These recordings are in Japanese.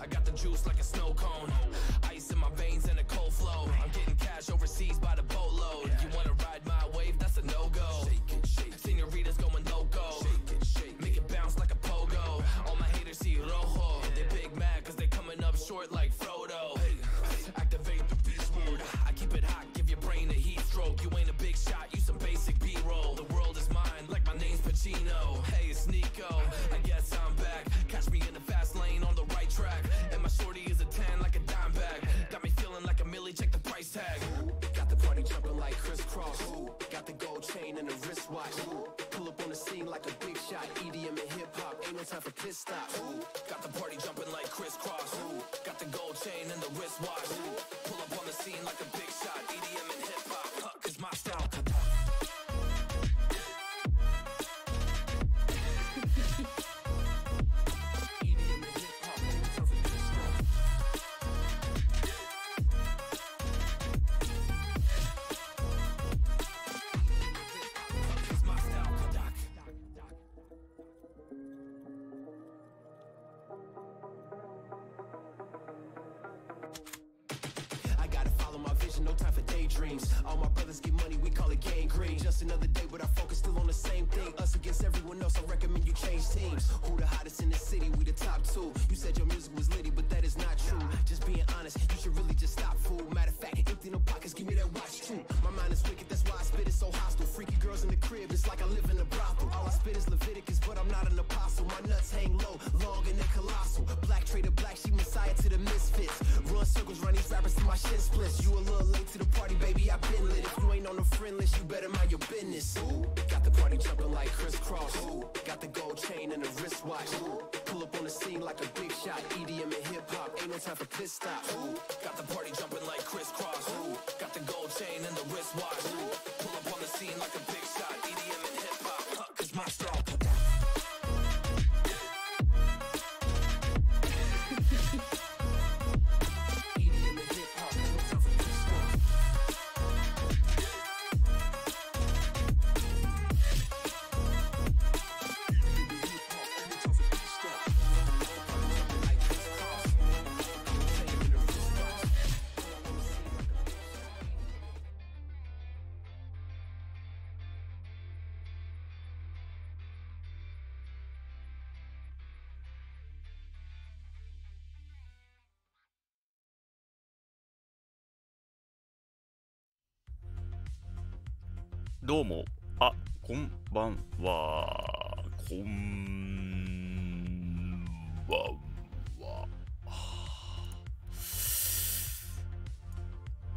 I got the juice like a snow cone. Ice in my veins and a cold flow. I'm getting cash overseas by the Hey, it's Nico. I guess I'm back. Catch me in the fast lane on the right track. And my shorty is a 10 like a dime bag. Got me feeling like a millie, check the price tag. Got the party jumping like crisscross. Got the gold chain and the wristwatch. Pull up on the scene like a big shot. EDM and hip hop, ain't no time for piss stop. Got the party jumping like crisscross. Got the gold chain and the wristwatch. どうも、あ、こんばんは。こんばんは。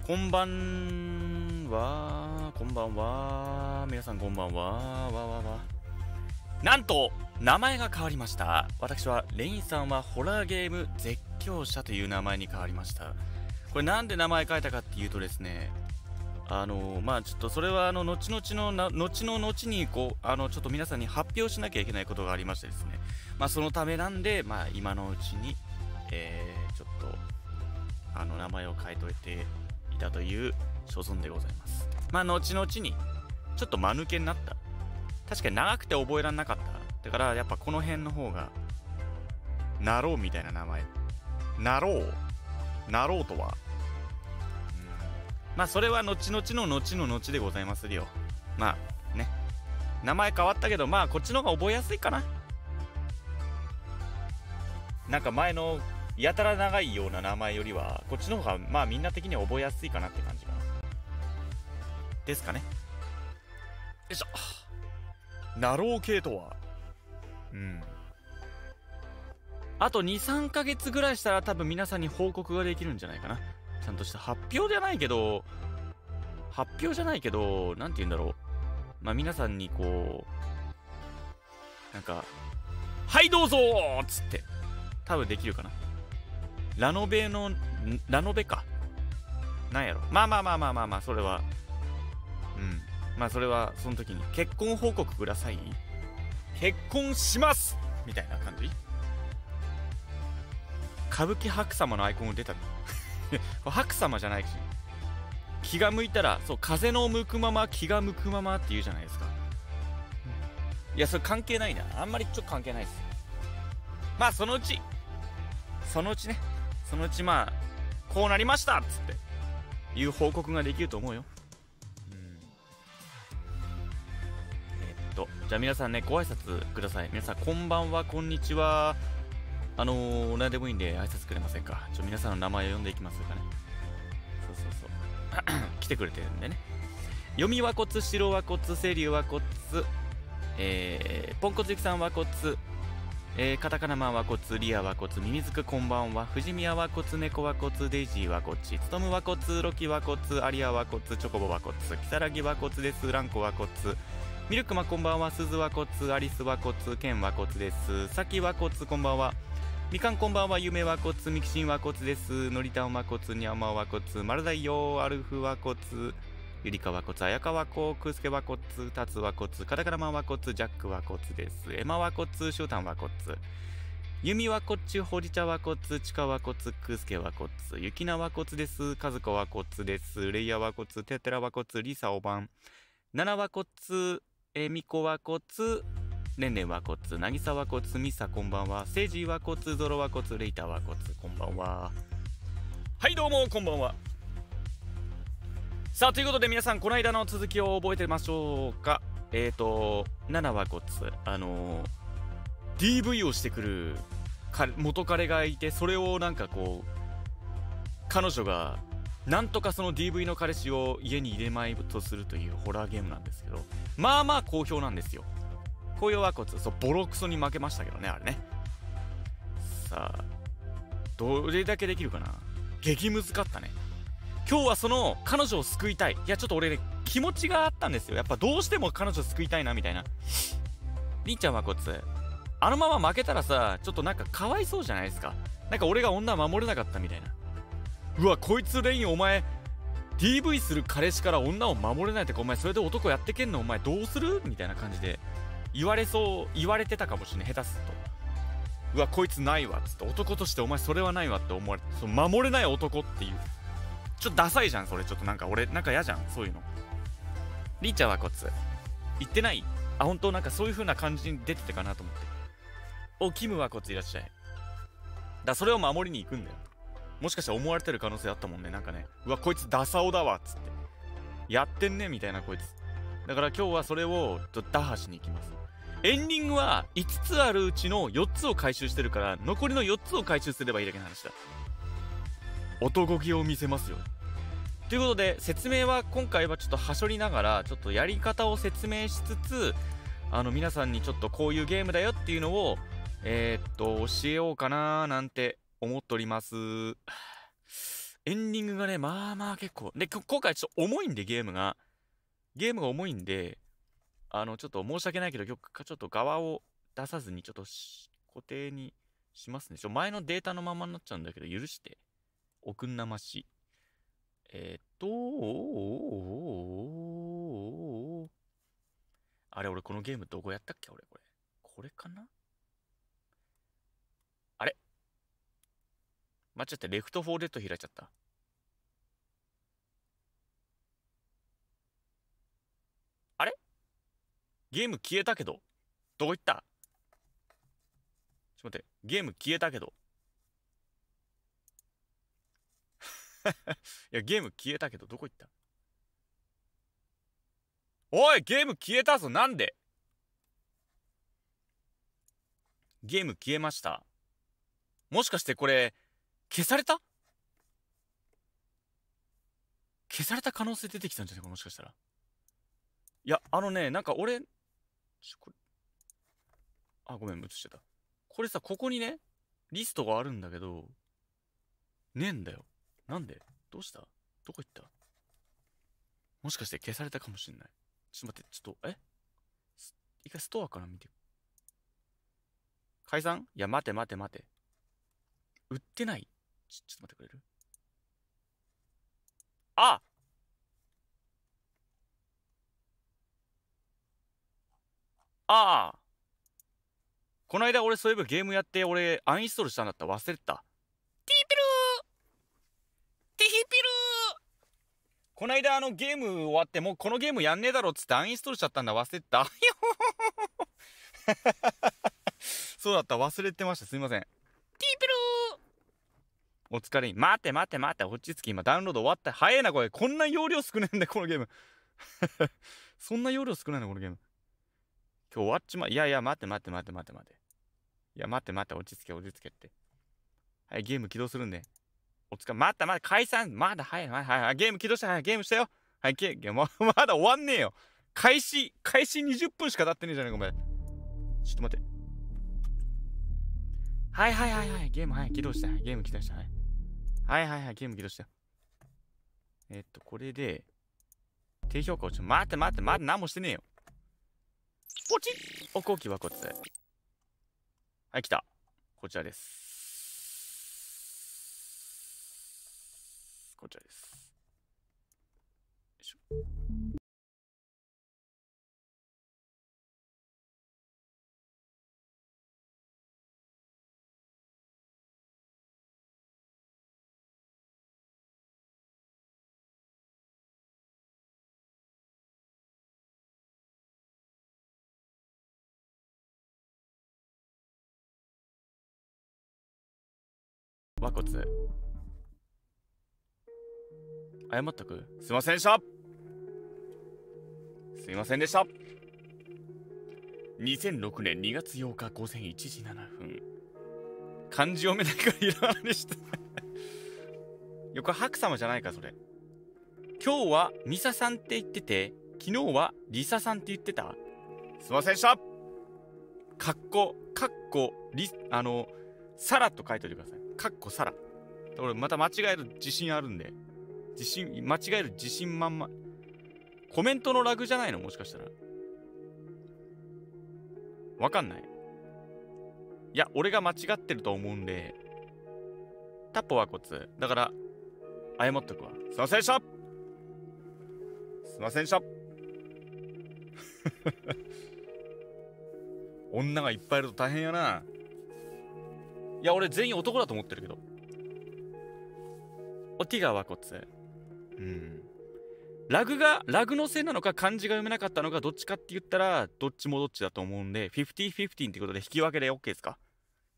こんばんは。こんばんは。皆さんこんばんは。わわわ。なんと、名前が変わりました。私は、レインさんはホラーゲーム絶叫者という名前に変わりました。これなんで名前変えたかっていうとですね、あのまあちょっとそれはあの後々の後の後にこうあのちょっと皆さんに発表しなきゃいけないことがありましてですねまあそのためなんでまあ今のうちに、えー、ちょっとあの名前を変えといていたという所存でございますまあ後々にちょっと間抜けになった確かに長くて覚えられなかっただからやっぱこの辺の方がなろうみたいな名前なろうなろうとはまあそれは後々の後の後でございまするよ。まあね。名前変わったけど、まあこっちの方が覚えやすいかな。なんか前のやたら長いような名前よりは、こっちの方がまあみんな的には覚えやすいかなって感じかな。ですかね。よいしょ。ナロー系とは。うん。あと2、3ヶ月ぐらいしたら多分皆さんに報告ができるんじゃないかな。ちゃんとした発表じゃないけど、発表じゃないけど、なんて言うんだろう。まあ、皆さんにこう、なんか、はいどうぞっつって、多分できるかな。ラノベの、ラノベか。なんやろ。まあまあまあまあまあまあ、それは、うん。まあそれは、その時に、結婚報告ください結婚しますみたいな感じ歌舞伎白様のアイコン出たの白様じゃないし気が向いたらそう風の向くまま気が向くままって言うじゃないですかいやそれ関係ないなあんまりちょっと関係ないですまあそのうちそのうちねそのうちまあこうなりましたっつっていう報告ができると思うよえっとじゃあ皆さんねご挨拶ください皆さんこんばんはこんにちはあのー、何でもいいんで挨拶くれませんかちょ皆さんの名前を呼んでいきますかね。そうそうそう。来てくれてるんでね。読みはこつ、白はこつ、清流はこつ、えー、ポンコツゆきさんはこつ、えー、カタカナマンはこつ、リアはこつ、ミミズクこんばんは、藤宮はこつ、猫はこつ、デイジーはこっち、つとむはこつ、ロキはこつ、アリアはこつ、チョコボはこつ、キサラギはこつです、ランコはこつ、ミルクマこんばんは、鈴はこつ、アリスはこつ、ケンはこつです、サキはこつ、こんばんは、みかんこんばんは、夢わこつ、みきしんわこつです。のりたんわこつ、にゃまわこつ、まるだいよ、アルフわこつ、ゆりかわこつ、あやかわこ、くすけわこつ、たつわこつ、かたからまわこつ、ジャックわこつです。えまわこつ、しゅうたんわこつ。ゆみわこっち、ほり茶わこつ、ちかわこつ、くすけわこつ、ゆきなわこつです。かずこわこつです。れいやわこつ、ててらわこつ、りさおばん。ななわこつ、えみこわこつ、ねんねんわこつ、なぎさこつ、みさこんばんは、せいじはこつ、ぞろはこつ、れいたはこつ、こんばんは。はいどうも、こんばんは。さあ、ということで皆さん、この間の続きを覚えてましょうか。えっ、ー、と、7はこつ、あのー、DV をしてくる元彼がいて、それをなんかこう、彼女がなんとかその DV の彼氏を家に入れまいとするというホラーゲームなんですけどまあまあ好評なんですよ小弱骨そうボロクソに負けましたけどねあれねさあどれだけできるかな激ムズかったね今日はその彼女を救いたいいやちょっと俺、ね、気持ちがあったんですよやっぱどうしても彼女を救いたいなみたいなりんちゃんはこつあのまま負けたらさちょっとなんかかわいそうじゃないですかなんか俺が女守れなかったみたいなうわこいつレインお前 DV する彼氏から女を守れないとかお前それで男やってけんのお前どうするみたいな感じで言われそう言われてたかもしれない下手すとうわこいつないわっつって男としてお前それはないわって思われてその守れない男っていうちょっとダサいじゃんそれちょっとなんか俺なんか嫌じゃんそういうのりーちゃんはこっつ言ってないあ本当なんかそういう風な感じに出てたかなと思っておキムはこっちいらっしゃいだそれを守りに行くんだよもしかしたら思われてる可能性あったもんねなんかねうわこいつダサオだわっつってやってんねみたいなこいつだから今日はそれを打破しに行きますエンディングは5つあるうちの4つを回収してるから残りの4つを回収すればいいだけの話だ男気を見せますよということで説明は今回はちょっとはしょりながらちょっとやり方を説明しつつあの皆さんにちょっとこういうゲームだよっていうのをえー、っと教えようかななんて思っておりますエンディングがねまあまあ結構で今回ちょっと重いんでゲームがゲームが重いんであの、ちょっと申し訳ないけど、よくちょっと側を出さずに、ちょっと固定にしますね。ちょ、前のデータのままになっちゃうんだけど、許して。くんなまし。えー、っと、あれ、俺このゲームどこやったっけ俺、これ。これかなあれ間違って、レフト4デッド開いちゃった。ゲーム消えたけど。どこ行ったちょっと待って。ゲーム消えたけど。いや、ゲーム消えたけど、どこ行ったおいゲーム消えたぞなんでゲーム消えました。もしかしてこれ、消された消された可能性出てきたんじゃないかもしかしたら。いや、あのね、なんか俺ちこれ。あ、ごめん、映してた。これさ、ここにね、リストがあるんだけど、ねえんだよ。なんでどうしたどこ行ったもしかして消されたかもしんない。ちょっと待って、ちょっと、え一回ストアから見て。解散いや、待て待て待て。売ってないちちょっと待ってくれるあああ。この間俺そういえばゲームやって俺アンインストールしたんだった忘れてた。ティーピルーティーピルーこの間あのゲーム終わってもうこのゲームやんねえだろっつってアンインストールしちゃったんだ忘れてた。そうだった忘れてましたすいません。ティーピルーお疲れ待て待て待て落ち着き今ダウンロード終わった早えなこれこんな容量少ないんだこのゲーム そんな容量少ないのこのゲーム今日終わっちまう。いやいや、待って待って待って待って待って。いや、待って待って、落ち着け落ち着けって。はい、ゲーム起動するんで。おつか、またまた、解散まだ早、はいはいはい。ゲーム起動した、はい、ゲームしたよ。はい、ゲーム、まだ終わんねえよ。開始、開始20分しか経ってねえじゃねえか、お前。ちょっと待って。はいはいはいはい、ゲームはい、起動した、ゲーム起動した、はい。はいはいはい、ゲーム起動した。えっと、これで、低評価をちょ、待って待って、まだ何もしてねえよ。ポチッおこきはこっつ。はい、来た。こちらです。こちらです。よいしょ。こつ謝っとくすいませんでしたすいませんでした2006年2月8日午前1時7分漢字読めないからいらないしたよく白様じゃないかそれ今日はミサさんって言ってて昨日はリサさんって言ってたすいませんでしたかっこかっこりあのサラと書いておいてくださいかっこさら。俺また間違える自信あるんで。自信、間違える自信まんま。コメントのラグじゃないのもしかしたら。わかんない。いや、俺が間違ってると思うんで、タッポはこつ。だから、謝っとくわ。すいませんでしたすいませんでした女がいっぱいいると大変やな。いや、俺全員男だと思ってるけど。おティガーはこっうん。ラグが、ラグのせいなのか漢字が読めなかったのかどっちかって言ったら、どっちもどっちだと思うんで、50-15ってことで引き分けで OK ですか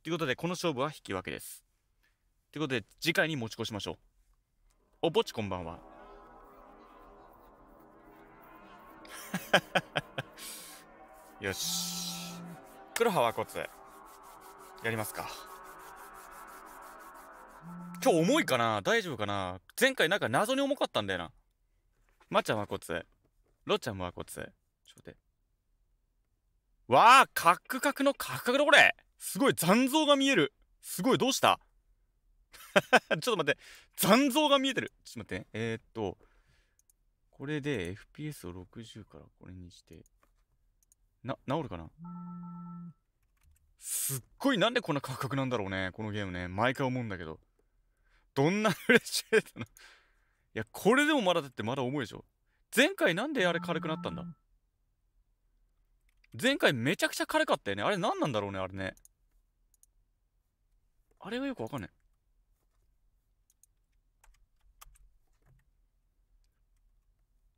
ということで、この勝負は引き分けです。ということで、次回に持ち越しましょう。おぼちこんばんは。よし。黒羽はこやりますか。今日重いかな大丈夫かな前回なんか謎に重かったんだよな。まっちゃんはこつ。ろっちゃんはこつ。ち。ちょっと待って。わあ、カックカクのカクカクだこれすごい残像が見える。すごい、どうした ちょっと待って。残像が見えてる。ちょっと待って。えー、っと、これで FPS を60からこれにして、な、治るかなすっごいなんでこんなカクカクなんだろうね。このゲームね。毎回思うんだけど。どんなフレッシュレートのいや、これでもまだだってまだ重いでしょ。前回なんであれ軽くなったんだ前回めちゃくちゃ軽かったよね。あれ何なんだろうね、あれね。あれがよくわかんない。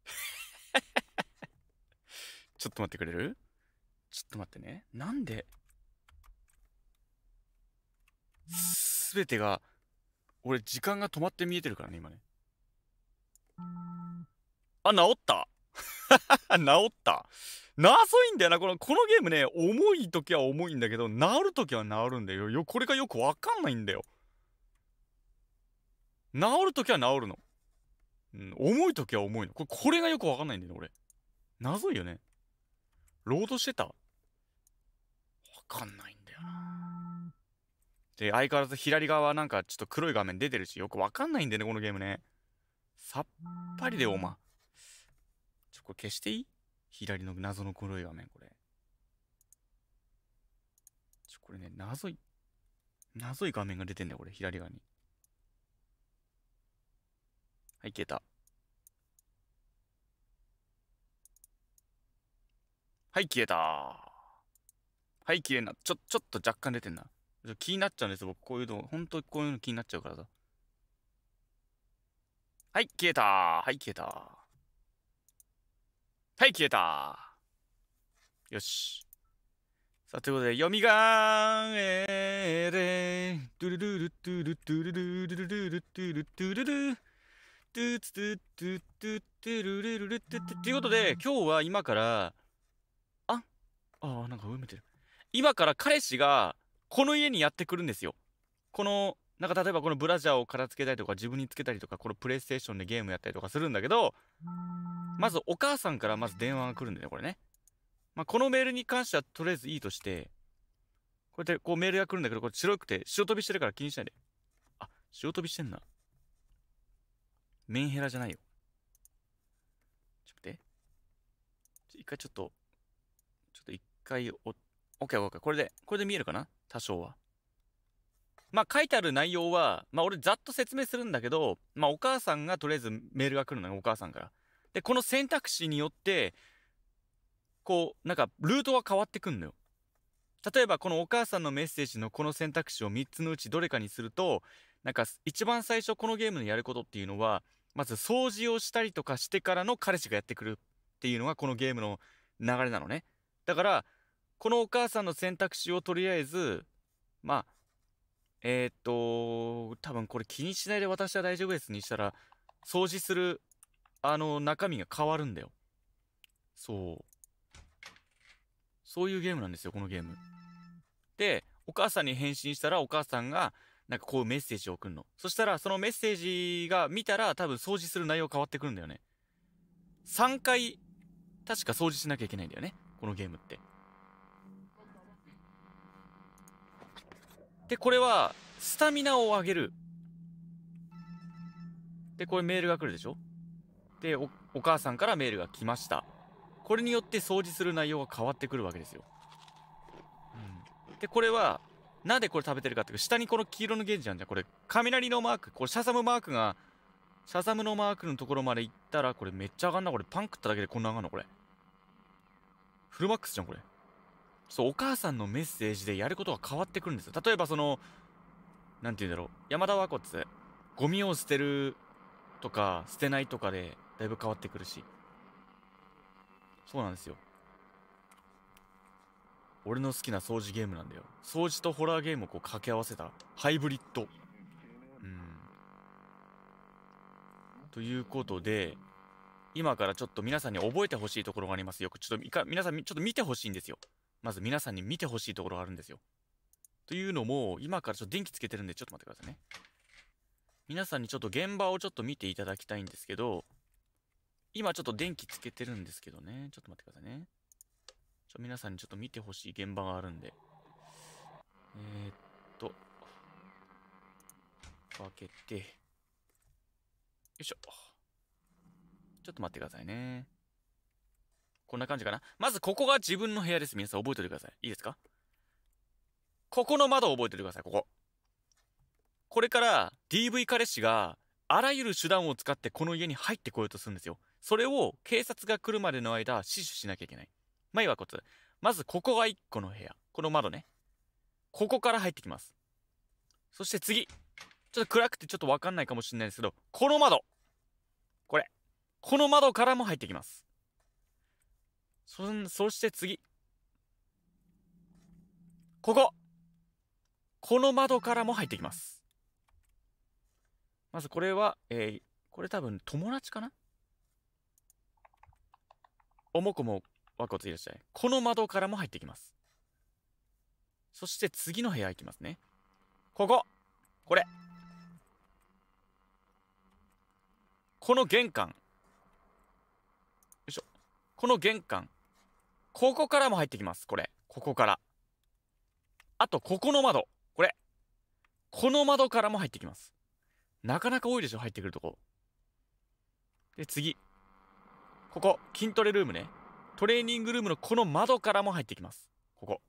ちょっと待ってくれるちょっと待ってね。なんで、すべてが俺、時間が止まって見えてるからね、今ね。あ、治った 治った謎いんだよな。この、このゲームね、重い時は重いんだけど、治る時は治るんだよ。よ、これがよくわかんないんだよ。治る時は治るの。うん、重い時は重いの。これ、これがよくわかんないんだよね、俺。謎いよね。ロードしてたわかんないんだよな。で、相変わらず左側なんかちょっと黒い画面出てるし、よくわかんないんでね、このゲームね。さっぱりで、おま。ちょ、これ消していい左の謎の黒い画面、これ。ちょ、これね、謎い、謎い画面が出てんだよ、これ、左側に。はい、消えた。はい、消えた。はい、えんな。ちょ、ちょっと若干出てんな。気になっちゃうんです僕こういうの、本当こういうの気になっちゃうからさ。はい、消えたはい、消えたはい、消えたよし。さあ、ということで、よみがえれ、ドゥルドゥルドゥルドゥルドゥルドゥルドゥルドゥルドゥルドゥツドゥドゥドゥドゥルルルルルっていうことで、今日は今から、ああなんか上見てる。今から彼氏が、この家にやってくるんですよ。この、なんか例えばこのブラジャーを片付けたりとか自分につけたりとか、このプレイステーションでゲームやったりとかするんだけど、まずお母さんからまず電話が来るんだよね、これね。まあ、このメールに関してはとりあえずいいとして、こうやってこうメールが来るんだけど、これ白くて白飛びしてるから気にしないで。あ、白飛びしてんな。メンヘラじゃないよ。ちょっと待って。一回ちょっと、ちょっと一回お、オッケーオッケー。これで、これで見えるかな多少は。まあ書いてある内容は、まあ俺ざっと説明するんだけど、まあお母さんがとりあえずメールが来るのよ、お母さんから。で、この選択肢によって、こう、なんかルートは変わってくんのよ。例えばこのお母さんのメッセージのこの選択肢を3つのうちどれかにすると、なんか一番最初このゲームのやることっていうのは、まず掃除をしたりとかしてからの彼氏がやってくるっていうのがこのゲームの流れなのね。だから、このお母さんの選択肢をとりあえず、まあ、えー、っと、多分これ気にしないで私は大丈夫ですにしたら、掃除する、あの、中身が変わるんだよ。そう。そういうゲームなんですよ、このゲーム。で、お母さんに返信したらお母さんが、なんかこうメッセージを送るの。そしたら、そのメッセージが見たら、多分掃除する内容変わってくるんだよね。3回、確か掃除しなきゃいけないんだよね。このゲームって。で、これは、スタミナを上げる。で、これメールが来るでしょでお、お母さんからメールが来ました。これによって掃除する内容が変わってくるわけですよ。うん、で、これは、なんでこれ食べてるかっていうと、下にこの黄色のゲージなんじゃん。これ、雷のマーク、これ、シャサムマークが、シャサムのマークのところまで行ったら、これめっちゃ上がんな。これ、パン食っただけでこんな上がんのこれ。フルマックスじゃん、これ。そうお母さんのメッセージでやることが変わってくるんですよ例えばその何て言うんだろう山田和骨ゴミを捨てるとか捨てないとかでだいぶ変わってくるしそうなんですよ俺の好きな掃除ゲームなんだよ掃除とホラーゲームをこう掛け合わせたハイブリッドうんということで今からちょっと皆さんに覚えてほしいところがありますよちょっと皆さんちょっと見てほしいんですよまず皆さんに見てほしいところがあるんですよ。というのも、今からちょっと電気つけてるんで、ちょっと待ってくださいね。皆さんにちょっと現場をちょっと見ていただきたいんですけど、今ちょっと電気つけてるんですけどね。ちょっと待ってくださいね。ちょ皆さんにちょっと見てほしい現場があるんで。えー、っと。開けて。よいしょ。ちょっと待ってくださいね。こんな感じかな。まずここが自分の部屋です。皆さん覚えておいてください。いいですかここの窓を覚えておいてください、ここ。これから DV 彼氏があらゆる手段を使ってこの家に入ってこようとするんですよ。それを警察が来るまでの間死守しなきゃいけない。いはこつ。まずここが1個の部屋。この窓ね。ここから入ってきます。そして次。ちょっと暗くてちょっとわかんないかもしれないですけど、この窓。これ。この窓からも入ってきます。そん、そして次。こここの窓からも入ってきます。まずこれは、えー、これ多分友達かなおもこもわこついらっしゃい。この窓からも入ってきます。そして次の部屋行きますね。こここれこの玄関。よいしょ。この玄関。ここからも入ってきます、これ。ここから。あと、ここの窓。これ。この窓からも入ってきます。なかなか多いでしょ、入ってくるとこ。で、次。ここ、筋トレルームね。トレーニングルームのこの窓からも入ってきます。ここ。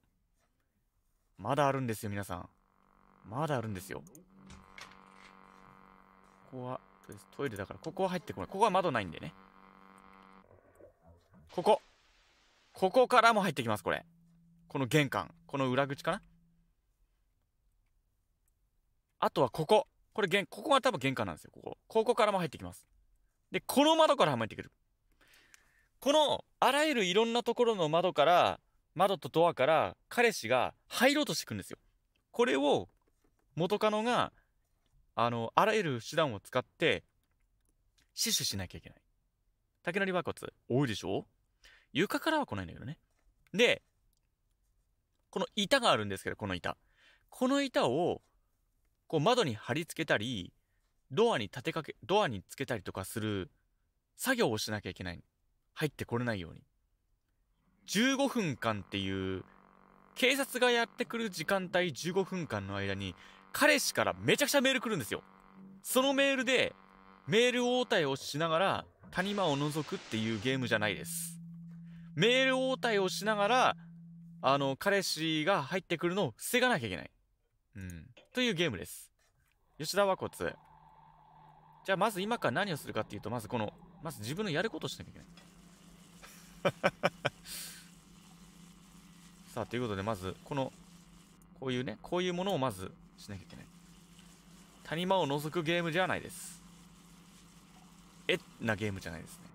まだあるんですよ、皆さん。まだあるんですよ。ここは、トイレだから、ここは入ってこない。ここは窓ないんでね。ここ。ここからも入ってきますこれこの玄関この裏口かなあとはこここれ玄ここが多分玄関なんですよここここからも入ってきますでこの窓からも入ってくるこのあらゆるいろんなところの窓から窓とドアから彼氏が入ろうとしてくんですよこれを元カノがあのあらゆる手段を使って死守しなきゃいけない竹成和骨多いでしょ床からは来ないんだけどね。で、この板があるんですけど、この板。この板を、こう窓に貼り付けたり、ドアに立てかけ、ドアにつけたりとかする作業をしなきゃいけない。入ってこれないように。15分間っていう、警察がやってくる時間帯15分間の間に、彼氏からめちゃくちゃメール来るんですよ。そのメールで、メール応対をしながら、谷間を覗くっていうゲームじゃないです。メール応対をしながら、あの、彼氏が入ってくるのを防がなきゃいけない。うん。というゲームです。吉田和骨。じゃあ、まず今から何をするかっていうと、まずこの、まず自分のやることをしなきゃいけない。さあ、ということで、まず、この、こういうね、こういうものをまずしなきゃいけない。谷間を除くゲームじゃないです。えっなゲームじゃないですね。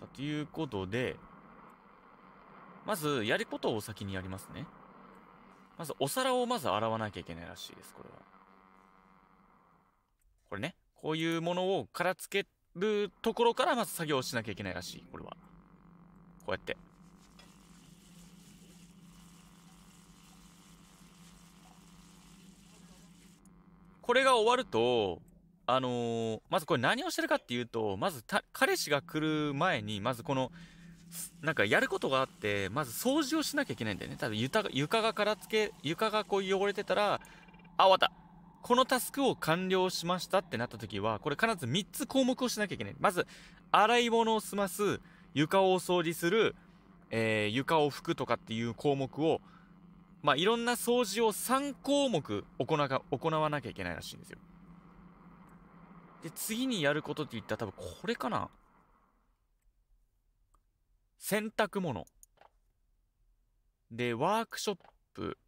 さあ、ということで、まず、やることを先にやりますね。まず、お皿をまず洗わなきゃいけないらしいです、これは。これね、こういうものをからつけるところからまず作業しなきゃいけないらしい、これは。こうやって。これが終わると、あのー、まずこれ何をしてるかっていうと、まず彼氏が来る前に、まずこの、なんかやることがあって、まず掃除をしなきゃいけないんだよね。ただ、床がからつけ、床がこう汚れてたら、あ、終わった。このタスクを完了しましたってなった時は、これ必ず3つ項目をしなきゃいけない。まず、洗い物を済ます、床を掃除する、えー、床を拭くとかっていう項目を、まあ、いろんな掃除を3項目行わなきゃいけないらしいんですよ。で、次にやることって言ったら多分これかな洗濯物。で、ワークショップ。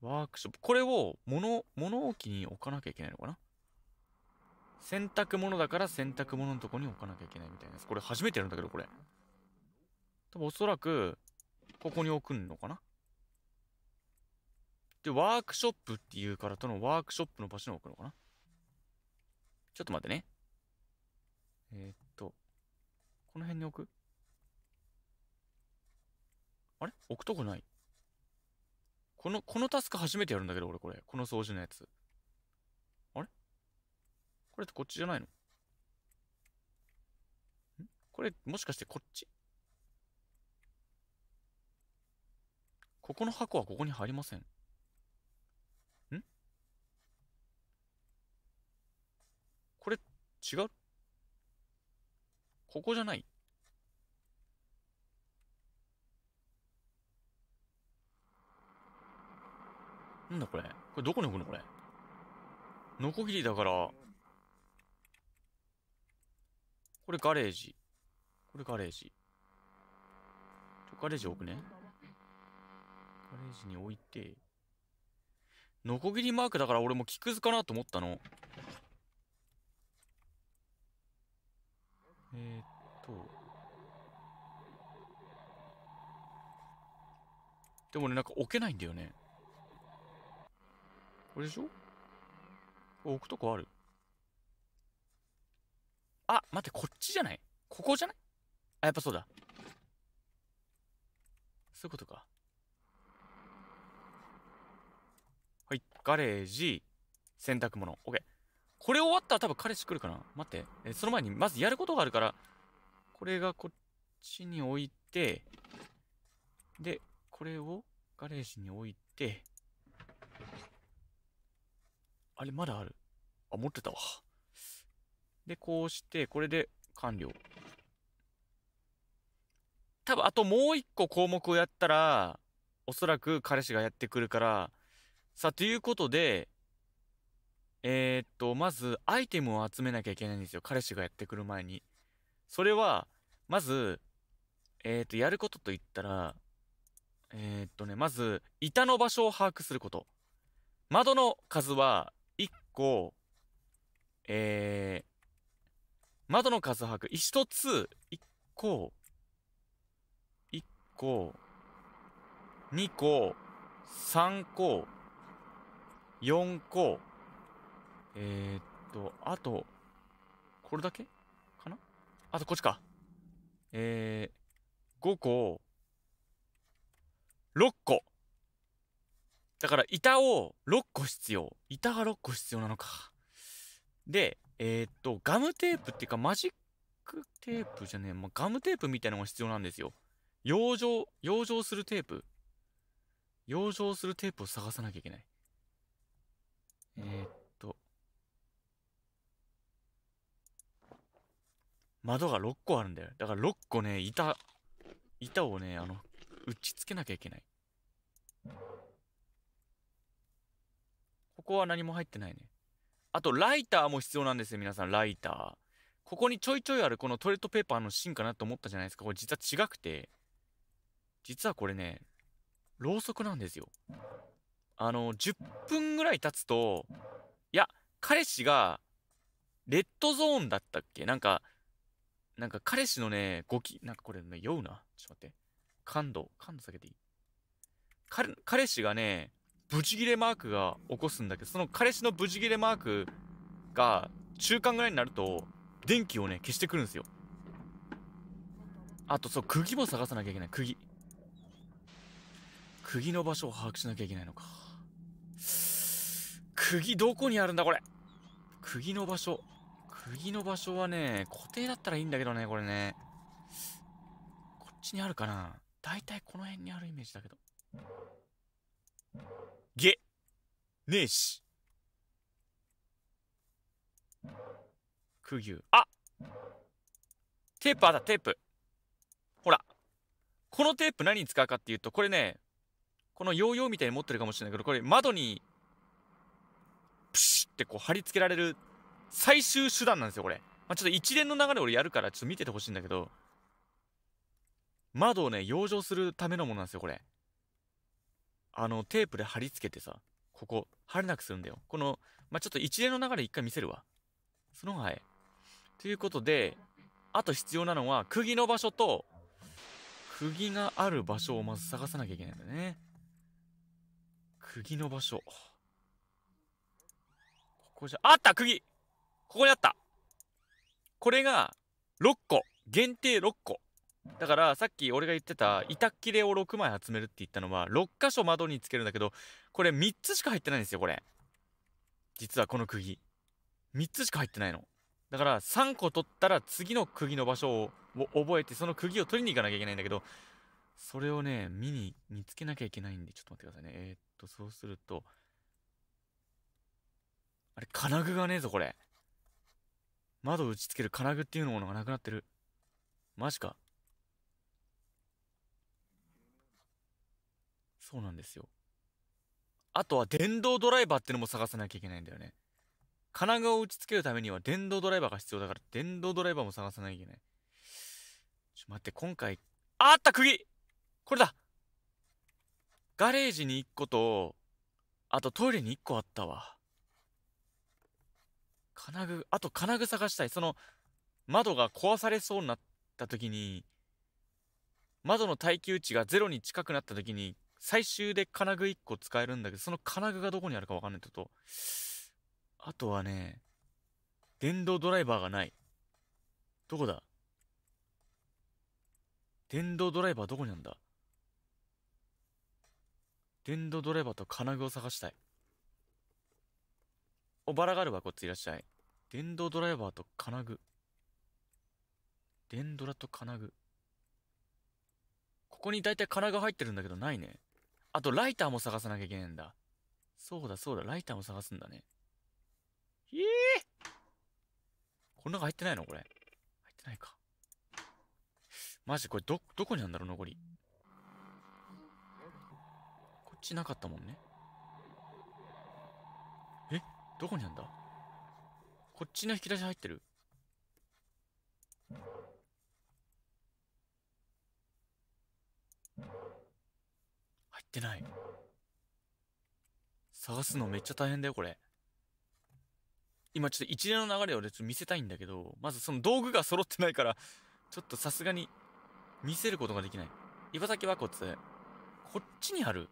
ワークショップ。これを物、物置に置かなきゃいけないのかな洗濯物だから洗濯物のとこに置かなきゃいけないみたいです。これ初めてやるんだけど、これ。多分おそらく、ここに置くのかなで、ワークショップっていうからとのワークショップの場所に置くのかなちょっと待ってね。えー、っと、この辺に置くあれ置くとこない。この、このタスク初めてやるんだけど、俺これ。この掃除のやつ。あれこれってこっちじゃないのんこれ、もしかしてこっちここの箱はここに入りません。違うここじゃないなんだこれこれどこに置くのこれノコギリだから、これガレージ。これガレージ。ガレージ置くね。ガレージに置いて、ノコギリマークだから俺も木くずかなと思ったの。えー、っと。でもね、なんか置けないんだよね。これでしょ置くとこあるあ、待って、こっちじゃないここじゃないあ、やっぱそうだ。そういうことか。はい、ガレージ、洗濯物、OK。これ終わったら多分彼氏来るかな待って。え、その前にまずやることがあるから、これがこっちに置いて、で、これをガレージに置いて、あれ、まだある。あ、持ってたわ。で、こうして、これで完了。多分、あともう一個項目をやったら、おそらく彼氏がやってくるから、さあ、ということで、えー、っと、まず、アイテムを集めなきゃいけないんですよ。彼氏がやってくる前に。それは、まず、えー、っと、やることと言ったら、えー、っとね、まず、板の場所を把握すること。窓の数は、1個、えー、窓の数把握。1つ、1個、1個、2個、3個、4個、えー、っと、あと、これだけかなあとこっちか。えー、5個、6個。だから板を6個必要。板が6個必要なのか。で、えー、っと、ガムテープっていうかマジックテープじゃねえ、まあ、ガムテープみたいなのが必要なんですよ。養生、養生するテープ。養生するテープを探さなきゃいけない。えー、っ窓が6個あるんだよ。だから6個ね、板、板をね、あの、打ち付けなきゃいけない。ここは何も入ってないね。あと、ライターも必要なんですよ、皆さん、ライター。ここにちょいちょいあるこのトイレットペーパーの芯かなと思ったじゃないですか。これ実は違くて、実はこれね、ろうそくなんですよ。あの、10分ぐらい経つと、いや、彼氏が、レッドゾーンだったっけなんか、なんか彼氏のね、ごき、なんかこれね、酔うな。ちょっと待って。感度、感度下げていい彼、彼氏がね、ブチギレマークが起こすんだけど、その彼氏のブチギレマークが中間ぐらいになると、電気をね、消してくるんですよ。あと、そう、釘も探さなきゃいけない。釘。釘の場所を把握しなきゃいけないのか。釘どこにあるんだ、これ。釘の場所。釘の場所はね、固定だったらいいんだけどね、これね。こっちにあるかなだいたいこの辺にあるイメージだけど。げねえし。釘あテープあった、テープ。ほら。このテープ何に使うかっていうと、これね、このヨーヨーみたいに持ってるかもしれないけど、これ窓に、プシッってこう貼り付けられる最終手段なんですよ、これ。まあ、ちょっと一連の流れ俺やるから、ちょっと見ててほしいんだけど、窓をね、養生するためのものなんですよ、これ。あの、テープで貼り付けてさ、ここ、貼れなくするんだよ。この、まあ、ちょっと一連の流れ一回見せるわ。その方が早い。ということで、あと必要なのは、釘の場所と、釘がある場所をまず探さなきゃいけないんだね。釘の場所。ここじゃ、あった釘ここにあったこれが6個限定6個だからさっき俺が言ってた板切れを6枚集めるって言ったのは6箇所窓につけるんだけどこれ3つしか入ってないんですよこれ実はこの釘3つしか入ってないのだから3個取ったら次の釘の場所を覚えてその釘を取りに行かなきゃいけないんだけどそれをね見に見つけなきゃいけないんでちょっと待ってくださいねえー、っとそうするとあれ金具がねえぞこれ窓を打ち付ける金具っていうものがなくなってる。マジか。そうなんですよ。あとは電動ドライバーってのも探さなきゃいけないんだよね。金具を打ち付けるためには電動ドライバーが必要だから、電動ドライバーも探さなきゃいけない。ちょ、待って、今回、あった釘これだガレージに1個と、あとトイレに1個あったわ。金具、あと金具探したい。その、窓が壊されそうになった時に、窓の耐久値がゼロに近くなった時に、最終で金具1個使えるんだけど、その金具がどこにあるかわかんないちょと。あとはね、電動ドライバーがない。どこだ電動ドライバーどこにあんだ電動ドライバーと金具を探したい。お、バラがあるわ、こっちいらっしゃい。電動ドライバーと金具。電ドラと金具。ここに大体金具入ってるんだけどないね。あとライターも探さなきゃいけないんだ。そうだそうだ、ライターも探すんだね。ひえこの中入ってないのこれ。入ってないか。マジこれど、どこにあるんだろう残り。こっちなかったもんね。えどこにあるんだこっちの引き出し入ってる入ってない。探すのめっちゃ大変だよ、これ。今ちょっと一連の流れを、ね、ちょっと見せたいんだけど、まずその道具が揃ってないから、ちょっとさすがに見せることができない。岩崎和骨。こっちにある。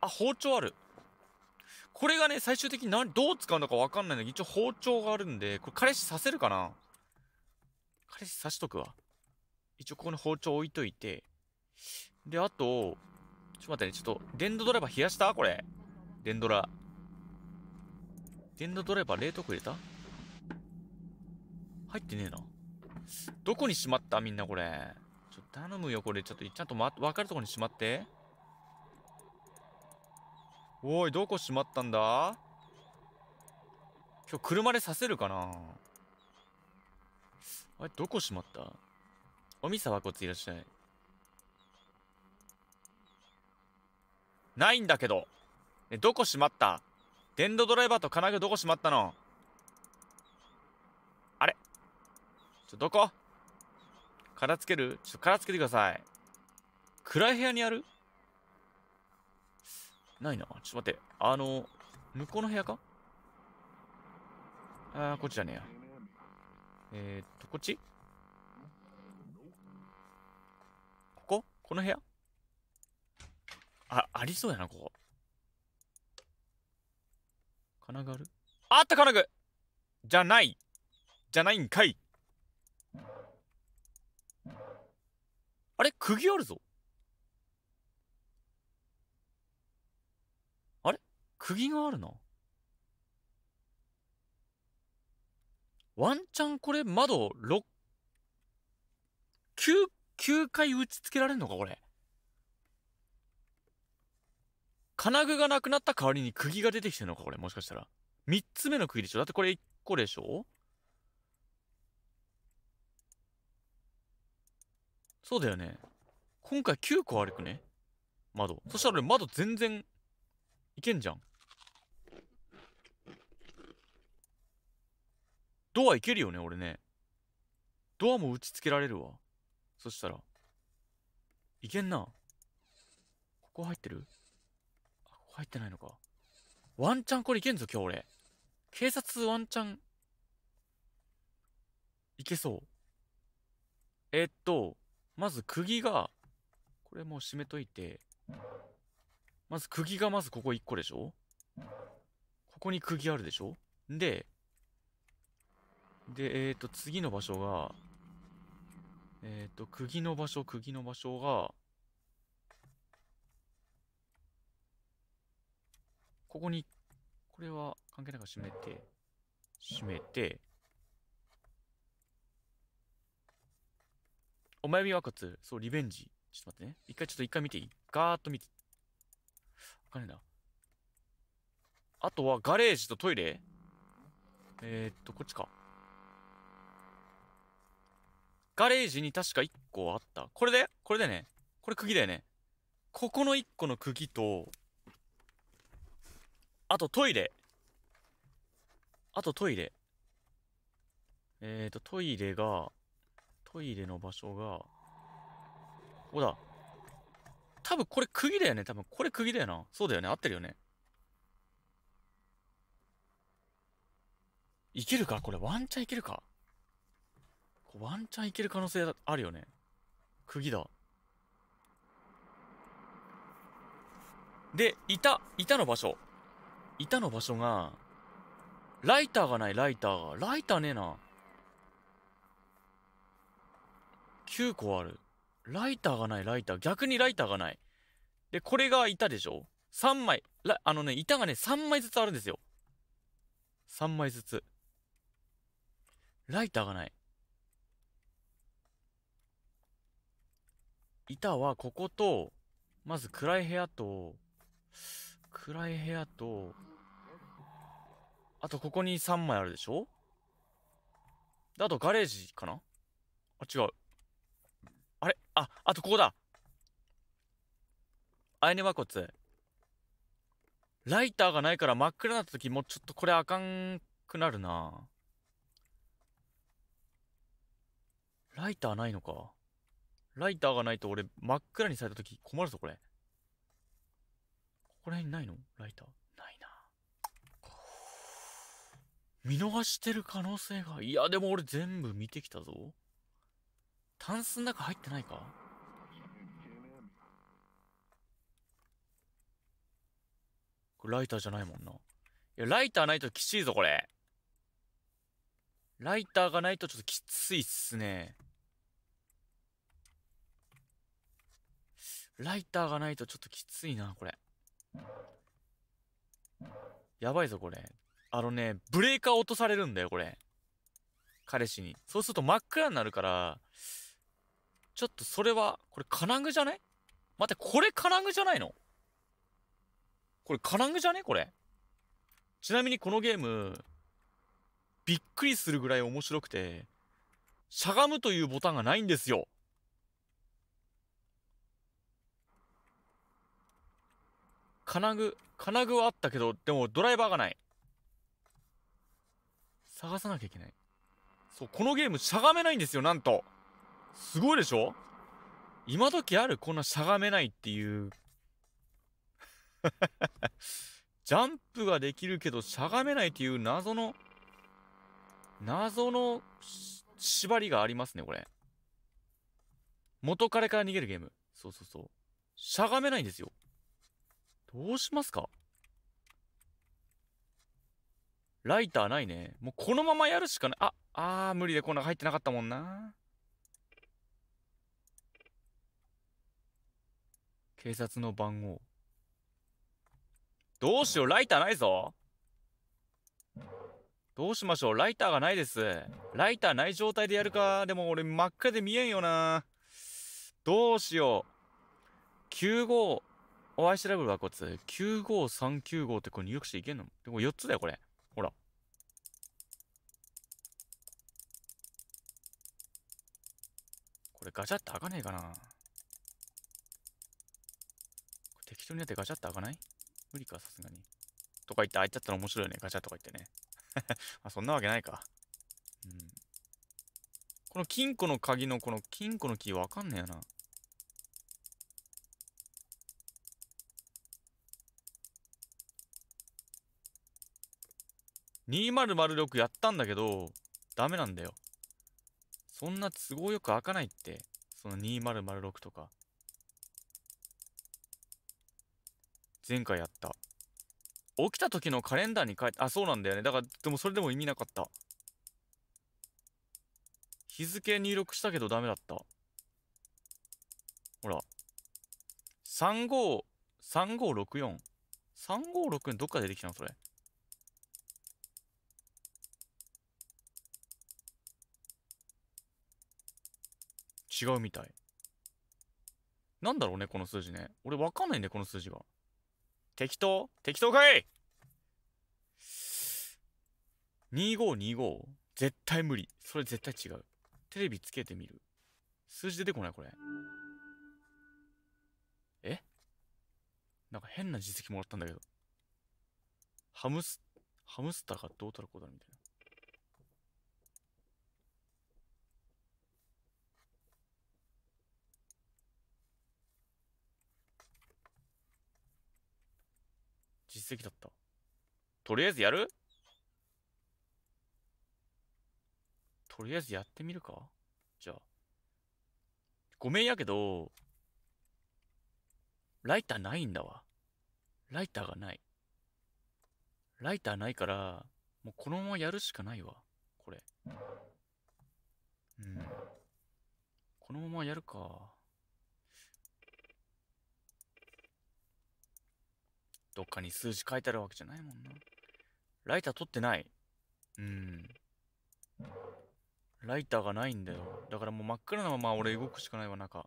あ、包丁ある。これがね、最終的に何、どう使うのかわかんないんだけど、一応包丁があるんで、これ彼氏刺せるかな彼氏刺しとくわ。一応ここに包丁置いといて。で、あと、ちょっと待ってね、ちょっと、電動ドライバー冷やしたこれ。電ドラ。電動ドライバー冷凍庫入れた入ってねえな。どこにしまったみんなこれ。ちょ、っと頼むよ、これ。ちょっと、ちゃんとま、わかるとこにしまって。おいどこ閉まったんだ今日車でさせるかなあれどこ閉まったおみさはこっちいらっしゃいないんだけどえどこ閉まった電動ドライバーと金具どこ閉まったのあれちょどこ片付けるちょっと片付けてください暗い部屋にあるないな。ちょっと待って。あの、向こうの部屋かあー、こっちじゃねえや。えー、っと、こっちこここの部屋あ、ありそうやな、ここ。金具あるあった金具じゃないじゃないんかいあれ釘あるぞ釘があるのワンチャンこれ窓6、9、9回打ち付けられんのかこれ。金具がなくなった代わりに釘が出てきてるのかこれもしかしたら。3つ目の釘でしょだってこれ1個でしょそうだよね。今回9個るくね。窓。そしたら俺窓全然いけんじゃん。ドアいけるよね、俺ね。ドアも打ちつけられるわ。そしたら。いけんな。ここ入ってるあ、ここ入ってないのか。ワンチャンこれいけんぞ、今日俺。警察ワンチャン、いけそう。えー、っと、まず釘が、これもう閉めといて、まず釘がまずここ1個でしょここに釘あるでしょで、で、えっ、ー、と、次の場所が、えっ、ー、と、釘の場所、釘の場所が、ここに、これは関係なく閉めて、閉めて、お前はかつ、そう、リベンジ。ちょっと待ってね。一回ちょっと一回見ていいガーッと見て。わかんないな。あとはガレージとトイレえー、っと、こっちか。ガレージに確か1個あった。これでこれでね。これ釘だよね。ここの1個の釘と、あとトイレ。あとトイレ。えーと、トイレが、トイレの場所が、ここだ。多分これ釘だよね。多分これ釘だよな。そうだよね。合ってるよね。いけるかこれワンチャンいけるかワンチャンいける可能性あるよね。釘だ。で、いた、いたの場所。いたの場所が、ライターがない、ライターが。ライターねえな。9個ある。ライターがない、ライター。逆にライターがない。で、これが板でしょ ?3 枚。あのね、板がね、3枚ずつあるんですよ。3枚ずつ。ライターがない。板はここと、まず暗い部屋と、暗い部屋と、あとここに3枚あるでしょで、あとガレージかなあ、違う。あれあ、あとここだアイネバコツ。ライターがないから真っ暗になった時もうちょっとこれあかんくなるなライターないのかライターがないと俺真っ暗にされた時困るぞこれここら辺ないのライターないな見逃してる可能性がいやでも俺全部見てきたぞタンスの中入ってないかこれライターじゃないもんないやライターないときついぞこれライターがないとちょっときついっすねライターがないとちょっときついな、これ。やばいぞ、これ。あのね、ブレーカー落とされるんだよ、これ。彼氏に。そうすると真っ暗になるから、ちょっとそれは、これ金具じゃない待って、これ金具じゃないのこれ金具じゃねこれ。ちなみにこのゲーム、びっくりするぐらい面白くて、しゃがむというボタンがないんですよ。金具、金具はあったけど、でもドライバーがない。探さなきゃいけない。そう、このゲームしゃがめないんですよ、なんと。すごいでしょ今時あるこんなしゃがめないっていう ジャンプができるけどしゃがめないっていう謎の、謎の縛りがありますね、これ。元彼から逃げるゲーム。そうそうそう。しゃがめないんですよ。どうしますかライターないね。もうこのままやるしかない。あ、あー無理でこんな入ってなかったもんな。警察の番号。どうしよう、ライターないぞ。どうしましょう、ライターがないです。ライターない状態でやるか。でも俺真っ赤で見えんよな。どうしよう。9 5お会いしてラブルはこいつ。95395ってこれ入力していけんのでも4つだよ、これ。ほら。これガチャって開かねえかな適当にやってガチャって開かない無理か、さすがに。とか言って開いちゃったら面白いよね、ガチャとか言ってね。あ、そんなわけないか。うん。この金庫の鍵のこの金庫のキーわかんねえよな。2006やったんだけど、ダメなんだよ。そんな都合よく開かないって。その2006とか。前回やった。起きた時のカレンダーに書いて、あ、そうなんだよね。だから、でもそれでも意味なかった。日付入力したけどダメだった。ほら。35、3564。3564どっか出てきたのそれ。違うみたい。なんだろうね、この数字ね。俺わかんないんこの数字が。適当適当かい ?2525? 絶対無理。それ絶対違う。テレビつけてみる。数字出てこない、これ。えなんか変な実績もらったんだけど。ハムス、ハムスターがどうたらこうだみたいな。跡だった。とりあえずやるとりあえずやってみるかじゃあ。ごめんやけど、ライターないんだわ。ライターがない。ライターないから、もうこのままやるしかないわ。これ。うん。このままやるか。どっかに数字書いてあるわけじゃないもんな。ライター取ってない。うん。ライターがないんだよ。だからもう真っ暗なまま俺動くしかないわ、中。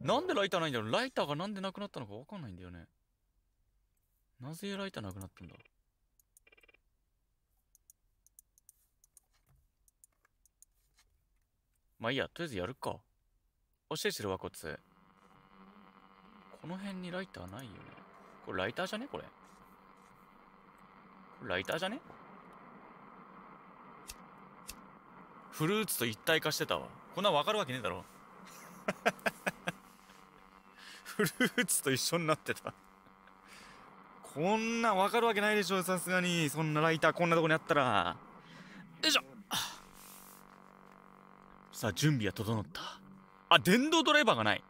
なんでライターないんだろうライターがなんでなくなったのかわかんないんだよね。なぜライターなくなったんだまあいいや、とりあえずやるか。おしえしてるわ、こっち。この辺にライターないよね。これライターじゃねこれ。これライターじゃねフルーツと一体化してたわ。こんなわかるわけねえだろ。フルーツと一緒になってたこんなわかるわけないでしょ、さすがに。そんなライターこんなとこにあったら。よいしょさあ、準備は整った。あ、電動ドライバーがない。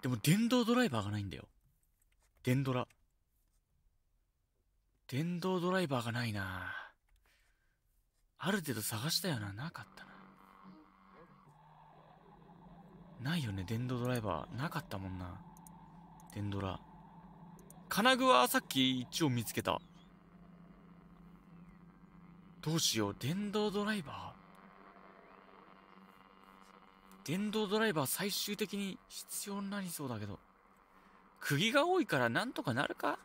でも電動ドライバーがないんだよ。電ドラ。電動ドライバーがないなある程度探したよな。なかったな。ないよね、電動ドライバー。なかったもんな。電ドラ。金具はさっき一応見つけた。どうしよう、電動ドライバー電動ドライバー最終的に必要になりそうだけど。釘が多いからなんとかなるか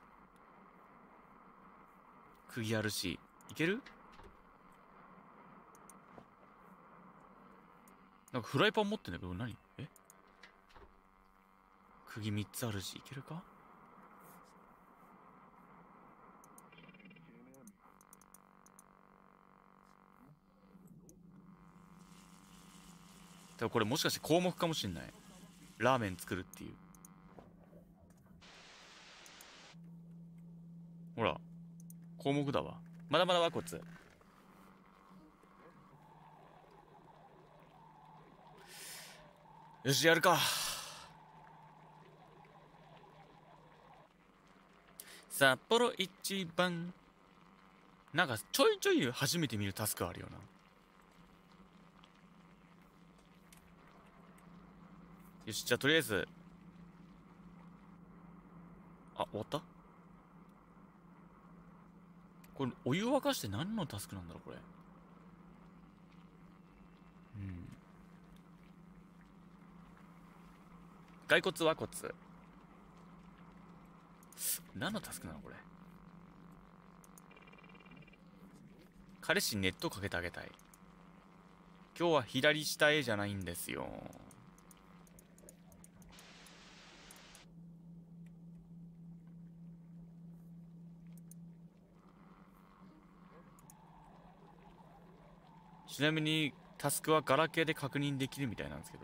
釘あるし、いけるなんかフライパン持ってんだけど、何え釘3つあるし、いけるかでもこれもしかして項目かもしんない。ラーメン作るっていう。ほら。項目だわ。まだまだ和つ。よし、やるか。札幌一番。なんかちょいちょい初めて見るタスクあるよな。よし、じゃあとりあえず。あ、終わったこれ、お湯沸かして何のタスクなんだろう、これ。うん。骸骨は骨。何のタスクなの、これ。彼氏ネットかけてあげたい。今日は左下へじゃないんですよ。ちなみに、タスクはガラケーで確認できるみたいなんですけど、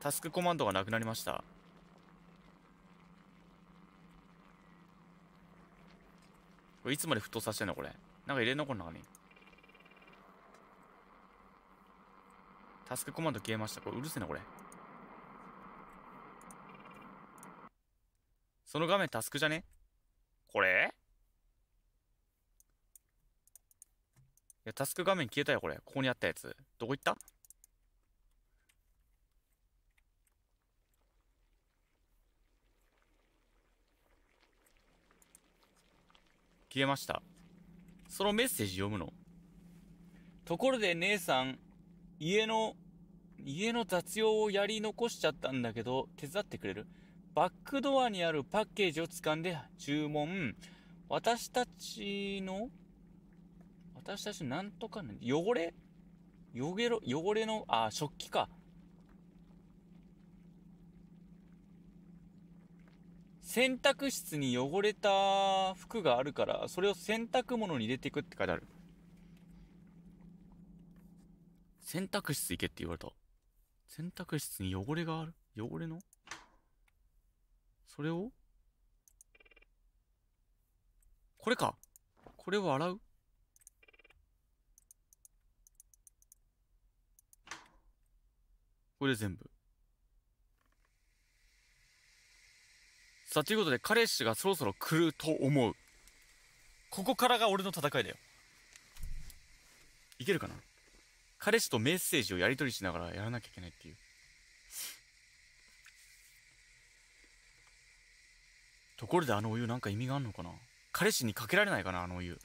タスクコマンドがなくなりました。これいつまで沸騰させてんのこれ。なんか入れんのこの中に。タスクコマンド消えました。これうるせえな、これ。その画面タスクじゃねこれや、タスク画面消えたよ、これ。ここにあったやつ。どこ行った消えました。そのメッセージ読むの。ところで姉さん、家の、家の雑用をやり残しちゃったんだけど、手伝ってくれるバックドアにあるパッケージを掴んで注文。私たちの私たちなんとかね、汚れ汚げろ、汚れの、あ、食器か。洗濯室に汚れた服があるから、それを洗濯物に入れていくって書いてある。洗濯室行けって言われた。洗濯室に汚れがある汚れのそれをこれかこれを洗うこれで全部。さあ、ということで、彼氏がそろそろ来ると思う。ここからが俺の戦いだよ。いけるかな彼氏とメッセージをやり取りしながらやらなきゃいけないっていう。ところであのお湯なんか意味があんのかな彼氏にかけられないかなあのお湯。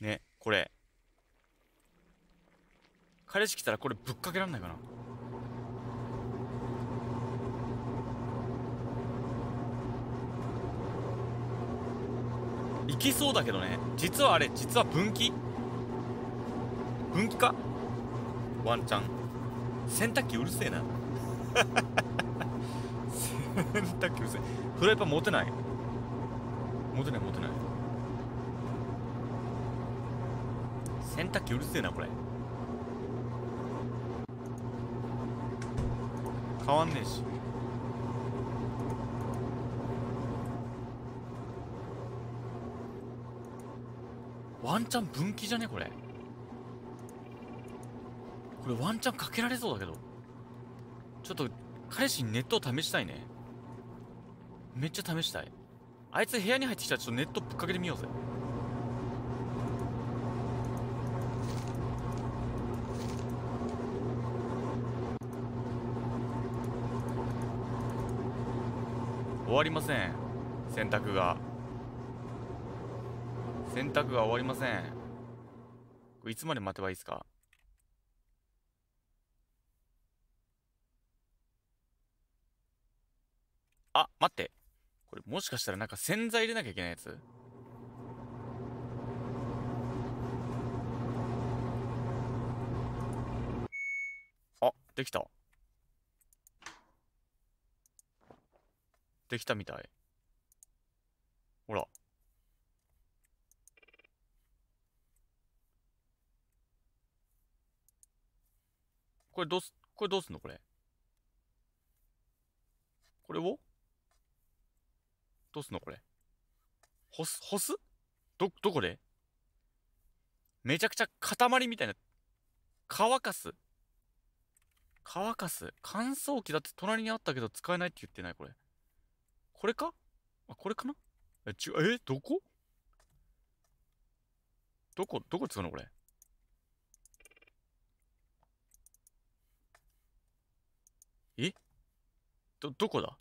ね、これ。彼氏来たらこれぶっかけらんないかな行きそうだけどね実はあれ実は分岐分岐かワンチャン洗濯機うるせえな洗濯機うるせえフライパン持てない持てない持てない洗濯機うるせえなこれ変わんねえしワンチャン分岐じゃねこれこれワンチャンかけられそうだけどちょっと彼氏にネットを試したいねめっちゃ試したいあいつ部屋に入ってきたらちょっとネットぶっかけてみようぜ終わりません洗濯が洗濯が終わりませんこれいつまで待てばいいですかあ待ってこれもしかしたらなんか洗剤入れなきゃいけないやつあできたできたみたい。ほら。これどうす、これどうすんのこれ。これをどうすんのこれ。干す、干すど、どこでめちゃくちゃ塊みたいな。乾かす乾かす乾燥機だって隣にあったけど使えないって言ってないこれ。これかあ、これかなえ、違う、え、どこどこ、どこ使うのこれ。えど、どこだ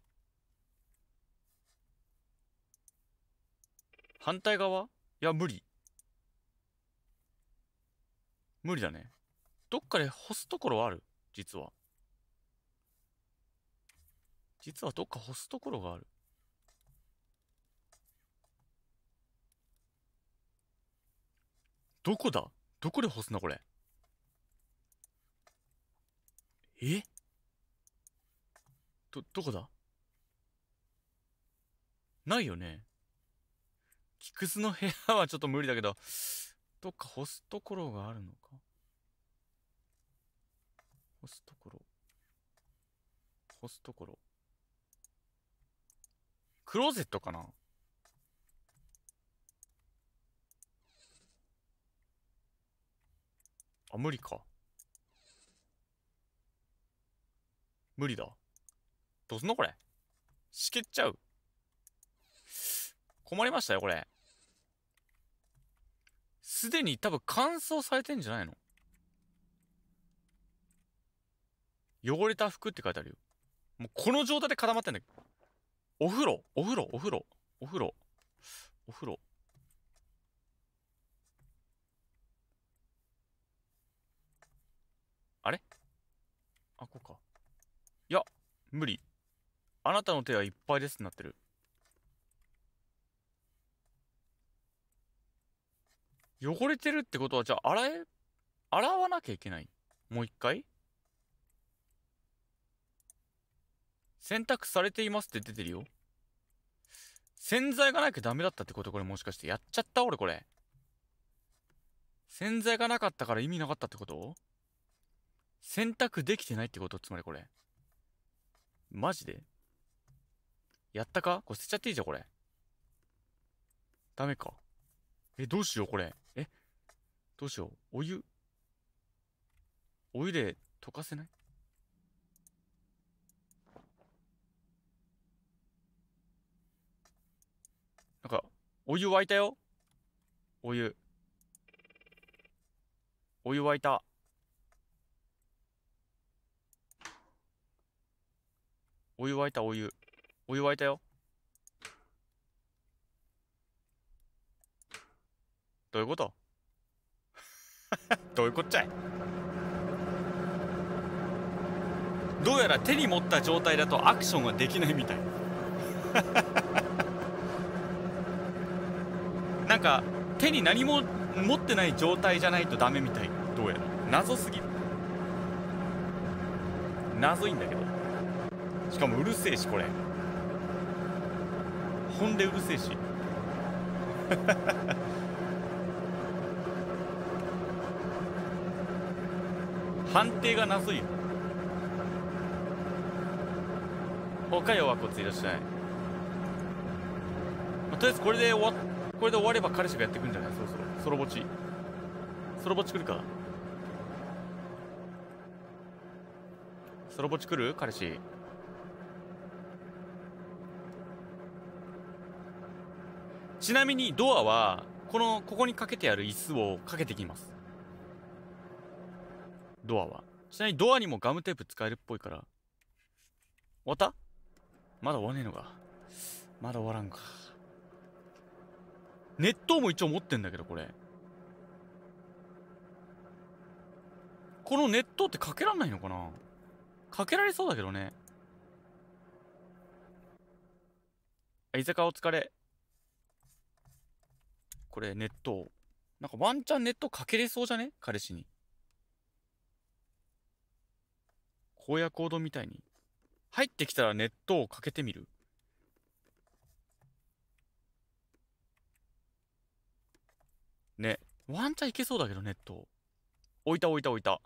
反対側いや、無理。無理だね。どっかで干すところはある実は。実はどっか干すところがある。どこだどこで干すのこれ。えど、どこだないよね。木くずの部屋はちょっと無理だけど、どっか干すところがあるのか干すところ。干すところ。クローゼットかなあ、無理か。無理だ。どうすんのこれ。しけっちゃう。困りましたよ、これ。すでに多分乾燥されてんじゃないの汚れた服って書いてあるよ。もうこの状態で固まってんだけど。お風呂お風呂お風呂お風呂お風呂あ、こうか。いや、無理。あなたの手はいっぱいですってなってる。汚れてるってことは、じゃあ、洗え、洗わなきゃいけない。もう一回洗濯されていますって出てるよ。洗剤がなきゃダメだったってことこれもしかして。やっちゃった俺これ。洗剤がなかったから意味なかったってこと選択できてないってことつまりこれ。マジでやったかこれ捨てちゃっていいじゃん、これ。ダメか。え、どうしよう、これ。えどうしよう。お湯。お湯で溶かせないなんか、お湯沸いたよ。お湯。お湯沸いた。お湯沸いたお湯。お湯沸いたよ。どういうこと どういうこっちゃいどうやら手に持った状態だとアクションはできないみたい なんか手に何も持ってない状態じゃないとダメみたいどうやら謎すぎる謎いんだけどしかもうるせえしこれほんでうるせえし 判定がなすいよ他よはこっちいらっしゃい、まあ、とりあえずこれで終わこれで終われば彼氏がやってくんじゃないそろそろそろぼちそろぼち来るかそろぼち来る彼氏ちなみにドアはこのここにかけてある椅子をかけてきますドアはちなみにドアにもガムテープ使えるっぽいから終わったまだ終わねえのかまだ終わらんか熱湯も一応持ってんだけどこれこの熱湯ってかけらんないのかなかけられそうだけどね居酒屋お疲れこれ、ットなんかワンチャンットかけれそうじゃね彼氏に。荒野行動みたいに。入ってきたらネットをかけてみるね。ワンチャンいけそうだけど、ネット置いた置いた置いた。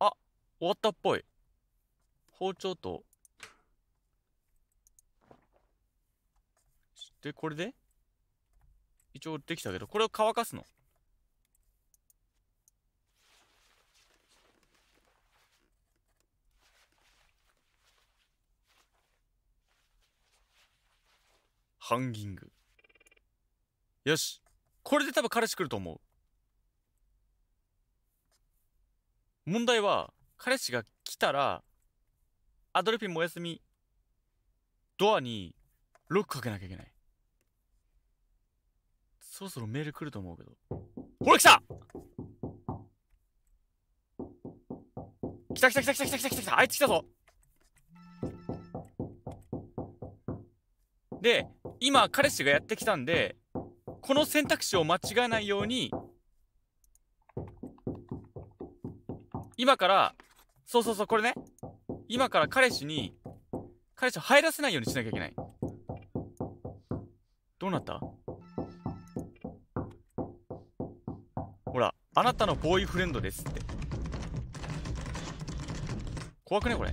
あ、終わったっぽい。包丁と。で、これで一応できたけど、これを乾かすの。ハンギング。よし。これで多分彼氏来ると思う。問題は、彼氏が来たら、アドレピンもお休み、ドアにロックかけなきゃいけない。そろそろメール来ると思うけど。ほら来た来た来た来た来た来た来た来た来たあいつ来たぞで、今彼氏がやってきたんで、この選択肢を間違えないように、今から、そうそうそう、これね。今から彼氏に、彼氏を入らせないようにしなきゃいけない。どうなったあなたのボーイフレンドですって怖くねこれ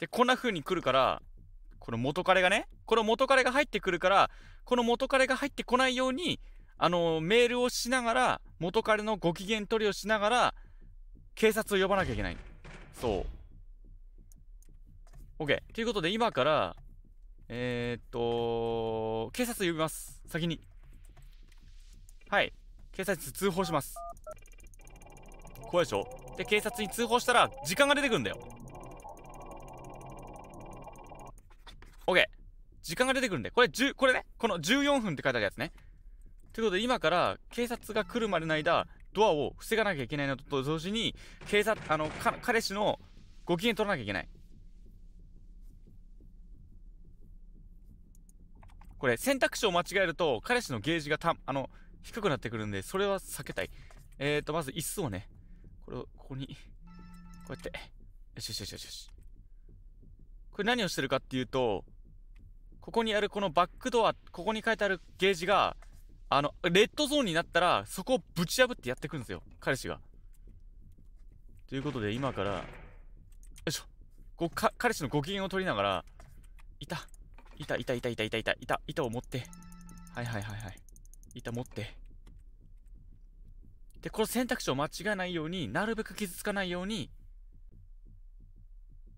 でこんな風に来るからこの元彼がねこの元彼が入ってくるからこの元彼が入ってこないようにあのメールをしながら元彼のご機嫌取りをしながら警察を呼ばなきゃいけないそう OK ということで今からえー、っと警察呼びます先にはい警察に通報します怖いでしょで警察に通報したら時間が出てくるんだよ OK 時間が出てくるんでこれ10これねこの14分って書いてあるやつねということで今から警察が来るまでの間ドアを防がなきゃいけないのと同時に警察あの彼氏のご機嫌取らなきゃいけないこれ選択肢を間違えると彼氏のゲージがたあの低くなってくるんで、それは避けたい。えーと、まず椅子をね、これを、ここに、こうやって、よしよしよしよし。これ何をしてるかっていうと、ここにあるこのバックドア、ここに書いてあるゲージが、あの、レッドゾーンになったら、そこをぶち破ってやってくるんですよ。彼氏が。ということで、今から、よいしょ。ご、か、彼氏のご機嫌を取りながら、いた、いた、いた、いた、いた、いた、いた、いた、板を持って、はいはいはいはい。板持って。で、この選択肢を間違えないように、なるべく傷つかないように、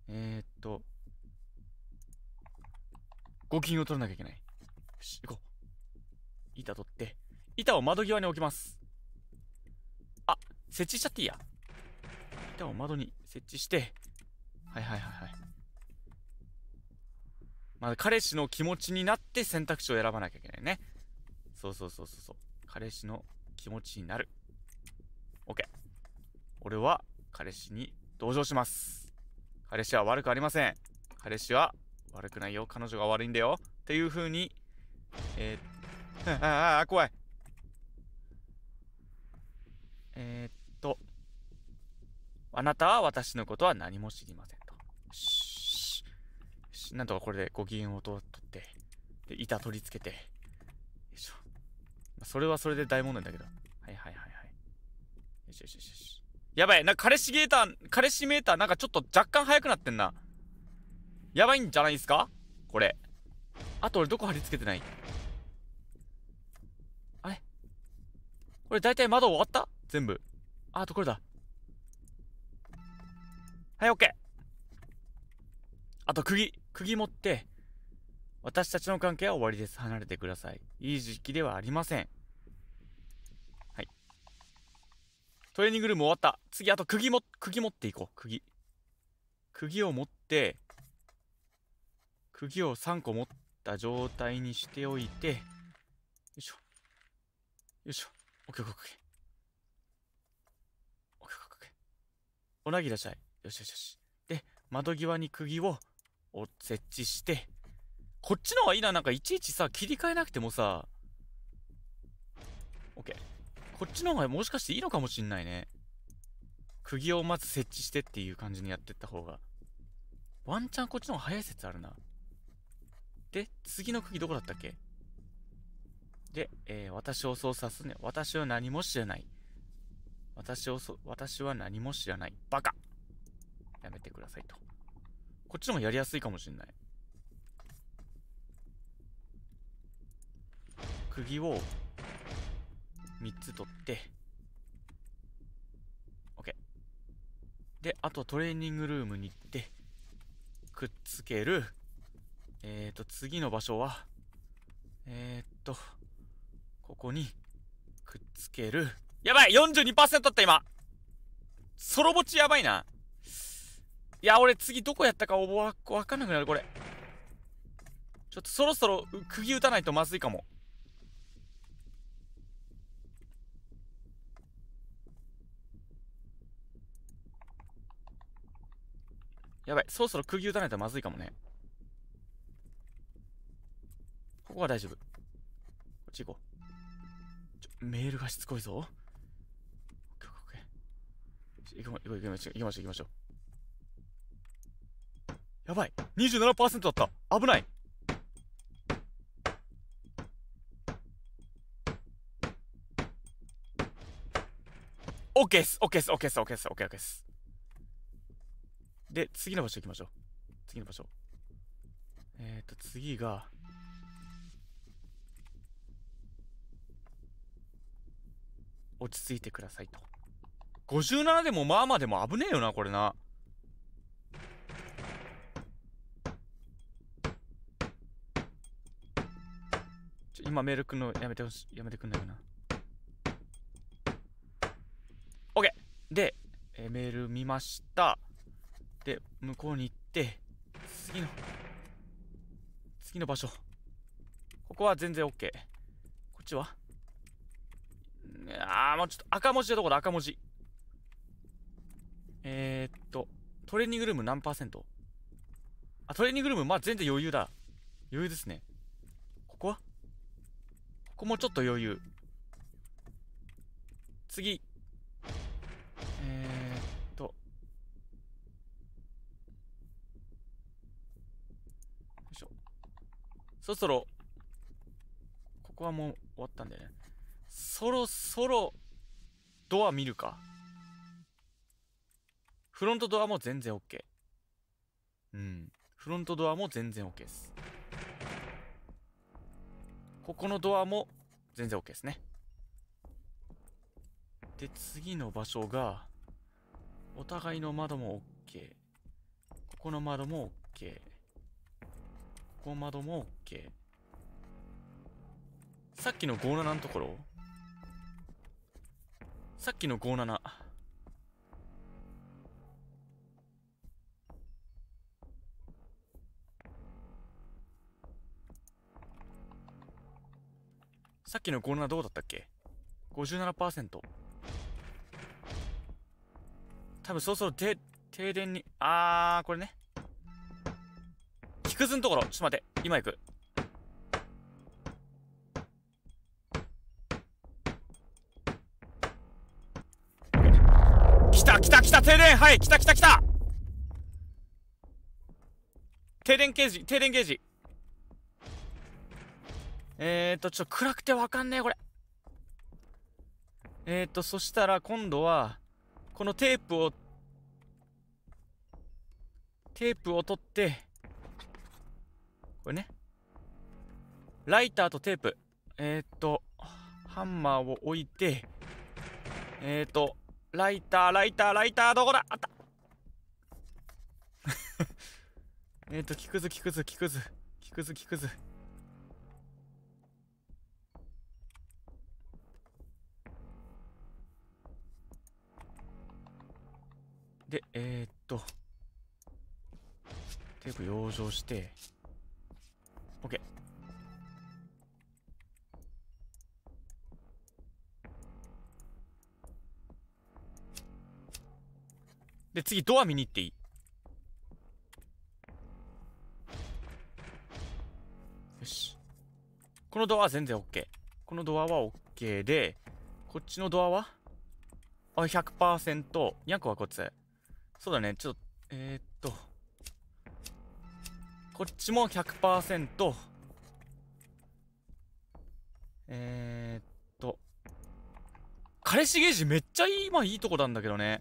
えー、っと、合金を取らなきゃいけない。よし、行こう。板取って、板を窓際に置きます。あ、設置しちゃっていいや。板を窓に設置して、はいはいはいはい。まあ、彼氏の気持ちになって選択肢を選ばなきゃいけないね。そうそうそうそうそう。彼氏の気持ちになる。オッケー。俺は彼氏に同情します。彼氏は悪くありません。彼氏は悪くないよ。彼女が悪いんだよ。っていう風に、えー、ああ、怖い。えー、っと、あなたは私のことは何も知りませんと。しなんとかこれでご機嫌をとって、で、板取り付けて、よいしょ。それはそれで大問題だけど。はいはいはいはい。よしよしよしよし。やばい。なんか彼氏ゲーター、彼氏メーターなんかちょっと若干速くなってんな。やばいんじゃないですかこれ。あと俺どこ貼り付けてないあれこれ大体窓終わった全部。あ、あとこれだ。はい、オッケー。あと釘。釘持って、私たちの関係は終わりです。離れてください。いい時期ではありません。はい。トレーニングルーム終わった。次、あと釘も、釘持っていこう。釘。釘を持って、釘を3個持った状態にしておいて、よいしょ。よいしょ。OK、OK、OK。OK、OK、OK。おなぎ出しゃい。よしよしよし。で、窓際に釘を設置して、こっちの方がいいな。なんかいちいちさ、切り替えなくてもさ、OK。こっちの方がもしかしていいのかもしんないね。釘をまず設置してっていう感じにやってった方が。ワンチャンこっちの方が早い説あるな。で、次の釘どこだったっけで、えー、私を操作すね。私は何も知らない。私をそ、私は何も知らない。バカやめてくださいと。こっちの方がやりやすいかもしんない。釘を3つ取って OK であとトレーニングルームに行ってくっつけるえっ、ー、と次の場所はえっ、とここにくっつけるやばい !42% だった今ソロぼちやばいないや、俺次どこやったかわかんなくなる、これ。ちょっとそろそろ釘打たないとまずいかも。やばい、そろそろ釘打たないとまずいかもね。ここは大丈夫。こっち行こう。ちょ、メールがしつこいぞ。行きましょう、行きましょう、行きましょう。やばい !27% だった危ないオッケーっすオッケーっすオッケーっすオッケーっすオッケーっすで、次の場所行きましょう。次の場所。えっ、ー、と、次が、落ち着いてくださいと。57でもまあまあでも危ねえよな、これな。ちょ今メールくんのやめてほしい。やめてくんないかな。OK! で、えー、メール見ました。で、向こうに行って、次の、次の場所。ここは全然 OK。こっちはあー、もうちょっと赤文字のとこだ、赤文字。えー、っと、トレーニングルーム何パーセントあ、トレーニングルーム、まあ全然余裕だ。余裕ですね。ここはここもちょっと余裕。次、そろそろ、ここはもう終わったんだよね。そろそろ、ドア見るか。フロントドアも全然 OK。うん。フロントドアも全然 OK です。ここのドアも全然 OK ですね。で、次の場所が、お互いの窓も OK。ここの窓も OK。ここ窓も OK。さっきの57のところさっきの57。さっきの57どうだったっけ ?57%。多分そろそろ停、電に、あー、これね。木くずのところ、ちょっと待って、今行く。た来た来た停電はい来た来た来た停電ゲージ停電ゲージえーとちょっと暗くてわかんねえこれえーとそしたら今度はこのテープをテープを取ってこれねライターとテープえーとハンマーを置いてえーとライター、ライター、ライター、どこだあった えっと、聞くず、聞くず、聞くず、聞くず、聞くず。で、えー、っと、テープ養生して、OK。で、次ドア見に行っていいよし。このドアは全然 OK。このドアは OK で、こっちのドアはあ、100%。200はこっち。そうだね、ちょっと、えー、っと。こっちも100%。えー、っと。彼氏ゲージめっちゃいい、まあいいとこなんだけどね。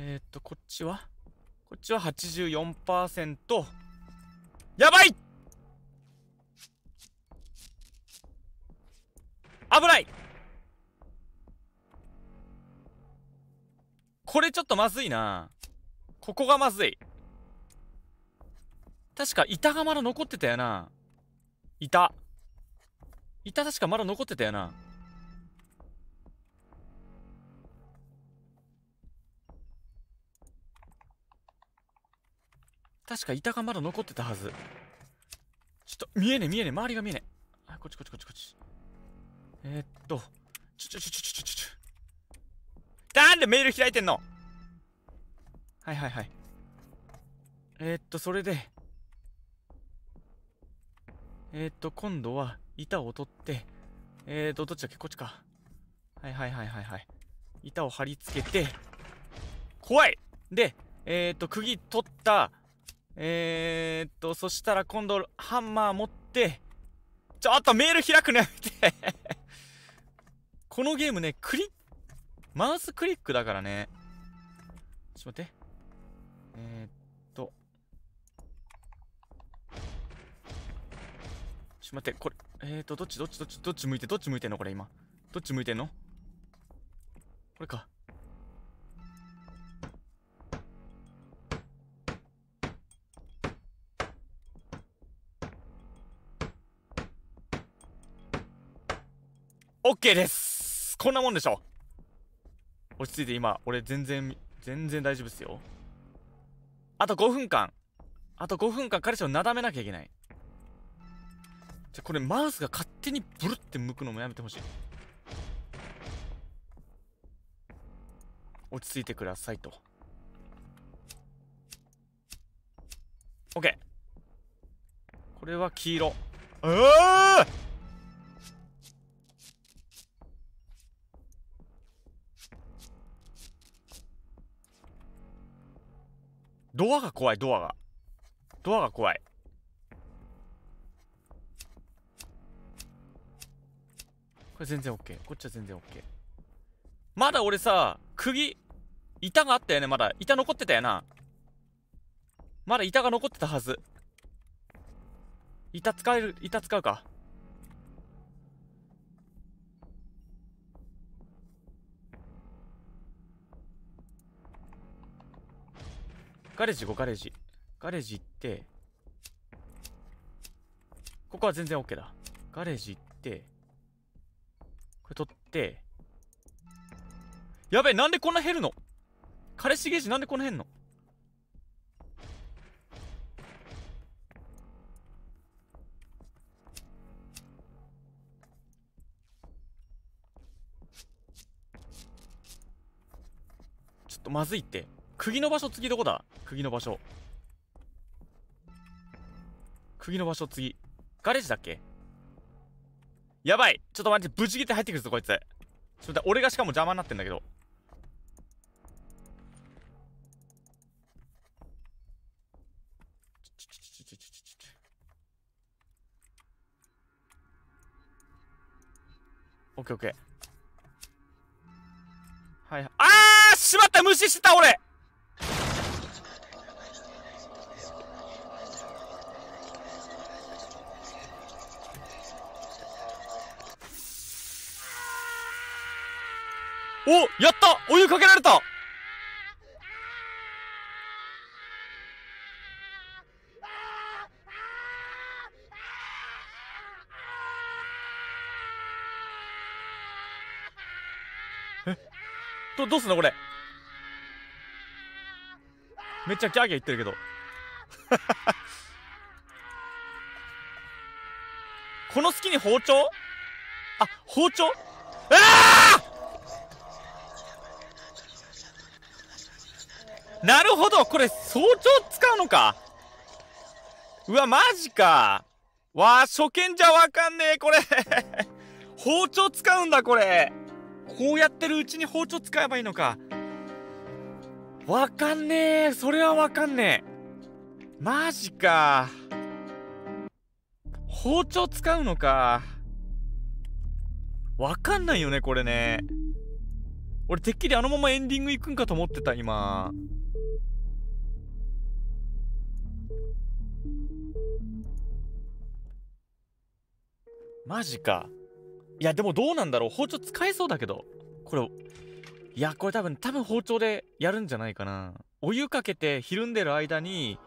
えー、っと、こっちはこっちは84%。やばい危ないこれちょっとまずいなここがまずい確か板がまだ残ってたよな板板確かまだ残ってたよな確か板がまだ残ってたはず。ちょっと、見えねえ見えねえ。周りが見えねえ。あ、こっちこっちこっちこっち。えー、っと、ちょちょちょちょちょちょちょ。なんでメール開いてんのはいはいはい。えー、っと、それで、えー、っと、今度は板を取って、えー、っと、どっちだっけこっちか。はいはいはいはいはい。板を貼り付けて、怖いで、えっと、釘取ったえー、っと、そしたら今度、ハンマー持って、ちょっとメール開くねてこのゲームね、クリッ、マウスクリックだからね。ちょっと待って。えー、っと。ちょっと待って、これ、えー、っと、どっちどっちどっちどっち向いて、どっち向いてんのこれ今。どっち向いてんのこれか。OK ですこんなもんでしょ落ち着いて今、俺全然、全然大丈夫っすよ。あと5分間。あと5分間彼氏をなだめなきゃいけない。じゃ、これマウスが勝手にブルって向くのもやめてほしい。落ち着いてくださいと。OK。これは黄色。うわドアが怖い、ドアが。ドアが怖い。これ全然 OK。こっちは全然 OK。まだ俺さ、釘、板があったよね、まだ。板残ってたよな。まだ板が残ってたはず。板使える、板使うか。ガレージ行こう、ガレージ。ガレージ行って、ここは全然 OK だ。ガレージ行って、これ取って、やべえ、なんでこんな減るの彼氏ゲージなんでこんな減るのちょっとまずいって。釘の場所次どこだ釘の場所。釘の場所次。ガレージだっけやばいちょっと待って、ぶち切って入ってくるぞ、こいつ。ちょっと俺がしかも邪魔になってんだけど。オッケーオッケー。はい。ああしまった無視してた俺おやったお湯かけられたえどどうすんのこれめっちゃギャーギャー言ってるけど この隙に包丁あ包丁ああなるほどこれ早朝使うのかうわマジかわあ初見じゃわかんねえこれ 包丁使うんだこれこうやってるうちに包丁使えばいいのかわかんねえそれはわかんねえマジか包丁使うのかわかんないよねこれね俺てっきりあのままエンディングいくんかと思ってた今マジか。いや、でもどうなんだろう。包丁使えそうだけど。これ、いや、これ多分、多分包丁でやるんじゃないかな。お湯かけてひるんでる間に、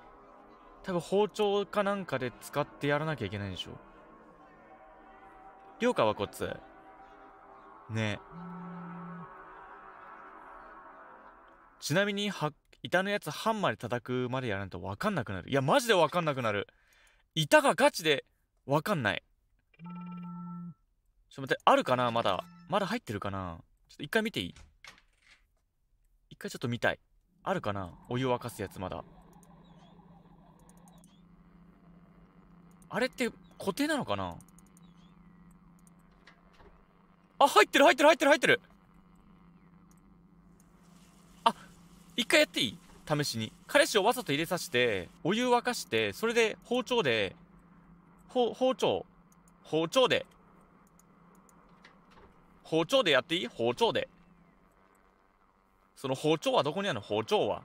多分包丁かなんかで使ってやらなきゃいけないでしょ。りょうかはこっち。ねちなみに、は、板のやつハンマーで叩くまでやらないと分かんなくなる。いや、マジで分かんなくなる。板がガチで分かんない。ちょっと待って、あるかなまだ。まだ入ってるかなちょっと一回見ていい一回ちょっと見たい。あるかなお湯を沸かすやつまだ。あれって固定なのかなあ、入ってる入ってる入ってる入ってるあ、一回やっていい試しに。彼氏をわざと入れさせて、お湯沸かして、それで包丁で、包丁包丁で。包丁でやっていい包丁で。その包丁はどこにあるの包丁は。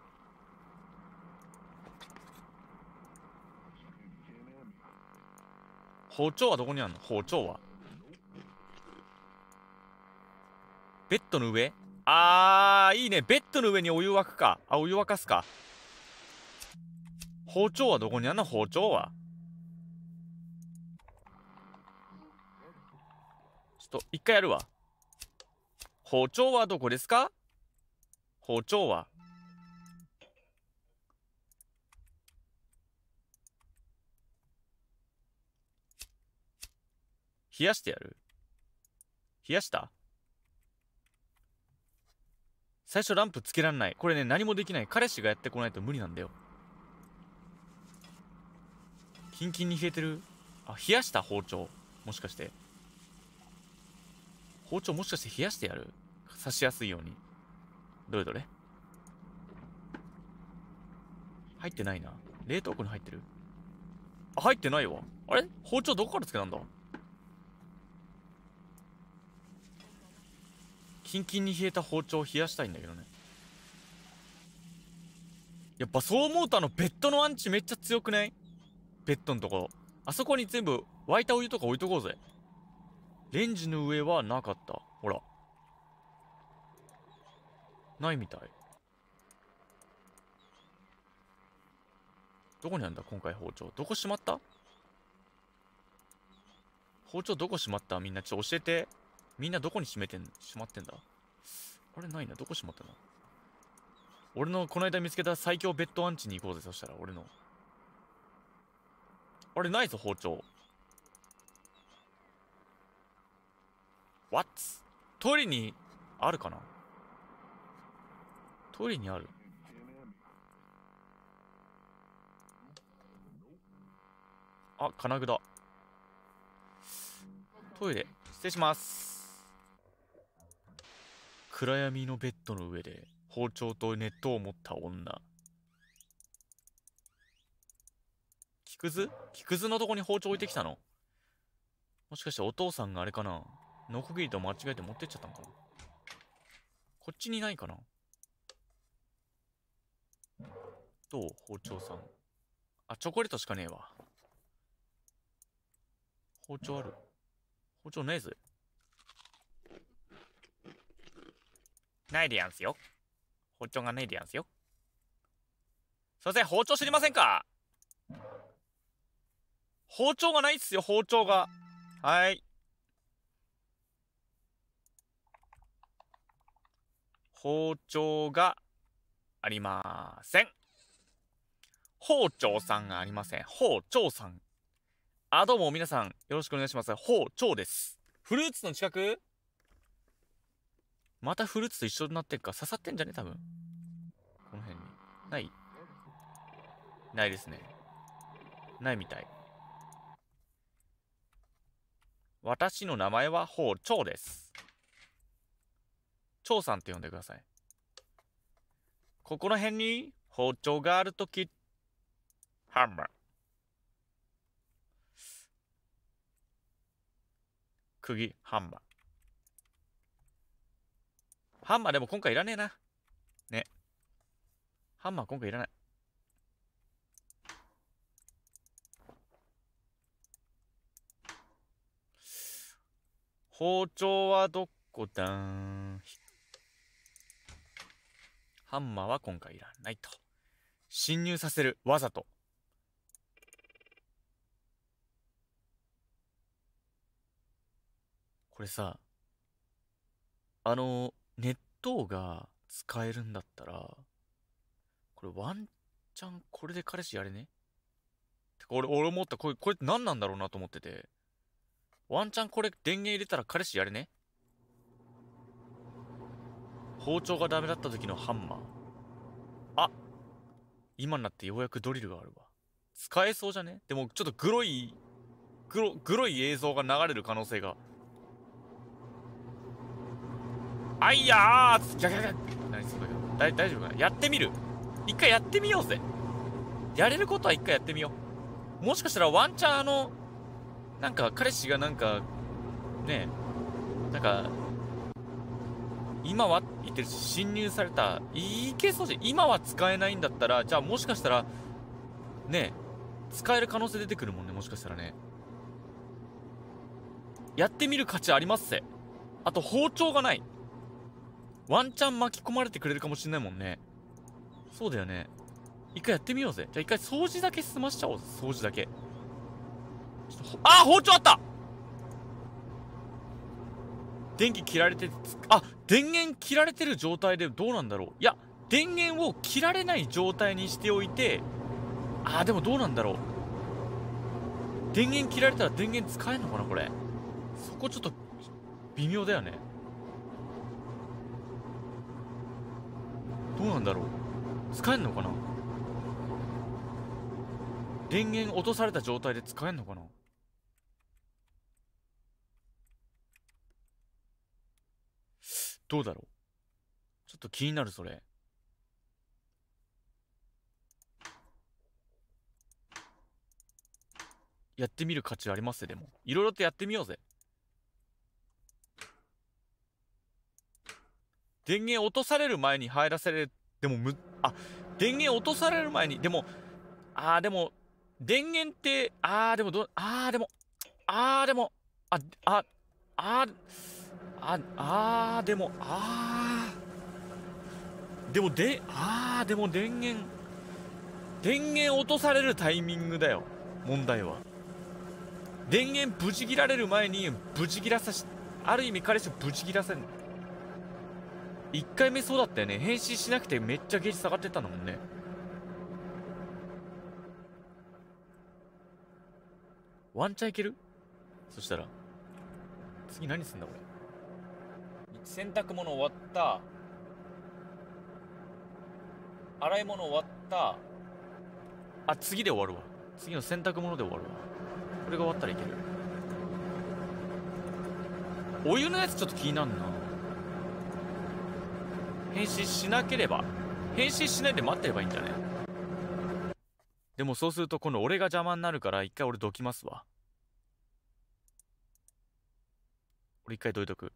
包丁はどこにあるの包丁は。ベッドの上あー、いいね。ベッドの上にお湯沸くか。あ、お湯沸かすか。包丁はどこにあるの包丁は。ちょっと一回やるわ。包丁はどこですか包丁は。冷やしてやる冷やした最初ランプつけらんない。これね、何もできない。彼氏がやってこないと無理なんだよ。キンキンに冷えてるあ、冷やした包丁。もしかして。包丁もしかして冷やしてやる刺しやすいように。どれどれ入ってないな。冷凍庫に入ってるあ、入ってないわ。あれ包丁どこからつけたんだキンキンに冷えた包丁を冷やしたいんだけどね。やっぱそう思うとあのベッドのアンチめっちゃ強くないベッドのところ。あそこに全部沸いたお湯とか置いとこうぜ。レンジの上はなかった。ほら。ないみたい。どこにあんだ今回包丁。どこしまった包丁どこしまったみんなちょっと教えて。みんなどこにしめてん、しまってんだあれないな。どこしまったの俺のこの間見つけた最強ベッドアンチに行こうぜ。そしたら俺の。あれないぞ、包丁。What? 通にあるかなイレにあるあ、金具だ。トイレ。失礼します。暗闇のベッドの上で包丁とネットを持った女。木くず木くずのとこに包丁置いてきたのもしかしてお父さんがあれかなノコギリと間違えて持ってっちゃったんかなこっちにないかなどう包丁さん。あ、チョコレートしかねえわ。包丁ある包丁ねえぜ。ないでやんすよ。包丁がないでやんすよ。すいません、包丁知りませんか包丁がないっすよ、包丁が。はい。包丁がありません。包丁さんがありません。包丁さん。あ、どうも皆さん、よろしくお願いします。包丁です。フルーツの近くまたフルーツと一緒になってるか。刺さってんじゃね多分。この辺に。ないないですね。ないみたい。私の名前は包丁です。張さんって呼んでください。ここら辺に包丁があるとき、ハンマー。釘、ハンマー。ハンマーでも今回いらねえな。ね。ハンマー今回いらない。包丁はどこだ引ハンマーは今回いらないと。侵入させる、わざと。これさ、あの、熱湯が使えるんだったら、これワンチャンこれで彼氏やれねてか俺、俺思った、これ、これって何なんだろうなと思ってて。ワンチャンこれ電源入れたら彼氏やれね包丁がダメだった時のハンマーあ今になってようやくドリルがあるわ使えそうじゃねでもちょっとグロいグログロい映像が流れる可能性があいやーギャギャギャ何すんだけど大丈夫かなやってみる一回やってみようぜやれることは一回やってみようもしかしたらワンチャンあのなんか彼氏がなんかねえなんか今はっ行ってるし侵入されたいけそうじゃん今は使えないんだったらじゃあもしかしたらね使える可能性出てくるもんねもしかしたらねやってみる価値ありますせあと包丁がないワンチャン巻き込まれてくれるかもしんないもんねそうだよね一回やってみようぜじゃあ一回掃除だけ済ましちゃおう掃除だけあ包丁あった電気切られてあ電源切られてる状態でどうなんだろういや電源を切られない状態にしておいてあーでもどうなんだろう電源切られたら電源使えんのかなこれそこちょっと微妙だよねどうなんだろう使えんのかな電源落とされた状態で使えんのかなどうだろうちょっと気になる、それ。やってみる価値ありますでも。いろいろとやってみようぜ。電源落とされる前に入らせれ、でもむ、あ、電源落とされる前に、でも、あーでも、電源って、あーでもど、あーでも、あーでも、あ、あ、あー、ああーでもあーでもでああでも電源電源落とされるタイミングだよ問題は電源ブチ切られる前にブチ切らさしある意味彼氏をブチ切らせん1回目そうだったよね返信しなくてめっちゃゲージ下がってたんだもんねワンチャンいけるそしたら次何すんだこれ洗濯物終わった洗い物終わったあ次で終わるわ次の洗濯物で終わるわこれが終わったらいけるお湯のやつちょっと気になるな変身しなければ変身しないで待ってればいいんじゃねでもそうすると今度俺が邪魔になるから一回俺どきますわ俺一回どいとく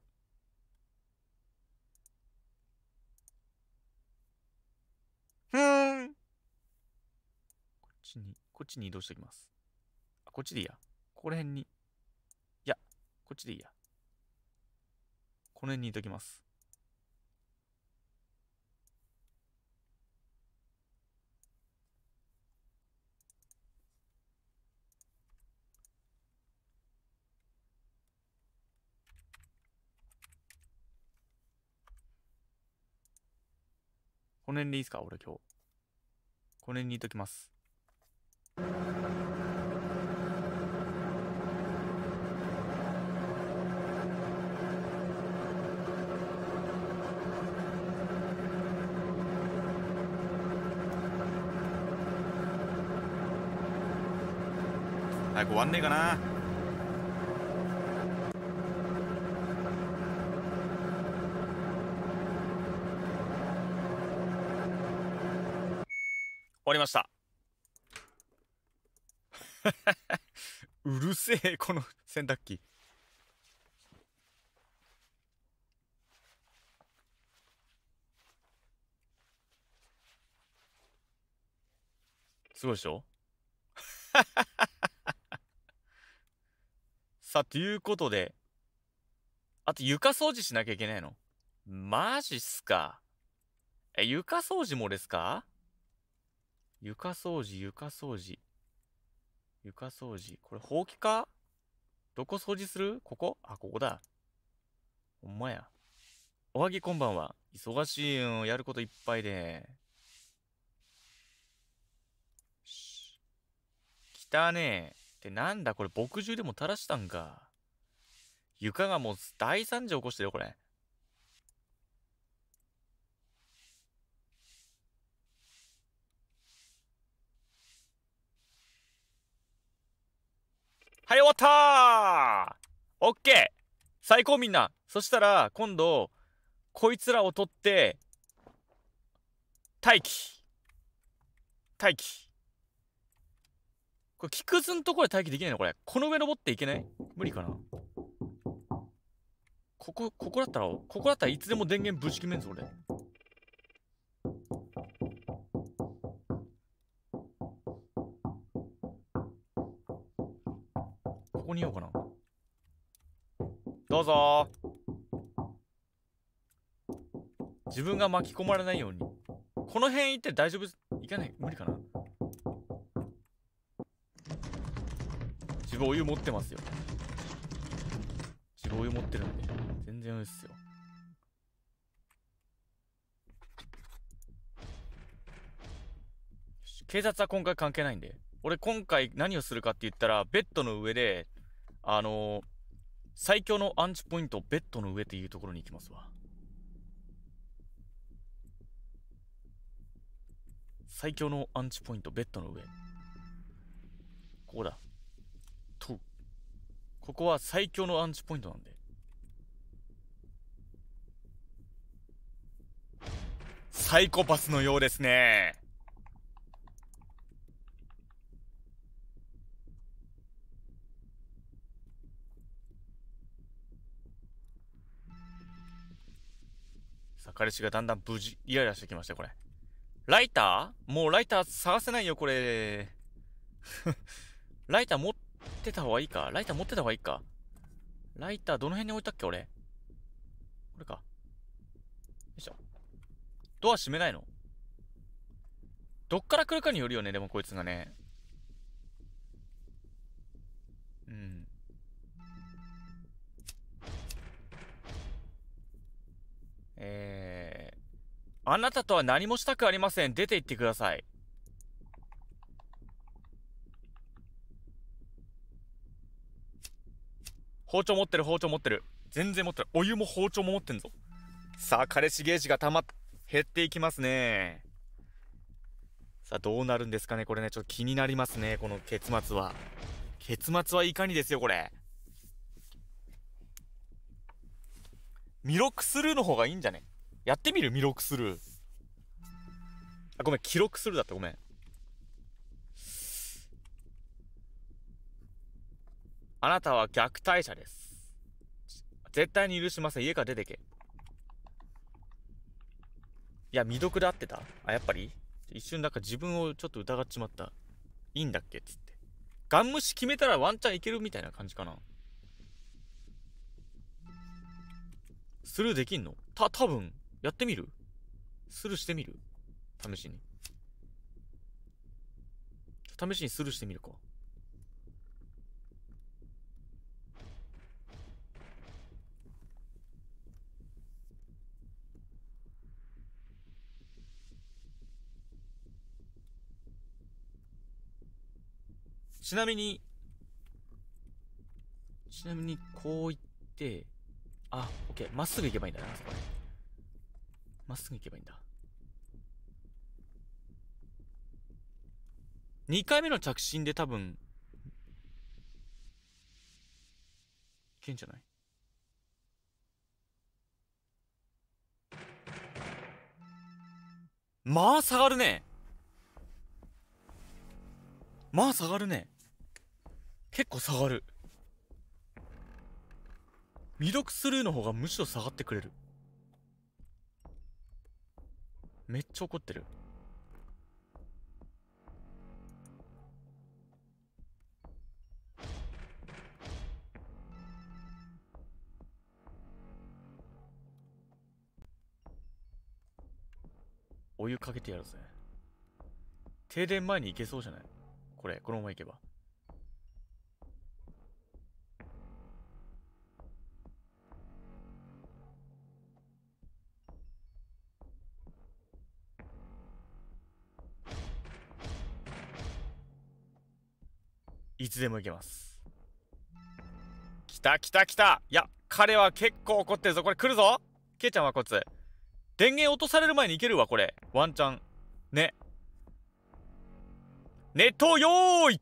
ちに、こっちに移動しておきます。あ、こっちでいいや。ここら辺に。いや、こっちでいいや。この辺にいときます。この辺でいいですか俺今日。この辺にいときます。早く終わんねえかな終わりました うるせえ、この洗濯機。すごいでしょ さあ、ということで、あと床掃除しなきゃいけないのマジっすか。え、床掃除もですか床掃除、床掃除。床掃除。これ、ほうきかどこ掃除するここあ、ここだ。ほんまや。おはぎこんばんは。忙しいよ。やることいっぱいで。汚ねえ。ってなんだこれ、墨汁でも垂らしたんか。床がもう大惨事起こしてるよ、これ。はい終わったーオッケー最高みんなそしたら今度こいつらを取って待機待機これ木くずのところで待機できないのこれこの上登っていけない無理かなここここだったらここだったらいつでも電源ぶち切めんぞ俺こにいようかなどうぞ自分が巻き込まれないようにこの辺行って大丈夫行かない無理かな自分お湯持ってますよ自分お湯持ってるんで全然いいっすよ警察は今回関係ないんで俺今回何をするかって言ったらベッドの上であのー、最強のアンチポイント、ベッドの上っていうところに行きますわ。最強のアンチポイント、ベッドの上。ここだ。と。ここは最強のアンチポイントなんで。サイコパスのようですね。彼氏がだんだん無事、イライラしてきましたこれ。ライターもうライター探せないよ、これ。ライター持ってた方がいいかライター持ってた方がいいかライターどの辺に置いたっけ、俺。これか。よいしょ。ドア閉めないのどっから来るかによるよね、でもこいつがね。えー、あなたとは何もしたくありません。出て行ってください。包丁持ってる、包丁持ってる。全然持ってる。お湯も包丁も持ってんぞ。さあ、彼氏ゲージがたま、減っていきますね。さあ、どうなるんですかね。これね、ちょっと気になりますね。この結末は。結末はいかにですよ、これ。ミロクスルーの方がいいんじゃねやってみるミロクスルー。あ、ごめん、記録するだってごめん。あなたは虐待者です。絶対に許しません。家から出てけ。いや、未読で合ってたあ、やっぱり一瞬なんか自分をちょっと疑っちまった。いいんだっけつって。ガン無視決めたらワンチャンいけるみたいな感じかな。スルーできんのた、多分やってみるスルーしてみる試しに。試しにスルーしてみるか。ちなみに、ちなみに、こう言って、あ、オッケー。まっすぐ行けばいいんだな、そこまっすぐ行けばいいんだ。2回目の着信で多分、いけんじゃないまあ下がるねまあ下がるね結構下がる未読スルーの方がむしろ下がってくれる。めっちゃ怒ってる。お湯かけてやるぜ。停電前に行けそうじゃないこれ、このまま行けば。いつでも行けます来た来た来たいや彼は結構怒ってるぞこれ来るぞケイちゃんはこいつ電源落とされる前に行けるわこれワンチャンねネットを用意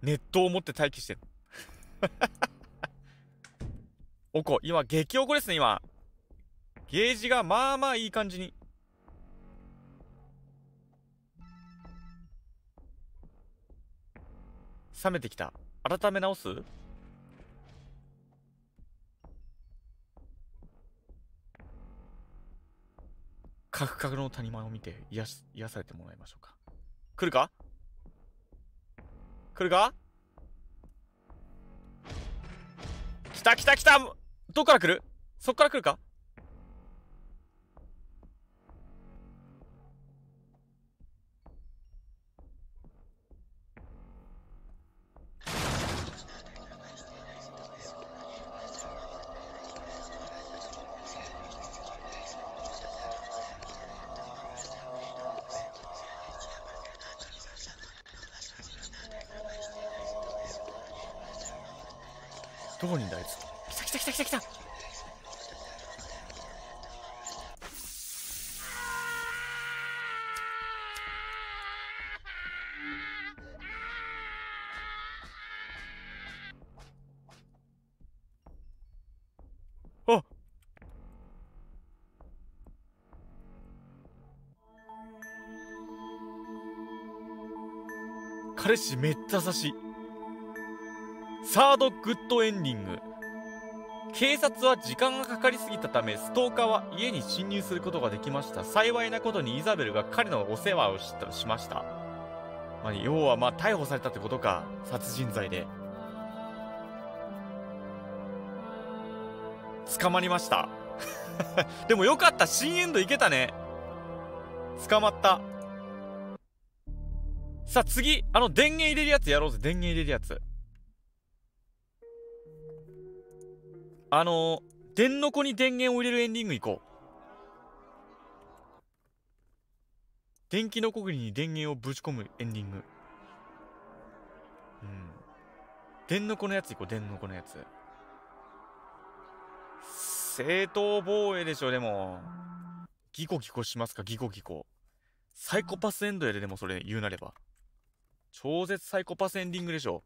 ネットを持って待機してる おこ今激おこですね今ゲージがまあまあいい感じに冷めてきた改め直すカクカクの谷間を見て癒し癒されてもらいましょうか来るか来るか来た来た来たどっから来るそっから来るか来た来た彼氏めっちゃ優しいサードグッドエンディング警察は時間がかかりすぎたため、ストーカーは家に侵入することができました。幸いなことにイザベルが彼のお世話をしました。まあ、要はまあ逮捕されたってことか。殺人罪で。捕まりました。でもよかった。新エンド行けたね。捕まった。さあ次、あの電源入れるやつやろうぜ。電源入れるやつ。あのー、電の子に電源を入れるエンディングいこう。電気のこぐりに電源をぶち込むエンディング。うん。電の子のやついこう、電の子のやつ。正当防衛でしょ、でも。ギコギコしますか、ギコギコ。サイコパスエンドやで、でもそれ言うなれば。超絶サイコパスエンディングでしょ。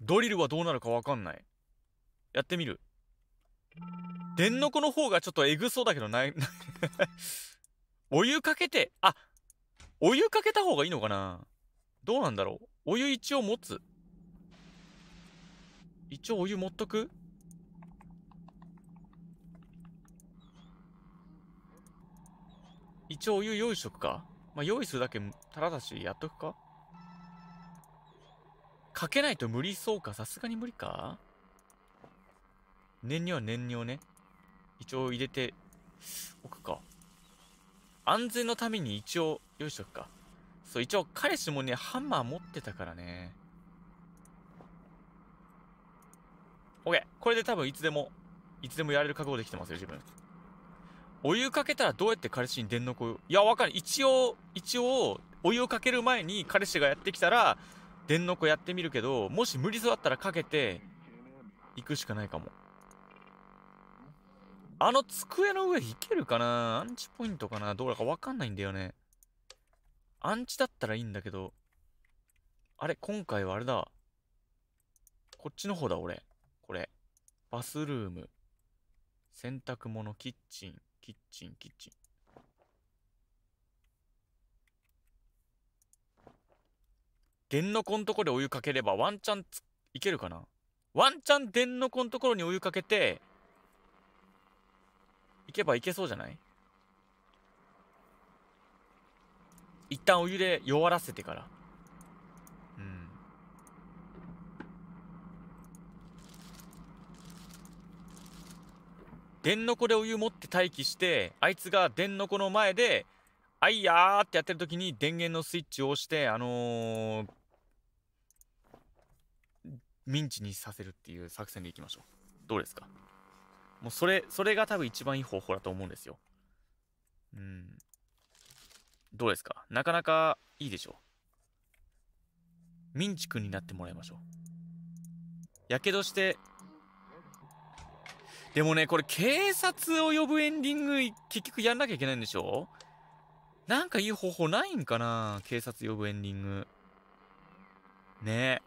ドリルはどうなるかわかんない。やってみる。電のこの方がちょっとエグそうだけどない お湯かけて、あ、お湯かけた方がいいのかなどうなんだろうお湯一応持つ。一応お湯持っとく一応お湯用意しとくかまあ、用意するだけ、ただだしやっとくかかけないと無理そうか。さすがに無理か燃料は燃料ね。一応入れておくか。安全のために一応用意しとくか。そう、一応彼氏もね、ハンマー持ってたからね。OK。これで多分いつでも、いつでもやれる覚悟できてますよ、自分。お湯かけたらどうやって彼氏に電の子いや、わかんない。一応、一応、お湯をかける前に彼氏がやってきたら、電の子やってみるけど、もし無理そうだったらかけて、行くしかないかも。あの机の上行けるかなアンチポイントかなどうだかわかんないんだよね。アンチだったらいいんだけど。あれ今回はあれだ。こっちの方だ、俺。これ。バスルーム。洗濯物、キッチン、キッチン、キッチン。電のこんとこでお湯かければワンチャンついけるかなワンチャン電のこんところにお湯かけて、いけばいけそうじゃない一旦お湯で弱らせてから。うん。電の子でお湯持って待機して、あいつが電の子の前で、はいやーってやってる時に電源のスイッチを押して、あのー、ミンチにさせるっていう作戦でいきましょう。どうですかもうそれ、それが多分一番いい方法だと思うんですよ。うん。どうですかなかなかいいでしょう。ミンチ君になってもらいましょう。やけどして、でもね、これ警察を呼ぶエンディング結局やんなきゃいけないんでしょなんかいい方法ないんかな警察呼ぶエンディング。ねえ。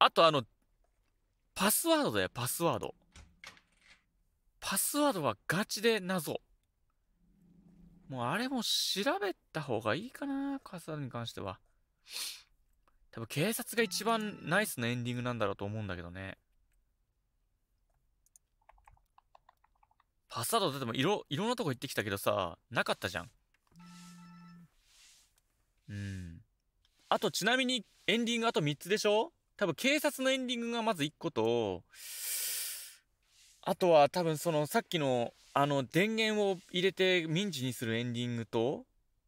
あとあの、パスワードだよ、パスワード。パスワードはガチで謎。もうあれも調べた方がいいかな、パスワードに関しては。多分警察が一番ナイスなエンディングなんだろうと思うんだけどね。パスワード出てもいろ、いろんなとこ行ってきたけどさ、なかったじゃん。うん。あと、ちなみに、エンディングあと3つでしょ多分、警察のエンディングがまず1個と、あとは多分そのさっきのあの電源を入れて民事にするエンディングと、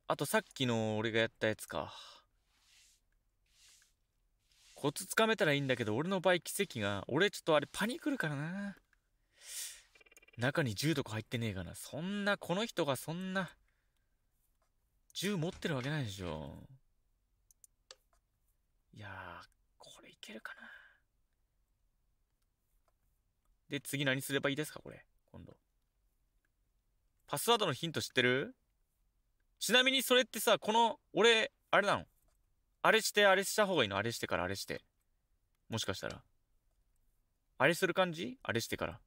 あとさっきの俺がやったやつか。コツつかめたらいいんだけど、俺の場合奇跡が、俺ちょっとあれパニクるからな。中に銃とか入ってねえかな。そんな、この人がそんな、銃持ってるわけないでしょ。いやー、これいけるかな。で、次何すればいいですかこれ。今度。パスワードのヒント知ってるちなみにそれってさ、この、俺、あれなのあれして、あれした方がいいのあれしてから、あれして。もしかしたら。あれする感じあれしてから。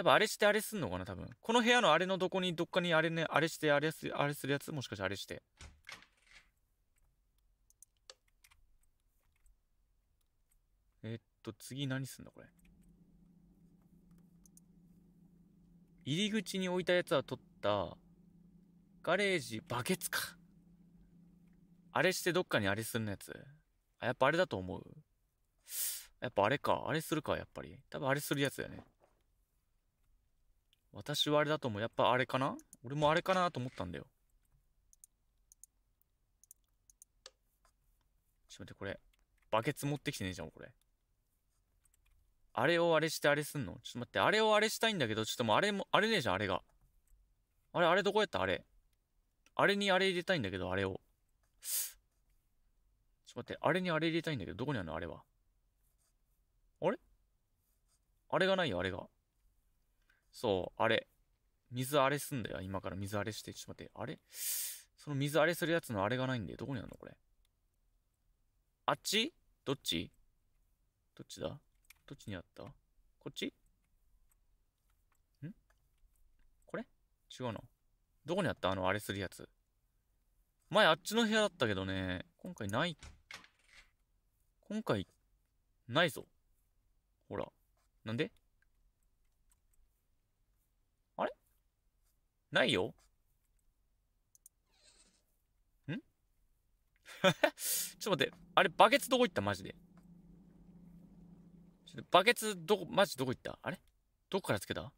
多分あれしてあれすんのかな多分。この部屋のあれのどこに、どっかにあれね、あれしてあれす、あれするやつもしかしてあれして。えっと、次何すんのこれ。入り口に置いたやつは取った。ガレージ、バケツか。あれしてどっかにあれすんのやつ。あ、やっぱあれだと思う。やっぱあれか。あれするか、やっぱり。多分あれするやつだよね。私はあれだと思う。やっぱあれかな俺もあれかなと思ったんだよ。ちょっと待って、これ。バケツ持ってきてねえじゃん、これ。あれをあれしてあれすんのちょっと待って、あれをあれしたいんだけど、ちょっともうあれも、あれねえじゃん、あれが。あれ、あれどこやったあれ。あれにあれ入れたいんだけど、あれを。ちょっと待って、あれにあれ入れたいんだけど、どこにあるのあれは。あれあれがないよ、あれが。そう、あれ。水あれすんだよ。今から水あれして。ちょっと待って。あれその水あれするやつのあれがないんで、どこにあるのこれ。あっちどっちどっちだどっちにあったこっちんこれ違うのどこにあったあのあれするやつ。前あっちの部屋だったけどね、今回ない。今回、ないぞ。ほら。なんでないよん ちょっと待って。あれ、バケツどこ行ったマジで。ちょっとバケツどこ、マジどこ行ったあれどこからつけた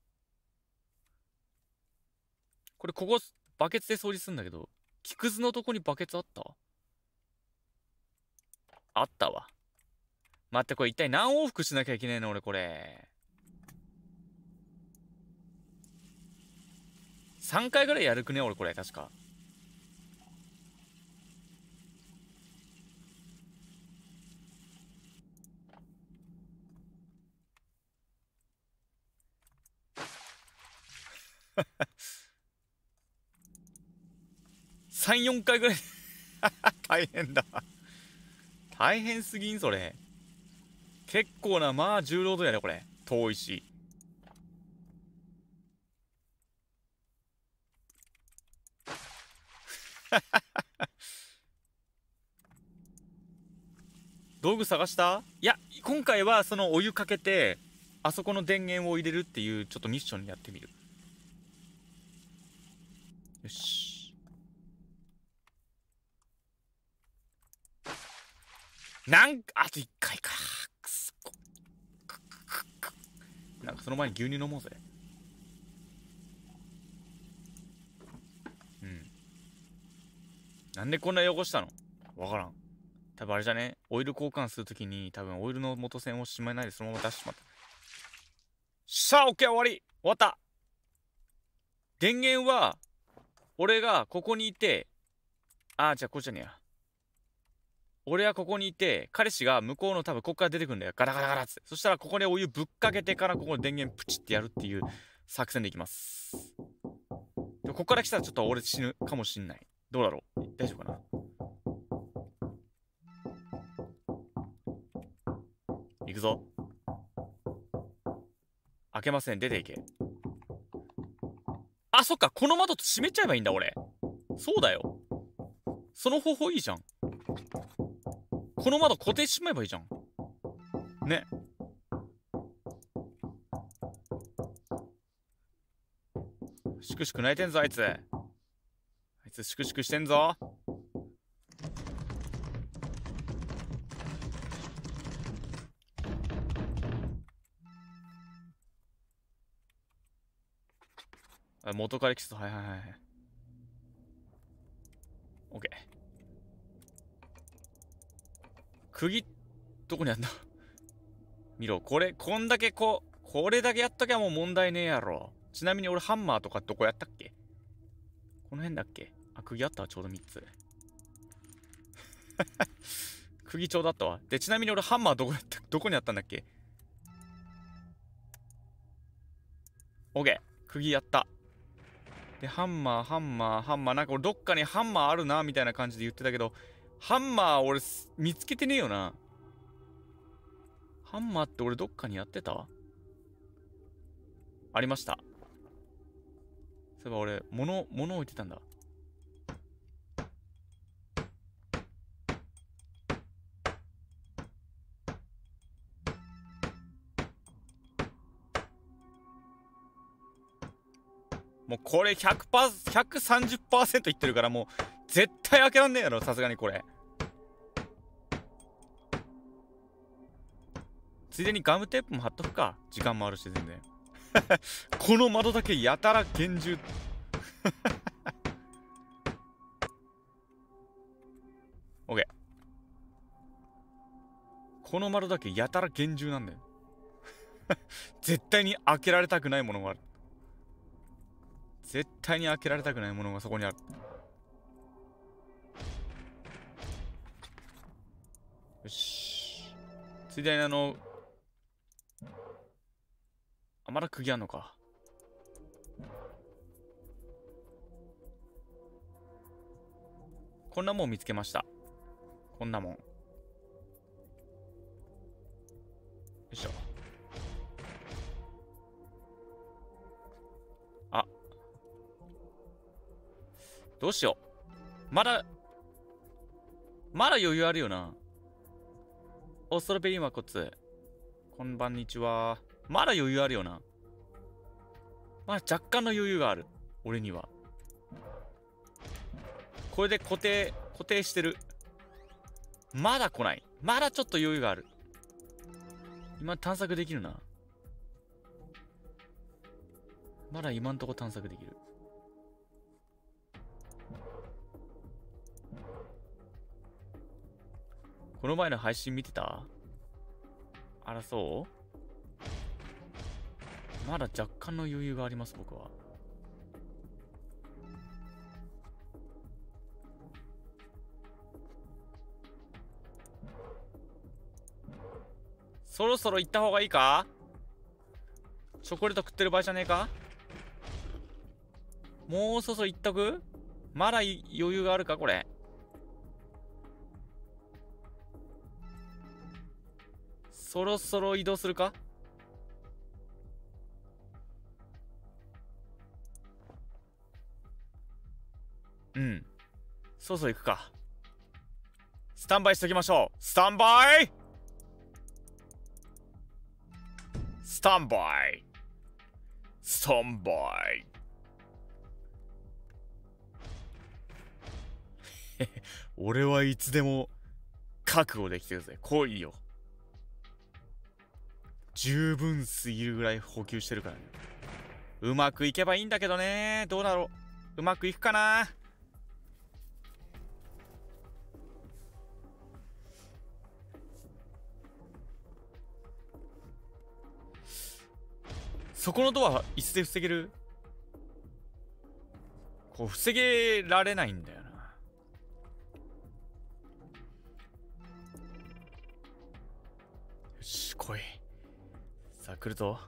これ、ここ、バケツで掃除するんだけど、木くずのとこにバケツあったあったわ。待って、これ一体何往復しなきゃいけないの俺、これ。3回ぐらいやるくね俺これ確か34回ぐらい 大変だ大変すぎんそれ結構なまあ重労働やねこれ遠いし 道具探したいや、今回はそのお湯かけて、あそこの電源を入れるっていうちょっとミッションやってみる。よし。なんあと一回か。くそ。なんかその前に牛乳飲もうぜ。なんでこんな汚したのわからん。多分あれじゃねオイル交換するときに、多分オイルの元栓をしまえないでそのまま出してしまった。さあ、オッケー終わり終わった電源は、俺がここにいて、ああ、じゃあこっちじゃねえや。俺はここにいて、彼氏が向こうの多分こっから出てくるんだよ。ガラガラガラって。そしたらここでお湯ぶっかけてからここで電源プチってやるっていう作戦でいきます。でここから来たらちょっと俺死ぬかもしんない。どうだろう大丈夫かないくぞ。開けません。出ていけ。あ、そっか。この窓閉めちゃえばいいんだ、俺。そうだよ。その方法いいじゃん。この窓固定しまえばいいじゃん。ね。しくしく泣いてんぞ、あいつ。いつ粛々してんぞあ元かキスはいはいはいはい OK 釘どこにあんだ 見ろこれこんだけここれだけやっときゃもう問題ねえやろちなみに俺ハンマーとかどこやったっけこの辺だっけ釘あったわ、ちょうど3つ。釘ちょうどあったわ。で、ちなみに俺ハンマーどこやった、どこにあったんだっけ ?OK。釘やった。で、ハンマー、ハンマー、ハンマー。なんか俺どっかにハンマーあるな、みたいな感じで言ってたけど、ハンマー俺見つけてねえよな。ハンマーって俺どっかにやってたありました。そういえば俺、物、物置いてたんだ。もうこれ100パー、130%いってるからもう絶対開けらんねえやろ、さすがにこれ。ついでにガムテープも貼っとくか。時間もあるし全然。この窓だけやたら厳重。OK この窓だけやたら厳重なんだよ 絶対に開けられたくないものがある絶対に開けられたくないものがそこにあるよしついでにあのあまだ釘あんのかこんなもん見つけましたこんなもんよいしょどうしよう。まだ、まだ余裕あるよな。オーストラペリーマコツ。こんばんにちは。まだ余裕あるよな。まだ若干の余裕がある。俺には。これで固定、固定してる。まだ来ない。まだちょっと余裕がある。今探索できるな。まだ今んとこ探索できる。この前の配信見てたあらそうまだ若干の余裕があります、僕は。そろそろ行った方がいいかチョコレート食ってる場合じゃねえかもうそろそろ行っとくまだ余裕があるかこれ。そろそろ移動するかうんそろそろ行くかスタンバイしときましょうスタンバイスタンバイスタンバイ 俺はいつでも覚悟できてるぜ来いよ十分すぎるぐらい補給してるからね。うまくいけばいいんだけどね。どうだろう。うまくいくかなそこのドア、いつで防げるこう、防げられないんだよな。よし、来い。さあ来るぞ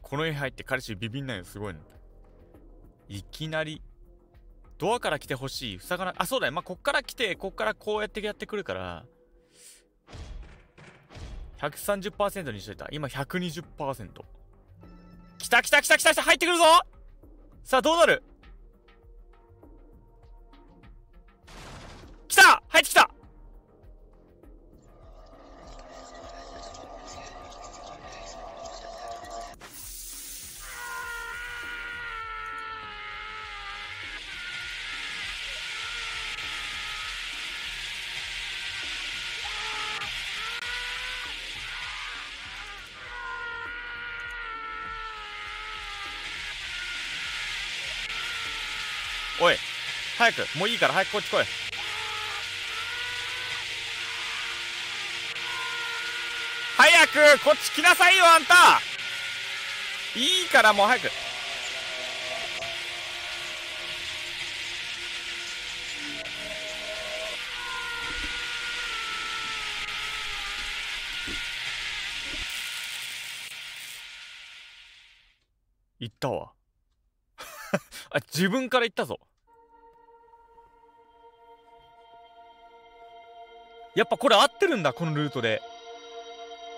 この家入って彼氏ビビんないのすごいのいきなりドアから来てほしい塞がなあそうだねまあこっから来てこっからこうやってやってくるから130%にしといた今120%来た来た来た来た来た入ってくるぞさあどうなる来た入ってきたおい早くもういいから早くこっち来いくこっち来なさいよあんたいいからもう早く行ったわ あ自分から言ったぞやっぱこれ合ってるんだこのルートで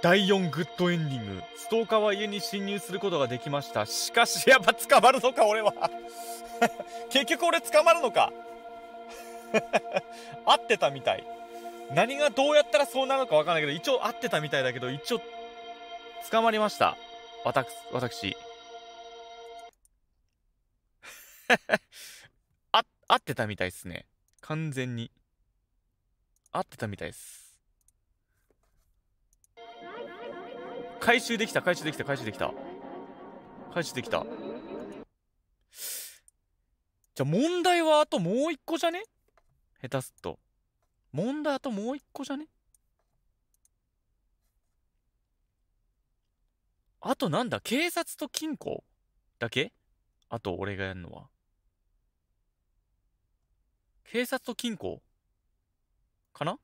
第4グッドエンディング。ストーカーは家に侵入することができました。しかし、やっぱ捕まるのか、俺は。結局俺捕まるのか。合ってたみたい。何がどうやったらそうなのかわかんないけど、一応合ってたみたいだけど、一応、捕まりました。わたく、私。あ、合ってたみたいっすね。完全に。合ってたみたいっす。回収できた回収できた回収できた回収できたじゃあ問題はあともう一個じゃね下手すっと問題あともう一個じゃねあとなんだ警察と金庫だけあと俺がやるのは警察と金庫かな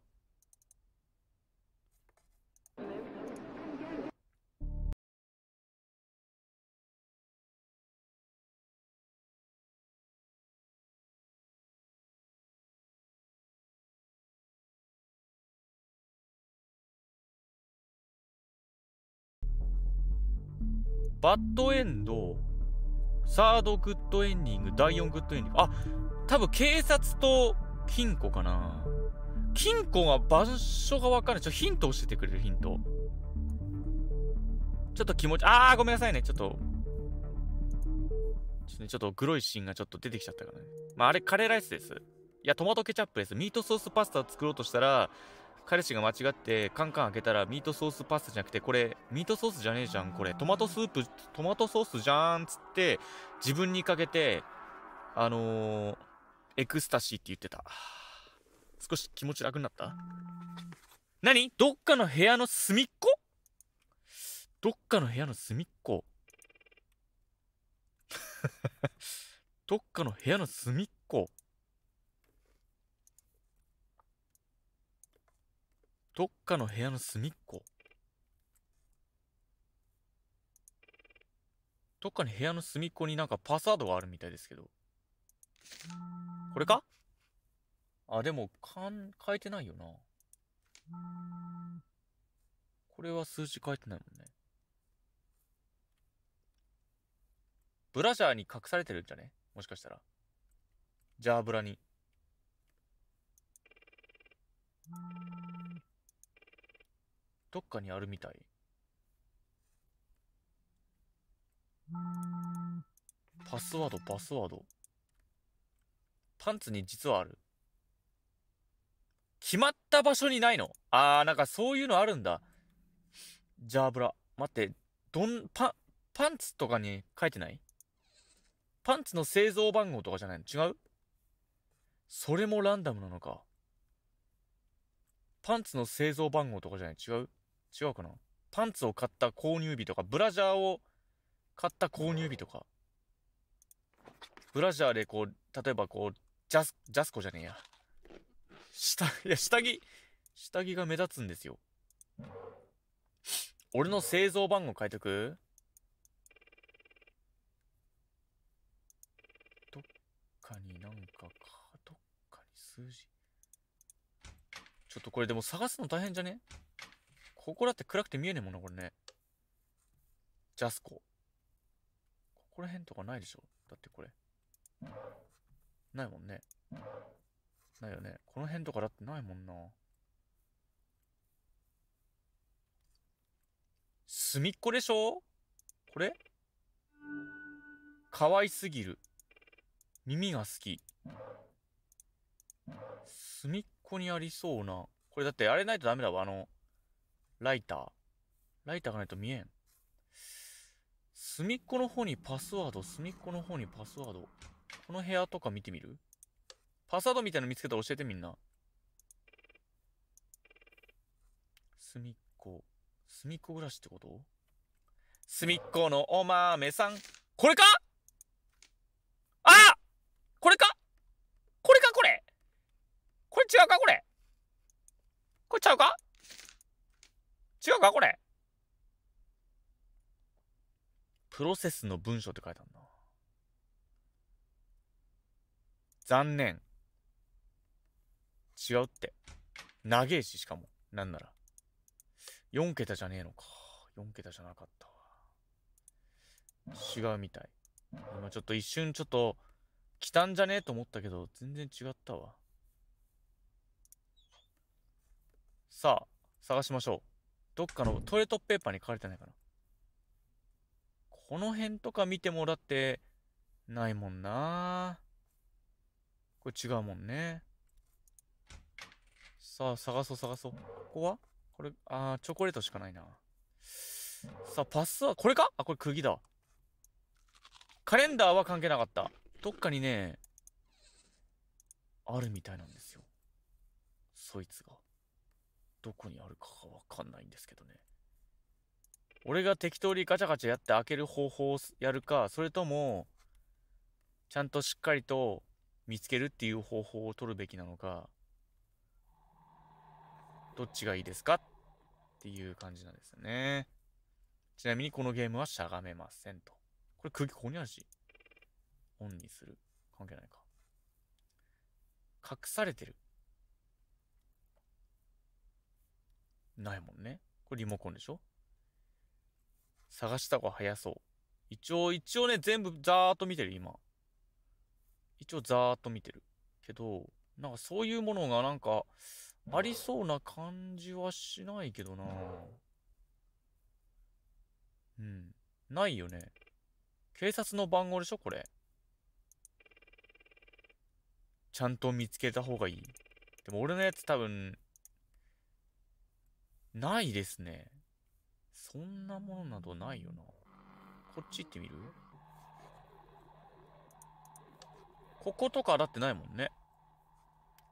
バッドエンド、サードグッドエンディング、第4グッドエンディング。あ、多分警察と金庫かな。金庫が場所がわかんない。ちょ、ヒント教えてくれるヒント。ちょっと気持ち、あー、ごめんなさいね。ちょっと、ちょっと,、ね、ちょっとグロいシーンがちょっと出てきちゃったからね。まあ、あれ、カレーライスです。いや、トマトケチャップです。ミートソースパスタ作ろうとしたら、彼氏が間違ってカンカン開けたらミートソースパスタじゃなくてこれミートソースじゃねえじゃんこれトマトスープトマトソースじゃんっつって自分にかけてあのー、エクスタシーって言ってた少し気持ち楽になった何どっかの部屋の隅っこどっかの部屋の隅っこ どっかの部屋の隅っこどっかの部屋の隅っこどっかに部屋の隅っこになんかパスワードがあるみたいですけど。これかあ、でも、かん、変えてないよな。これは数字変えてないもんね。ブラジャーに隠されてるんじゃねもしかしたら。ジャーブラに。どっかにあるみたい。パスワード、パスワード。パンツに実はある。決まった場所にないのあー、なんかそういうのあるんだ。ジャーブラ。待って、どん、パ、パンツとかに書いてないパンツの製造番号とかじゃないの違うそれもランダムなのか。パンツの製造番号とかじゃない違う違うかなパンツを買った購入日とか、ブラジャーを買った購入日とか、ブラジャーでこう、例えばこう、ジャス、ジャスコじゃねえや。下、いや、下着、下着が目立つんですよ。俺の製造番号変えとくどっかになんかか、どっかに数字。ちょっとこれでも探すの大変じゃねここだって暗くて見えねえもんな、これね。ジャスコ。ここら辺とかないでしょだってこれ。ないもんね。ないよね。この辺とかだってないもんな。隅っこでしょこれ可愛すぎる。耳が好き。隅っこにありそうな。これだってやれないとダメだわ。あの、ライター。ライターがないと見えん。隅っこの方にパスワード、隅っこの方にパスワード。この部屋とか見てみるパスワードみたいなの見つけたら教えてみんな。隅っこ。隅っこ暮らしってこと隅っこのお豆さん。これかあこれかこれかこれこれ違うかこれこれちゃうか違うかこれ。プロセスの文章って書いてあるな。残念。違うって。長えし、しかも。なんなら。4桁じゃねえのか。4桁じゃなかったわ。違うみたい。今ちょっと一瞬ちょっと、来たんじゃねえと思ったけど、全然違ったわ。さあ、探しましょう。どっかのトイレットペーパーに書かれてないかな。この辺とか見てもらって、ないもんなこれ違うもんね。さあ、探そう探そう。ここはこれ、あー、チョコレートしかないな。さあ、パスは、これかあ、これ釘だ。カレンダーは関係なかった。どっかにね、あるみたいなんですよ。そいつが。どこにあるかわかんないんですけどね。俺が適当にガチャガチャやって開ける方法をやるか、それとも、ちゃんとしっかりと見つけるっていう方法を取るべきなのか、どっちがいいですかっていう感じなんですよね。ちなみにこのゲームはしゃがめませんと。これ空気ここにあるし。オンにする。関係ないか。隠されてる。ないもんね。これリモコンでしょ探した方が早そう。一応、一応ね、全部ざーっと見てる、今。一応ざーっと見てる。けど、なんかそういうものがなんか、ありそうな感じはしないけどなうん。ないよね。警察の番号でしょこれ。ちゃんと見つけた方がいい。でも俺のやつ多分、ないですね。そんなものなどないよな。こっち行ってみるこことかだってないもんね。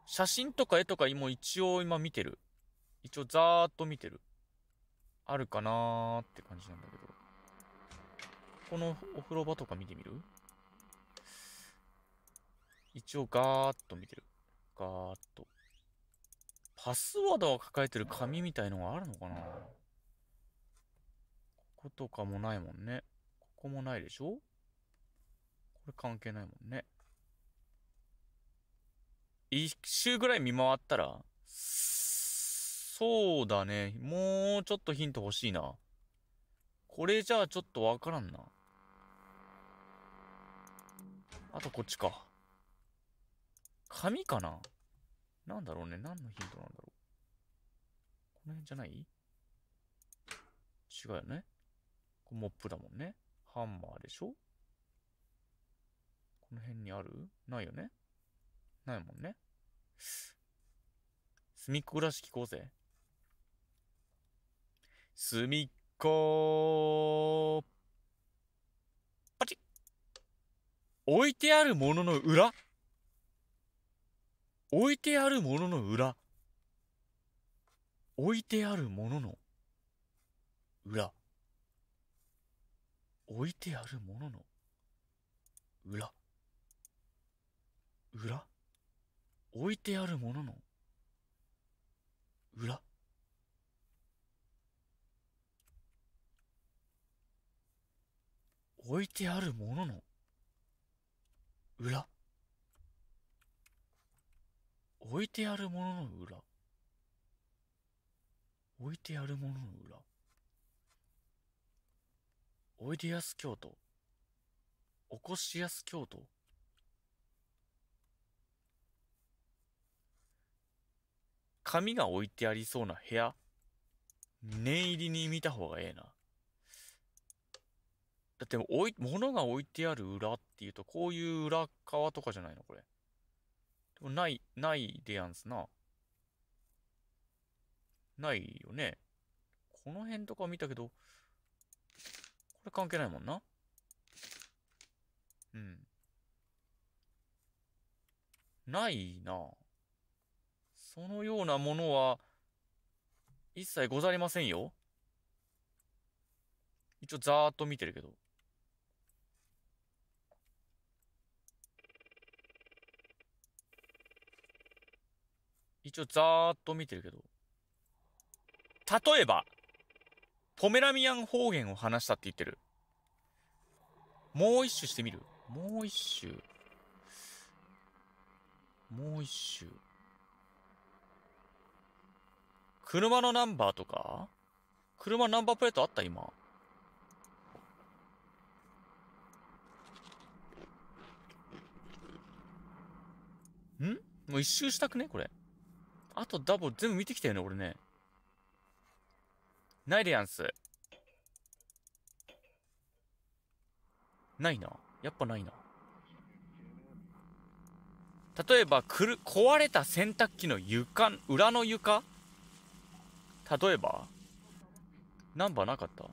写真とか絵とかも一応今見てる。一応ざーっと見てる。あるかなーって感じなんだけど。このお風呂場とか見てみる一応ガーッと見てる。ガーッと。パスワードを抱かてる紙みたいのがあるのかなこことかもないもんね。ここもないでしょこれ関係ないもんね。一周ぐらい見回ったらそうだね。もうちょっとヒント欲しいな。これじゃあちょっとわからんな。あとこっちか。紙かななんだろうね。何のヒントなんだろう。この辺じゃない違うよね。こモップだもんね。ハンマーでしょこの辺にあるないよねないもんね。隅っこ暮らし聞こうぜ。隅っこパチッ置いてあるものの裏置いてあるものの裏。置いてあるものの裏。置いてあるものの裏。裏置いてあるものの裏置いてあるものの裏置いてあるものの裏。置いてあるものの裏。おいでやす京都。おこしやす京都。紙が置いてありそうな部屋。念入りに見た方がええな。だって、おい、物が置いてある裏っていうと、こういう裏側とかじゃないのこれ。でもない、ないでやんすな。ないよね。この辺とか見たけど、これ関係ないもんな。うん。ないな。そのようなものは、一切ござりませんよ。一応ざーっと見てるけど。一応ざーっと見てるけど。例えば、ポメラミアン方言を話したって言ってる。もう一周してみるもう一周。もう一周。車のナンバーとか車ナンバープレートあった今。んもう一周したくねこれ。あとダボ全部見てきたよね、俺ね。ないでやんす。ないな。やっぱないな。例えば、くる、壊れた洗濯機の床、裏の床例えばナンバーなかった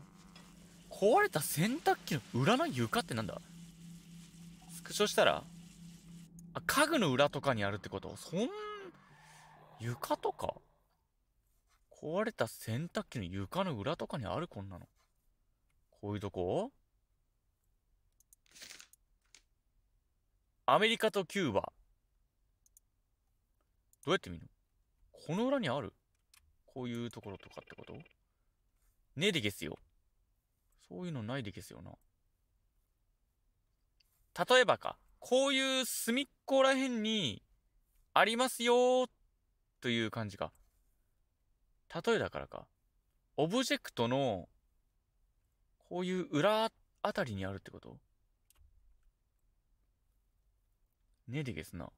壊れた洗濯機の裏の床ってなんだスクショしたらあ、家具の裏とかにあるってことそん床とか壊れた洗濯機の床の裏とかにあるこんなの。こういうとこアメリカとキューバ。どうやって見るのこの裏にあるこういうところとかってことねえでげすよ。そういうのないでげすよな。例えばか、こういう隅っこら辺にありますよーっという感じか。例えだからか。オブジェクトの、こういう裏あたりにあるってことねえでげすな。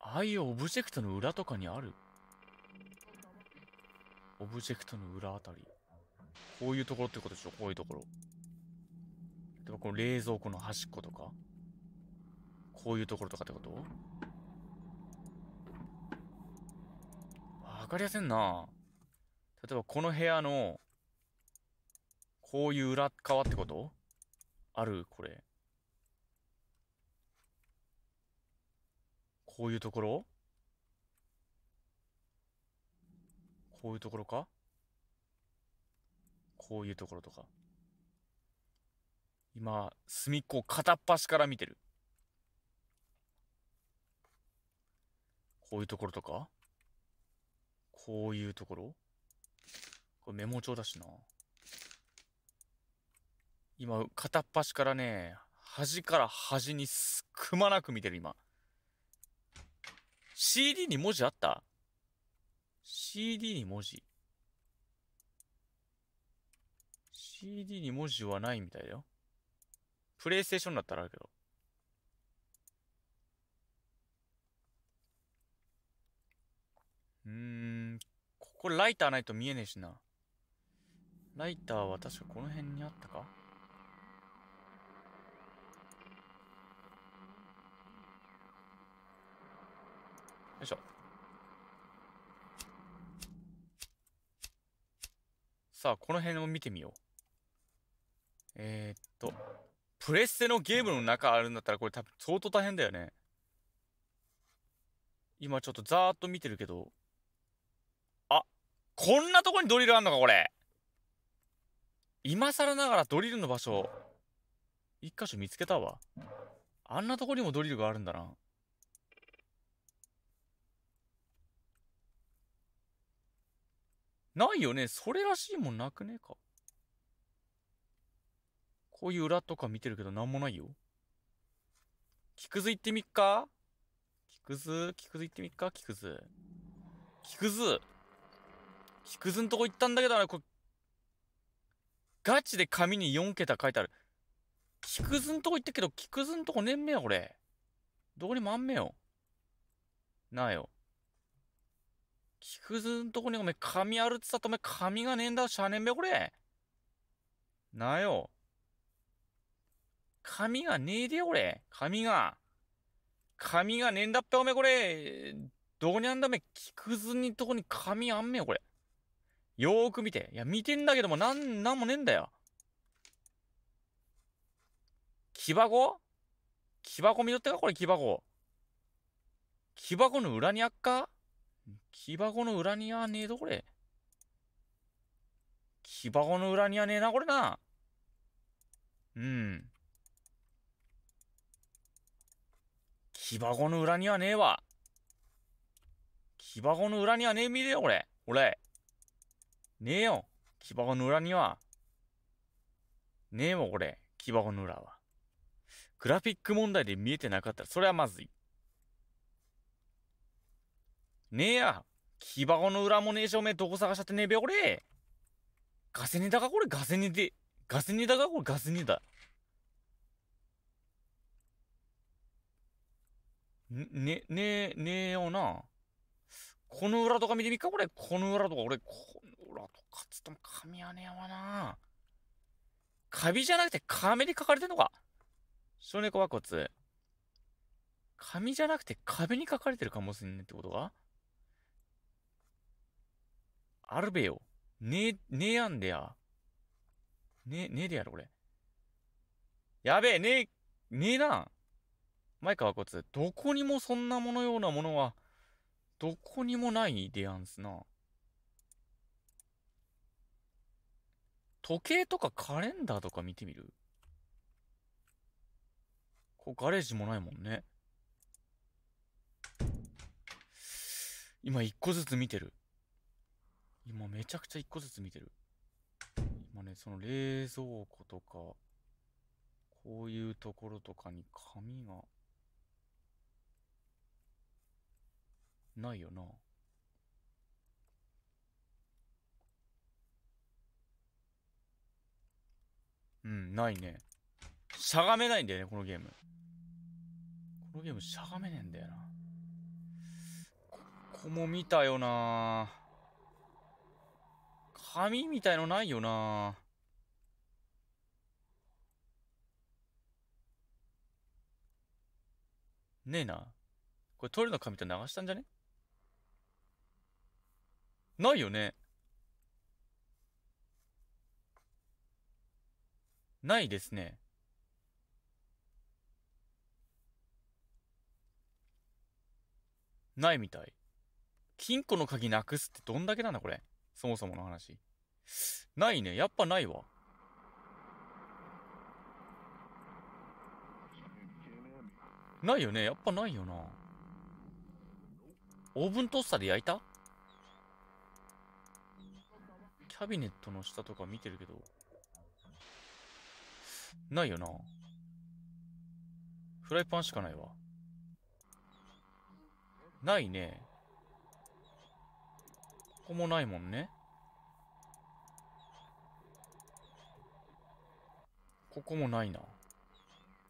ああいうオブジェクトの裏とかにあるオブジェクトの裏あたり。こういうところってことでしょこういうところ。例えばこの冷蔵庫の端っことかこういうところとかってことかりやすいな。例えばこの部屋の、こういう裏側ってことあるこれ。こういうところこういうところかこういうところとか。今、隅っこを片っ端から見てる。こういうところとかこういうところこれメモ帳だしな。今、片っ端からね、端から端にすくまなく見てる、今。CD に文字あった ?CD に文字。CD に文字はないみたいだよ。プレイステーションだったらあるけど。うーん。これライターないと見えねえしな。ライターは確かこの辺にあったかよいしょ。さあ、この辺を見てみよう。えー、っと、プレステのゲームの中あるんだったらこれ多分相当大変だよね。今ちょっとざーっと見てるけど、こんなとこにドリルあんのか、これ。今更ながらドリルの場所、一箇所見つけたわ。あんなとこにもドリルがあるんだな。ないよね。それらしいもんなくねえか。こういう裏とか見てるけどなんもないよ。木くず行ってみっか木くず、木くず行ってみっか木くず。木くず。木くずんとこ行ったんだけどな、これ。ガチで紙に4桁書いてある。木くずんとこ行ったけど、木くずんとこねんめよ、これ。どこにもあんめよ。なよ。木くずんとこにおめえ紙あるっつったとおめえ紙がねえんだ、しゃねんべ、これ。なよ。紙がねえでよ、これ。紙が。紙がねえんだっぺ、おめえこれ。どこにあんだめ、木くずんにとこに紙あんめよ、これ。よーく見て。いや、見てんだけども、なん、なんもねえんだよ。木箱木箱見とってかこれ木箱。木箱の裏にあっか木箱の裏にはねえぞ、これ。木箱の裏にはねえな、これな。うん。木箱の裏にはねえわ。木箱の裏にはねえ見れよ、これ。俺。ねえよ木箱の裏には。ねえよ、これ、木箱の裏は。グラフィック問題で見えてなかったら、それはまずい。ねえや木箱の裏もねえし、おめえどこ探したってねえべこれガセネタかこれガセネで。ガセネタかこれガセネタ。ね、ねえ、ねえよな。この裏とか見てみっかこれ。この裏とか、俺、こら、とかつとも神はねやわな。カビじゃなくて亀に書かれてんのか。小猫は骨。つ。紙じゃなくて壁に書かれてるかもしれないってことがあるべよ。ね、ねやんでや。ね、ねえでやろ、これ。やべえ、ねえ、ねえな。前川こつ、どこにもそんなものようなものは、どこにもないでやんすな。時計とかカレンダーとか見てみるこうガレージもないもんね。今一個ずつ見てる。今めちゃくちゃ一個ずつ見てる。今ね、その冷蔵庫とか、こういうところとかに紙が、ないよな。うん、ないね。しゃがめないんだよね、このゲーム。このゲームしゃがめねえんだよな。ここも見たよな紙みたいのないよなねえな。これトイレの紙って流したんじゃねないよね。ないですね。ないみたい。金庫の鍵なくすってどんだけなんだこれ。そもそもの話。ないね。やっぱないわ。ないよね。やっぱないよな。オーブントースターで焼いたキャビネットの下とか見てるけど。ないよな。フライパンしかないわ。ないね。ここもないもんね。ここもないな。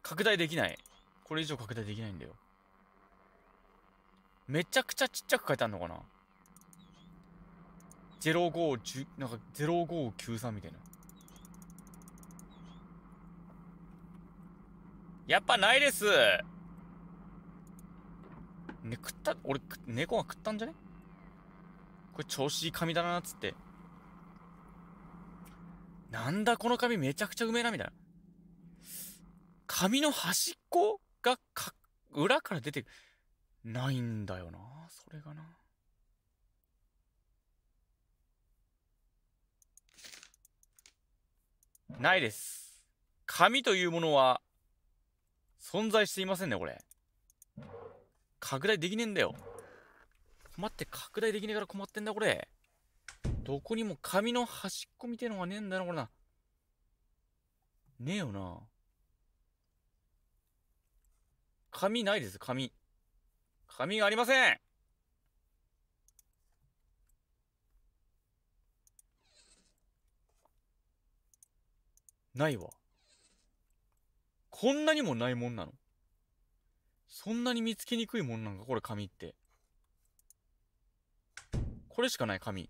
拡大できない。これ以上拡大できないんだよ。めちゃくちゃちっちゃく書いてあんのかな ?05、なんか0593みたいな。やっぱないです。ね、食った、俺、猫が食ったんじゃねこれ調子いい髪だなっつって。なんだこの髪めちゃくちゃうめえな、みたいな。髪の端っこがか、裏から出て、ないんだよな、それがな。ないです。紙というものは存在していませんね、これ。拡大できねえんだよ。待って、拡大できねえから困ってんだ、これ。どこにも紙の端っこみてえのがねえんだな、これな。ねえよな。紙ないです、紙。紙がありませんないわ。こんなにもないもんなのそんなに見つけにくいもんなんかこれ紙って。これしかない紙。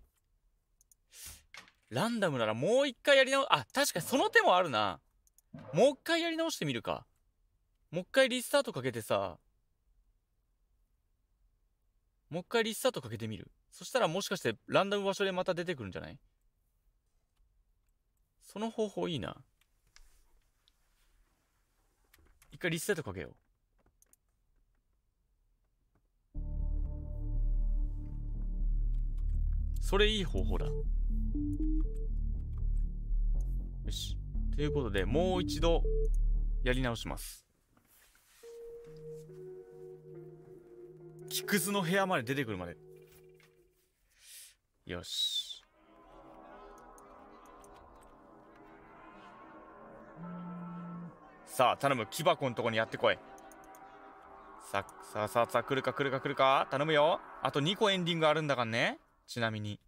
ランダムならもう一回やり直、あ、確かにその手もあるな。もう一回やり直してみるか。もう一回リスタートかけてさ、もう一回リスタートかけてみる。そしたらもしかしてランダム場所でまた出てくるんじゃないその方法いいな。回リセットかけよう。それいい方法だ。よし。ということで、もう一度、やり直します。木くずの部屋まで出てくるまで。よし。さあ、頼む。木箱のとこにやってこい。さ、さあさあさあ、来るか来るか来るか。頼むよ。あと2個エンディングあるんだからね。ちなみに。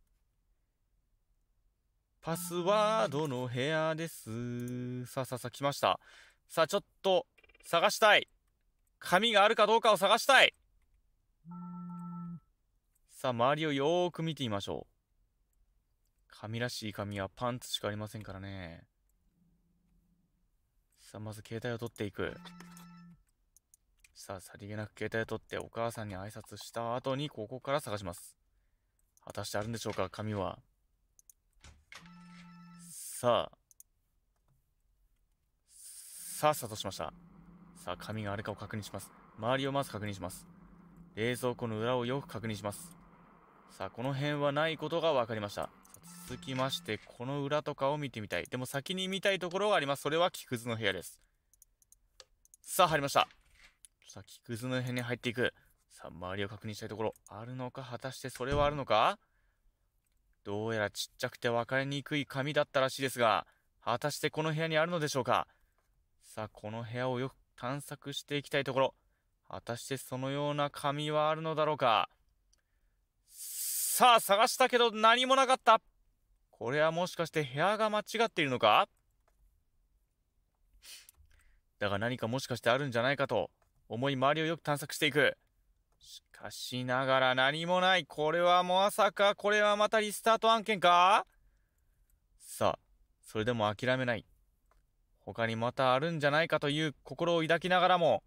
パスワードの部屋です。さあさあさあ、来ました。さあ、ちょっと、探したい。紙があるかどうかを探したい。さあ、周りをよーく見てみましょう。紙らしい紙はパンツしかありませんからね。さあ、まず携帯を取っていく。さあ、さりげなく携帯を取ってお母さんに挨拶した後に、ここから探します。果たしてあるんでしょうか、紙は。さあ。さあ、さとしました。さあ、紙があれかを確認します。周りをまず確認します。冷蔵庫の裏をよく確認します。さあ、この辺はないことが分かりました。続きまして、この裏とかを見てみたい。でも先に見たいところがあります。それは木くずの部屋です。さあ、入りました。さあ、木くずの部屋に入っていく。さあ、周りを確認したいところ。あるのか果たしてそれはあるのかどうやらちっちゃくて分かりにくい紙だったらしいですが、果たしてこの部屋にあるのでしょうかさあ、この部屋をよく探索していきたいところ。果たしてそのような紙はあるのだろうかさあ、探したけど何もなかったこれはもしかして部屋が間違っているのかだが何かもしかしてあるんじゃないかと思い周りをよく探索していく。しかしながら何もない。これはもうまさか、これはまたリスタート案件かさあ、それでも諦めない。他にまたあるんじゃないかという心を抱きながらも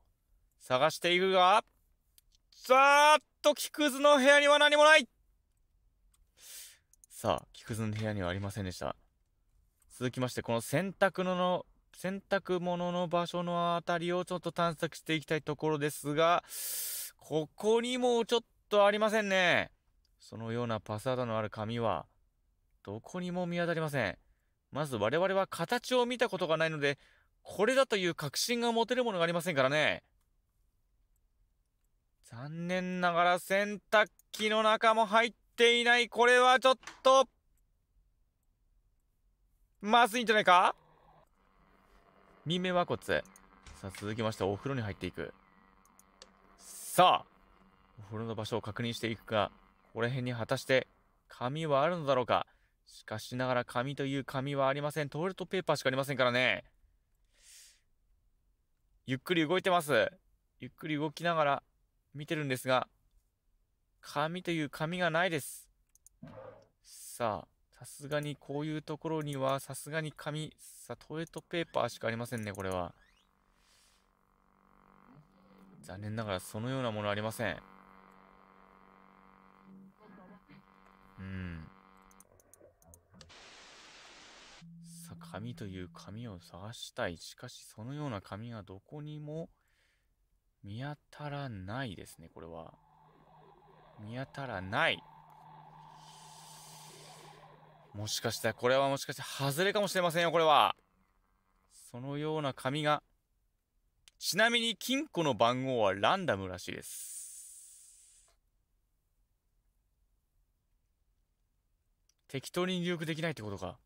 探していくが、ざーっと木くずの部屋には何もないさあ、木くずの部屋にはありませんでした。続きまして、この洗濯のの、洗濯物の場所のあたりをちょっと探索していきたいところですが、ここにもちょっとありませんね。そのようなパスワードのある紙は、どこにも見当たりません。まず我々は形を見たことがないので、これだという確信が持てるものがありませんからね。残念ながら洗濯機の中も入ってていない。これはちょっと、まずいんじゃないか右目和骨。さあ、続きまして、お風呂に入っていく。さあ、お風呂の場所を確認していくが、ここら辺に果たして紙はあるのだろうかしかしながら紙という紙はありません。トイレットペーパーしかありませんからね。ゆっくり動いてます。ゆっくり動きながら見てるんですが、紙という紙がないです。さあ、さすがにこういうところには、さすがに紙、さあ、トイレットペーパーしかありませんね、これは。残念ながらそのようなものありません。うん。さあ、紙という紙を探したい。しかし、そのような紙がどこにも見当たらないですね、これは。見当たらない。もしかしたら、これはもしかして、外れかもしれませんよ、これは。そのような紙が。ちなみに、金庫の番号はランダムらしいです。適当に入力できないってことか。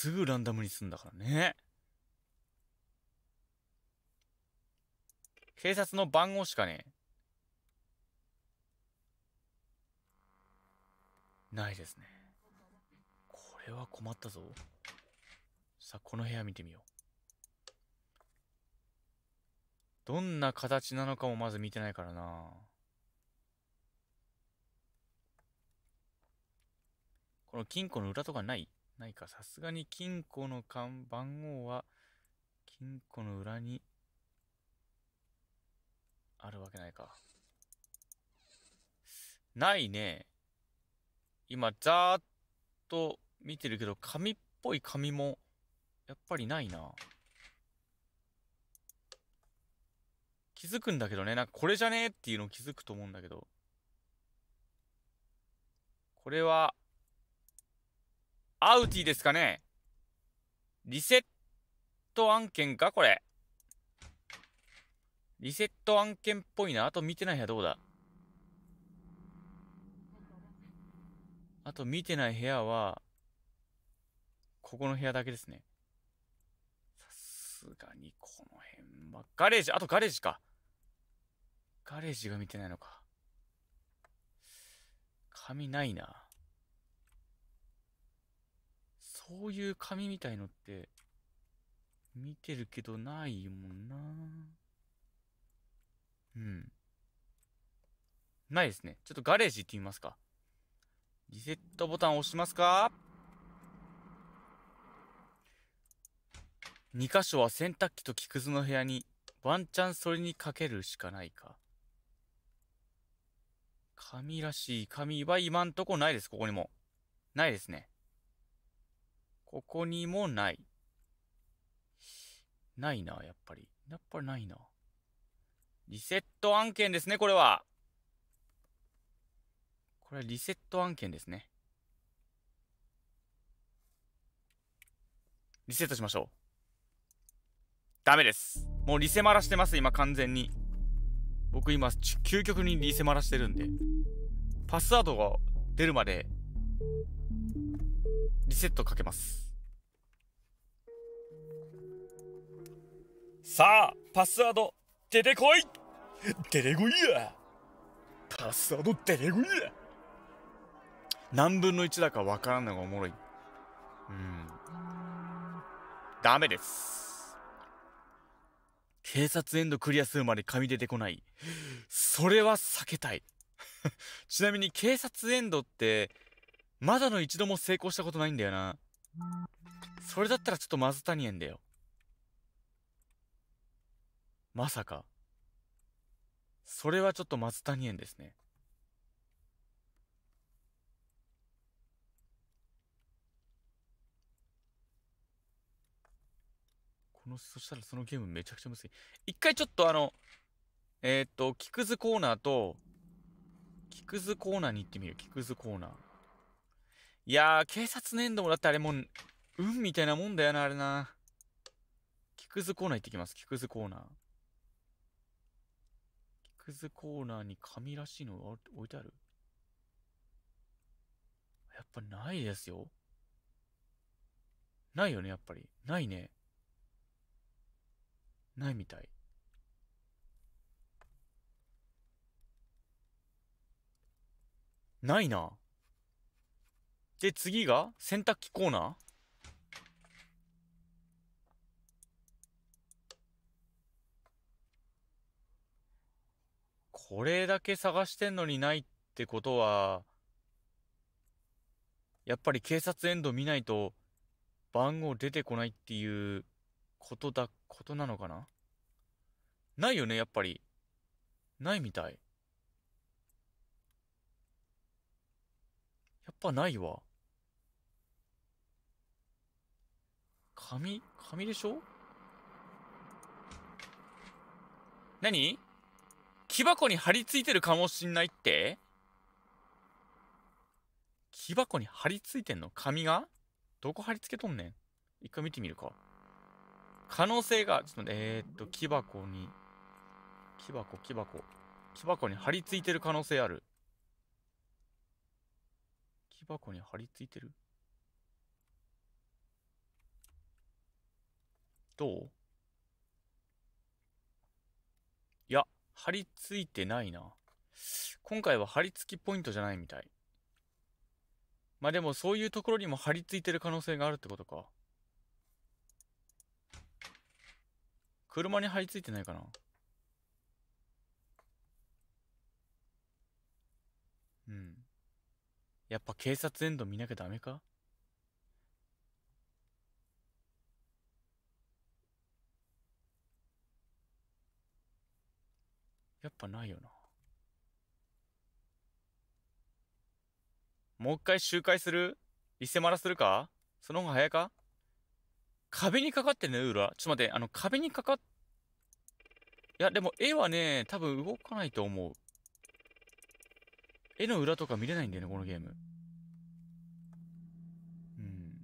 すぐランダムにすんだからね。警察の番号しかね、ないですね。これは困ったぞ。さあ、この部屋見てみよう。どんな形なのかもまず見てないからな。この金庫の裏とかないないか。さすがに金庫の番号は金庫の裏にあるわけないか。ないね。今、ざーっと見てるけど、紙っぽい紙も、やっぱりないな。気づくんだけどね。なんか、これじゃねえっていうの気づくと思うんだけど。これは、アウティですかねリセット案件かこれ。リセット案件っぽいな。あと見てない部屋どうだあと見てない部屋は、ここの部屋だけですね。さすがにこの辺は。ガレージ、あとガレージか。ガレージが見てないのか。紙ないな。こういう紙みたいのって、見てるけどないもんな。うん。ないですね。ちょっとガレージ行ってみますか。リセットボタン押しますか ?2 箇所は洗濯機と木くずの部屋に、ワンチャンそれにかけるしかないか。紙らしい紙は今んとこないです、ここにも。ないですね。ここにもない。ないな、やっぱり。やっぱりないな。リセット案件ですね、これは。これはリセット案件ですね。リセットしましょう。ダメです。もうリセマラしてます、今完全に。僕今、究極にリセマラしてるんで。パスワードが出るまでリセットかけますさあパスワード出てこい出てこいやパスワード出てこいや何分の1だかわからんのがおもろいうんダメです警察エンドクリアするまで紙出てこないそれは避けたい ちなみに警察エンドってまだの一度も成功したことないんだよな。それだったらちょっとマズタニエンだよ。まさか。それはちょっとマズタニエンですね。この、そしたらそのゲームめちゃくちゃむずい。一回ちょっとあの、えー、っと、キクズコーナーと、キクズコーナーに行ってみる。キクズコーナー。いやー、警察年度もだってあれもう、運みたいなもんだよな、あれな。木くずコーナー行ってきます、木くずコーナー。木くずコーナーに紙らしいの置いてあるやっぱないですよ。ないよね、やっぱり。ないね。ないみたい。ないな。で、次が洗濯機コーナーこれだけ探してんのにないってことは、やっぱり警察エンド見ないと番号出てこないっていうことだ、ことなのかなないよね、やっぱり。ないみたい。やっぱないわ。紙紙でしょ何木箱に張り付いてるかもしんないって木箱に張り付いてんの紙がどこ貼り付けとんねん一回見てみるか。可能性が、ちょっと待って、えー、っと、木箱に、木箱、木箱。木箱に張り付いてる可能性ある。木箱に張り付いてるいや、貼り付いてないな。今回は貼り付きポイントじゃないみたい。まあでもそういうところにも貼り付いてる可能性があるってことか。車に貼り付いてないかな。うん。やっぱ警察エンド見なきゃダメかやっぱないよな。もう一回周回するリセマラするかその方が早いか壁にかかってね、ウーラ。ちょっと待って、あの、壁にかかっ、いや、でも絵はね、多分動かないと思う。絵の裏とか見れないんだよね、このゲーム。うん。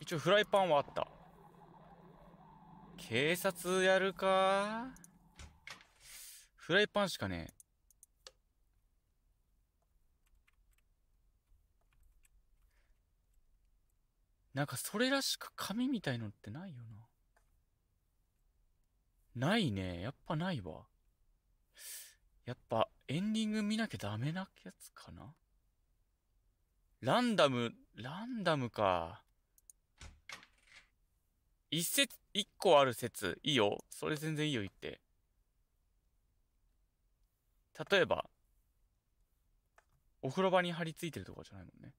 一応フライパンはあった。警察やるかーフライパンしかねなんかそれらしく紙みたいのってないよな。ないね。やっぱないわ。やっぱエンディング見なきゃダメなやつかなランダム、ランダムか。一節、一個ある説、いいよ。それ全然いいよ、言って。例えば、お風呂場に張り付いてるとかじゃないもんね。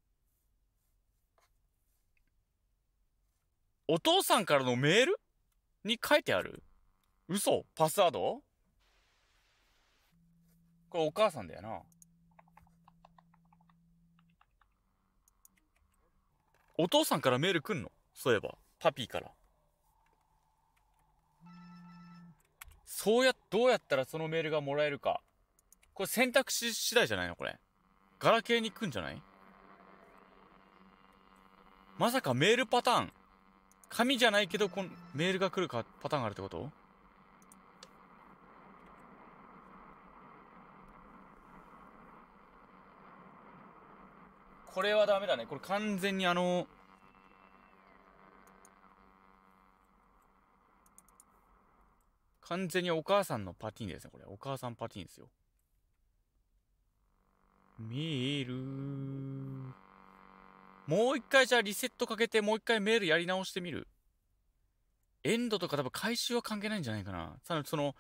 お父さんからのメールに書いてある嘘パスワードこれお母さんだよな。お父さんからメール来んのそういえば。パピーから。そうや、どうやったらそのメールがもらえるか。これ選択肢次第じゃないのこれ。ガラケーに行くんじゃないまさかメールパターン。紙じゃないけど、このメールが来るかパターンがあるってことこれはダメだね。これ完全にあの、完全にお母さんのパティーンですね、これ。お母さんパティーンですよ。見える。もう一回じゃあリセットかけてもう一回メールやり直してみる。エンドとか多分回収は関係ないんじゃないかな。さらその、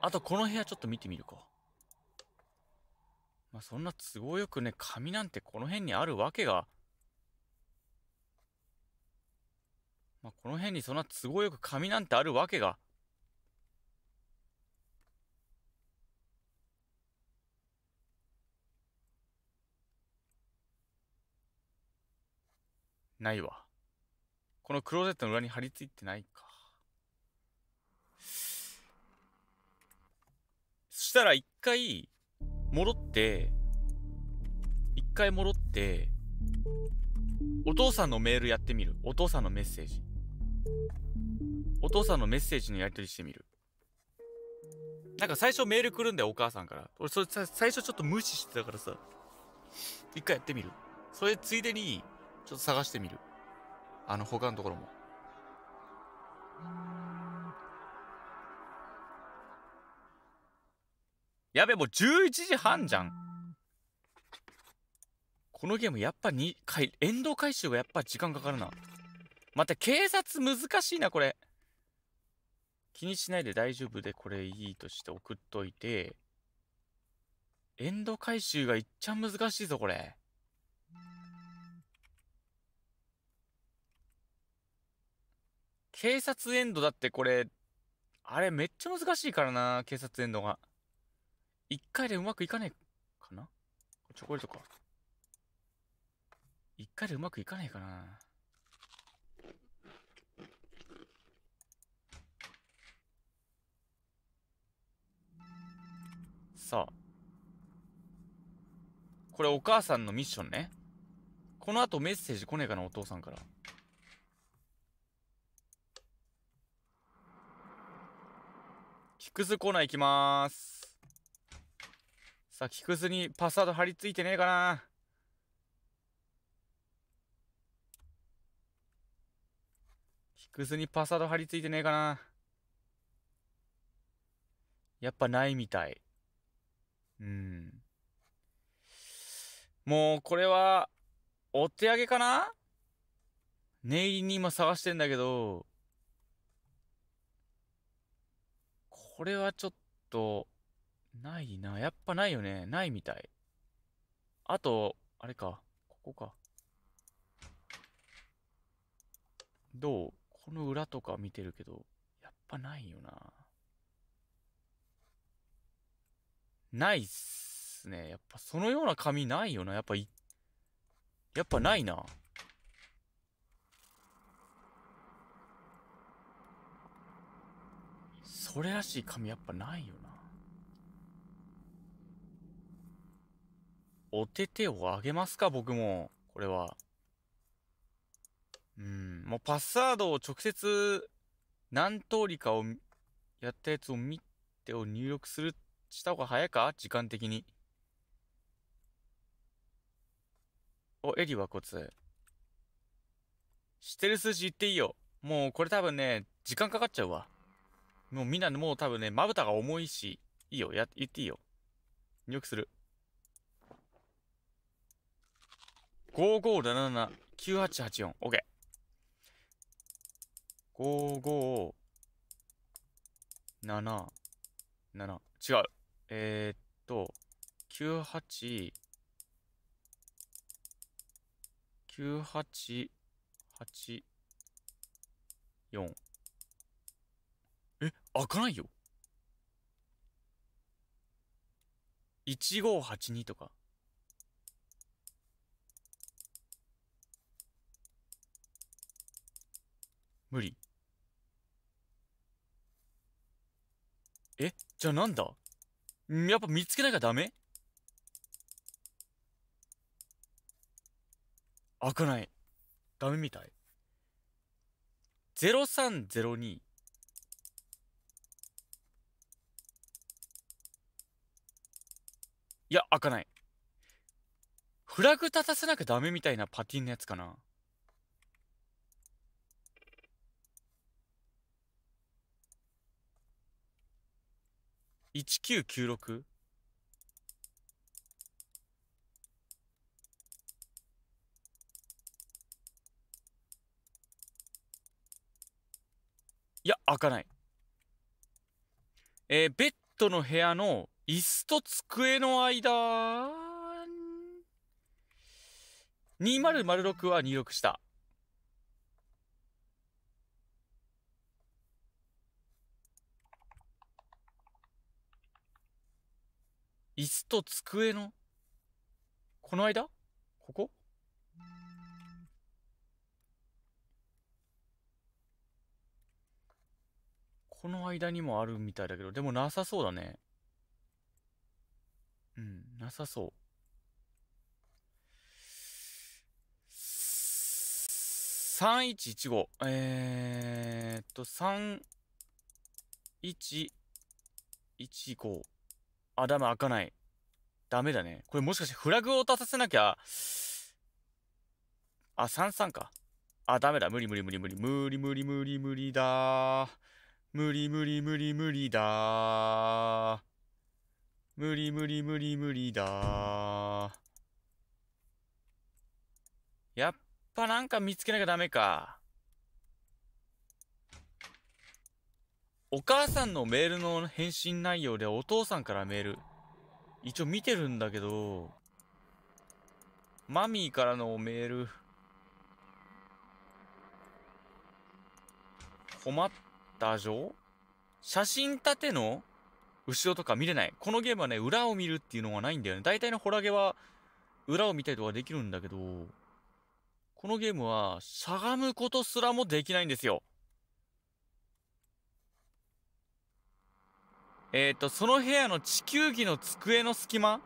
あとこの部屋ちょっと見てみるか。まあそんな都合よくね、紙なんてこの辺にあるわけが。まあこの辺にそんな都合よく紙なんてあるわけが。ないわ。このクローゼットの裏に貼り付いてないか。そしたら一回、戻って、一回戻って、お父さんのメールやってみる。お父さんのメッセージ。お父さんのメッセージのやり取りしてみる。なんか最初メール来るんだよ、お母さんから。俺、それ最初ちょっと無視してたからさ。一回やってみる。それついでに、ちょっと探してみる。あの、他のところも。やべ、もう11時半じゃん。このゲームやっぱ2回、エンド回収がやっぱ時間かかるな。また警察難しいな、これ。気にしないで大丈夫で、これいいとして送っといて。エンド回収がいっちゃ難しいぞ、これ。警察エンドだってこれ、あれめっちゃ難しいからな、警察エンドが。一回でうまくいかないかなチョコレートか。一回でうまくいかないかな。さあ。これお母さんのミッションね。この後メッセージ来ねえかな、お父さんから。くずコーナー行きまーす。さあ、木くずにパスワード貼り付いてねえかな木くずにパスワード貼り付いてねえかなやっぱないみたい。うん。もう、これは、お手上げかな念入りに今探してんだけど、これはちょっと、ないな。やっぱないよね。ないみたい。あと、あれか。ここか。どうこの裏とか見てるけど、やっぱないよな。ないっすね。やっぱそのような紙ないよな。やっぱい、やっぱないな。それらしい紙やっぱないよな。おててをあげますか、僕も。これは。うん。もうパスワードを直接何通りかをやったやつを見てを入力する、した方が早いか時間的に。お、エリはコツ。知ってる数字言っていいよ。もうこれ多分ね、時間かかっちゃうわ。もうみんなもう多分ね、まぶたが重いし、いいよ、や、言っていいよ。入くする。5577-9884。OK。55、7、7。違う。えー、っと、98、98、8、4。開かないよ。1582とか。無理。えじゃあなんだやっぱ見つけなきゃダメ開かない。ダメみたい。0302。いや、開かない。フラグ立たせなきゃダメみたいなパティンのやつかな。1996? いや、開かない。えー、ベッドの部屋の椅子と机の間、2006は入力した。椅子と机の、この間こここの間にもあるみたいだけど、でもなさそうだね。うん、なさそう。3115。えー、っと、3115。あ、ダメ、開かない。ダメだね。これもしかしてフラグを立たせなきゃ、あ、33か。あ、ダメだ。無理無理無理無理。無理無理無理無理だ無理無理無理無理だ無理無理無理無理だやっぱなんか見つけなきゃダメか。お母さんのメールの返信内容でお父さんからメール。一応見てるんだけど、マミーからのメール。困ったじょ写真立ての後ろとか見れない。このゲームはね、裏を見るっていうのがないんだよね。大体のホラゲは、裏を見たりとかできるんだけど、このゲームは、しゃがむことすらもできないんですよ。えっ、ー、と、その部屋の地球儀の机の隙間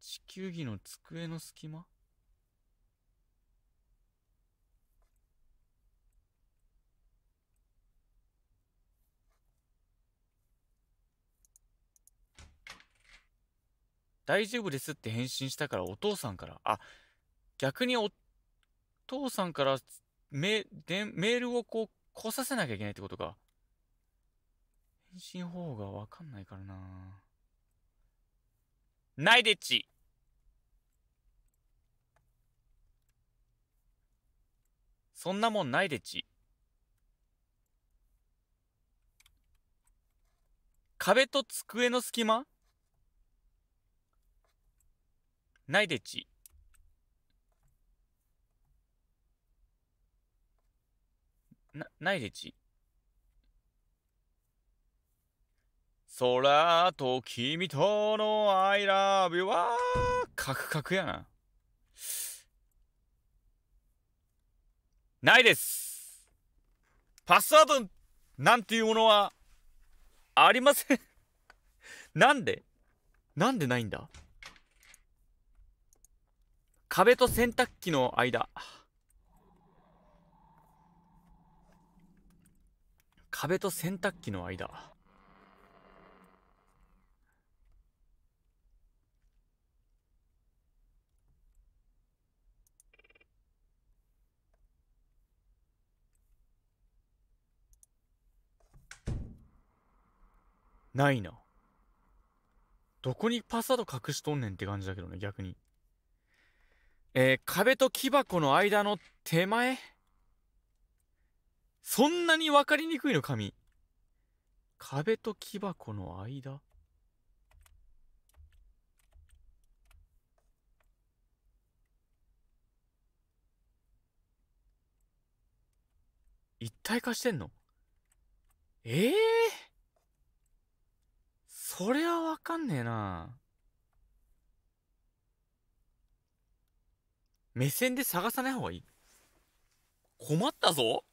地球儀の机の隙間大丈夫ですって返信したからお父さんから、あ、逆にお父さんからメでメールをこう来させなきゃいけないってことか。返信方法がわかんないからなないでち。そんなもんないでち。壁と机の隙間ないでち。な、ないでち。らと君とのアイラブは、カクカクやな。ないです。パスワードなんていうものはありませんなんでなんでないんだ壁と洗濯機の間。壁と洗濯機の間。ないな。どこにパスワード隠しとんねんって感じだけどね、逆に。えー、壁と木箱の間の手前そんなに分かりにくいの紙。壁と木箱の間一体化してんのええー、それはわかんねえな。目線で探さない方がいい。困ったぞ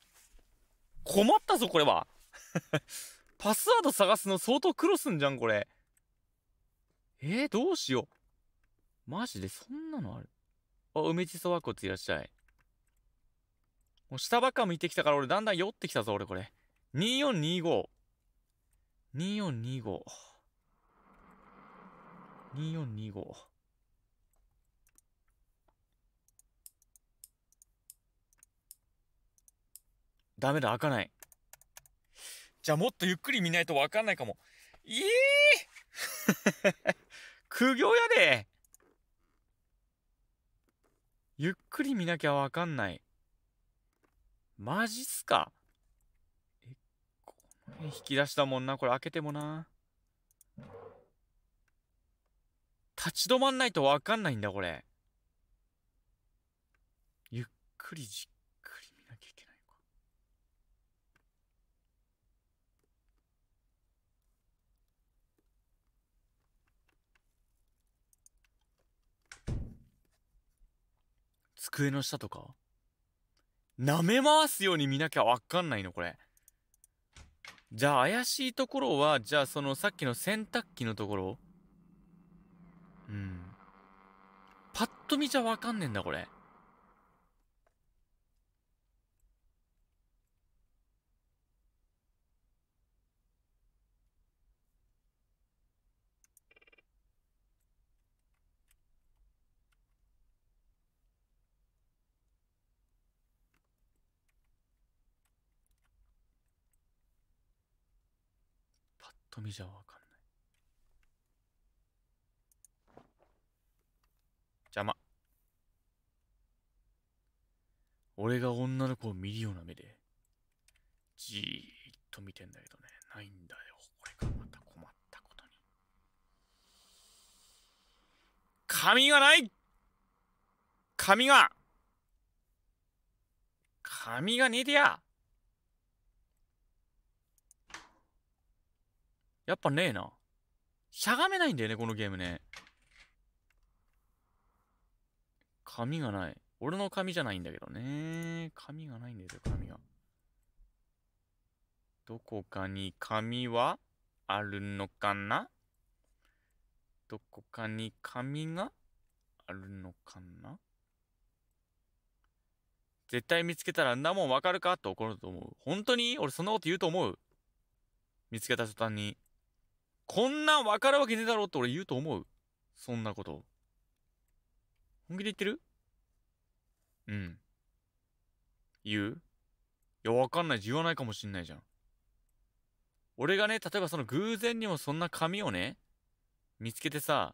困ったぞ、これは。パスワード探すの相当苦労すんじゃん、これ。えー、どうしよう。マジで、そんなのある。あ、梅地そばこていらっしゃい。もう下ばっか向いてきたから俺だんだん酔ってきたぞ、俺これ。2425。2425。2425。ダメだ、開かない。じゃあもっとゆっくり見ないとわかんないかも。いえー、苦行やでゆっくり見なきゃわかんない。マジっすかえ、この引き出したもんな。これ開けてもな。立ち止まんないとわかんないんだ、これ。ゆっくりじっ机の下とか舐め回すように見なきゃわかんないのこれ。じゃあ怪しいところは、じゃあそのさっきの洗濯機のところうん。パッと見じゃわかんねえんだこれ。富じゃわかんない邪魔俺が女の子を見るような目でじーっと見てんだけどねないんだよこれがまた困ったことに髪がない髪が髪がねえでややっぱねえな。しゃがめないんだよね、このゲームね。髪がない。俺の髪じゃないんだけどね。髪がないんですよ、髪が。どこかに髪はあるのかなどこかに紙があるのかな絶対見つけたらんなもんわかるかと怒ると思う。本当に俺そんなこと言うと思う見つけた途端に。こんなん分かるわけねえだろって俺言うと思うそんなこと。本気で言ってるうん。言ういや、わかんない。言わないかもしんないじゃん。俺がね、例えばその偶然にもそんな紙をね、見つけてさ、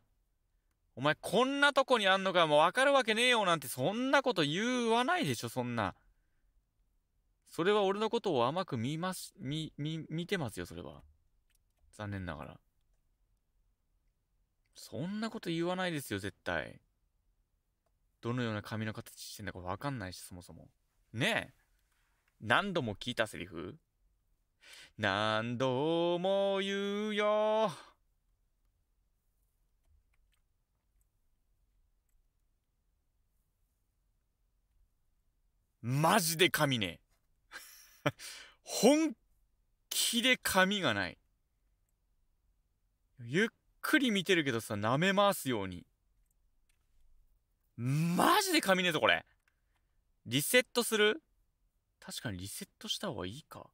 お前こんなとこにあんのかもうわかるわけねえよなんてそんなこと言わないでしょ、そんな。それは俺のことを甘く見ます、見、見、見てますよ、それは。残念ながら。そんなこと言わないですよ、絶対。どのような髪の形してんだかわかんないし、そもそも。ねえ何度も聞いたセリフ何度も言うよ。マジで髪ね 本気で髪がない。ゆっくり見てるけどさ、舐め回すように。マジで紙ねえぞ、これ。リセットする確かにリセットした方がいいか。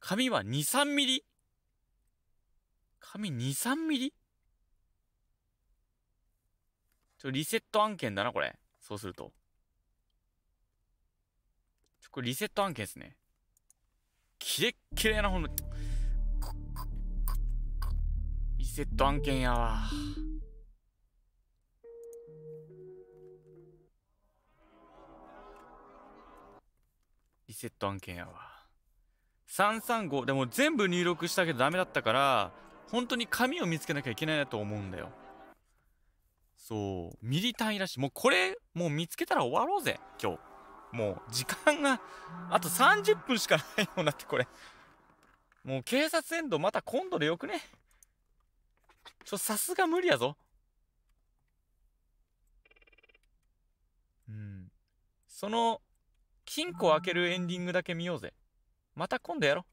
紙は2、3ミリ紙2、3ミリちょ、リセット案件だな、これ。そうすると。ちょ、これリセット案件ですね。キレッキレな、ほんの、セット案件やわ。リセット案件やわ。335でも全部入力したけどダメだったから、本当に紙を見つけなきゃいけないなと思うんだよ。そう、ミリ単位らしい。もうこれ、もう見つけたら終わろうぜ、今日。もう時間が、あと30分しかないようになって、これ。もう警察エンドまた今度でよくね。ちょ、さすが無理やぞ。うん。その、金庫を開けるエンディングだけ見ようぜ。また今度やろ。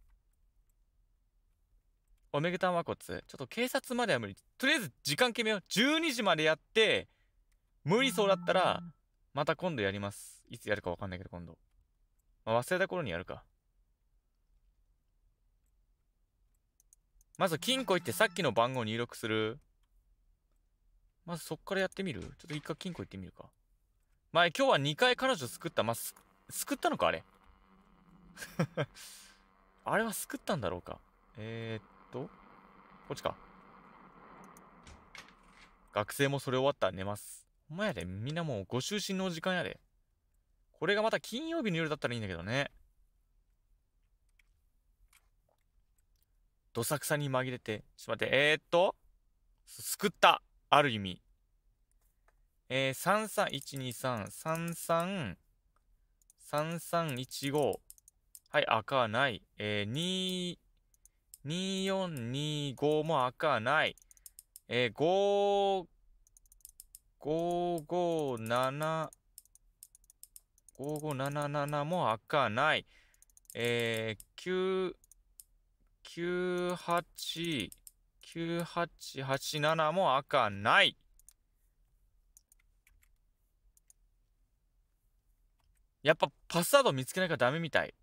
おめグたンワコツ。ちょっと警察までは無理。とりあえず時間決めよう。12時までやって、無理そうだったら、また今度やります。いつやるかわかんないけど今度。まあ、忘れた頃にやるか。まず金庫行ってさっきの番号入力する。まずそっからやってみるちょっと一回金庫行ってみるか。前今日は2回彼女救った。まあ、す、救ったのかあれ。あれは救ったんだろうか。えー、っと、こっちか。学生もそれ終わったら寝ます。ほんまやで、みんなもうご就寝の時間やで。これがまた金曜日の夜だったらいいんだけどね。どさくさに紛れて、ちょっと待って、えー、っと、救った、ある意味。えー、3312333315はい、赤ない。えー、2425も赤ない。えー、557 5577も赤かない。えー、98、9887も赤ない。やっぱパスワード見つけなきゃダメみたい。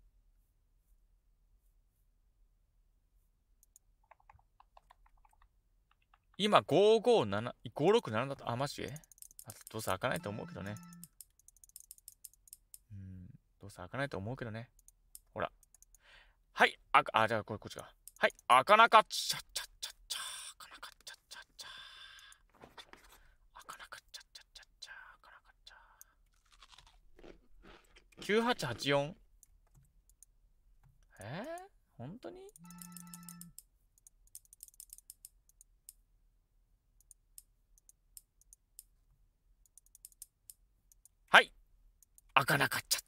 今557、567だとあ、マジでどうせ開かないと思うけどね。うん、どうせ開かないと思うけどね。はい、あ、あ、じゃあ、これ、こっちか。はい、あかなかちゃちゃちゃちゃ、あかなかちゃちゃちゃ。あかなかちゃちゃちゃちゃ、あかなかちゃ。九八八四。えー、本当に。はい。あかなかちゃ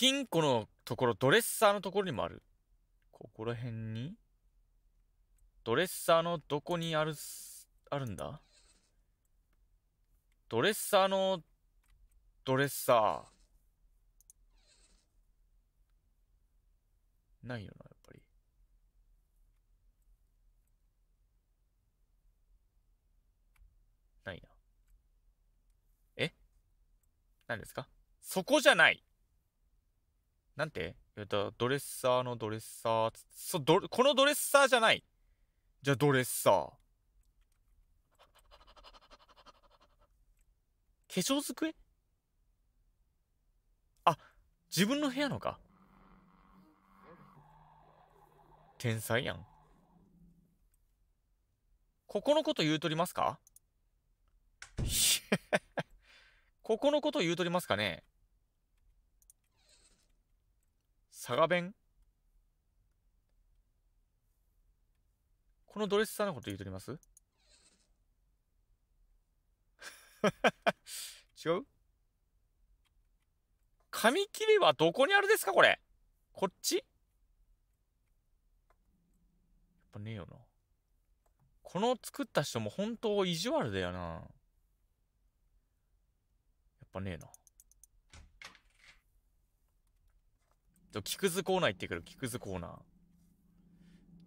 金庫のところ、ドレッサーのところにもある。ここら辺にドレッサーのどこにある、あるんだドレッサーのドレッサー。ないよな、やっぱり。ないな。え何ですかそこじゃないなんてえっと、ドレッサーのドレッサーそど、このドレッサーじゃない。じゃあドレッサー。化粧机あ、自分の部屋のか。天才やん。ここのこと言うとりますか ここのこと言うとりますかね佐賀弁このドレスさんのこと言うとります 違う紙切れはどこにあるですかこれ。こっちやっぱねえよな。この作った人も本当意地悪だよな。やっぱねえな。じゃ、木くずコーナー行ってくる。木くずコーナー。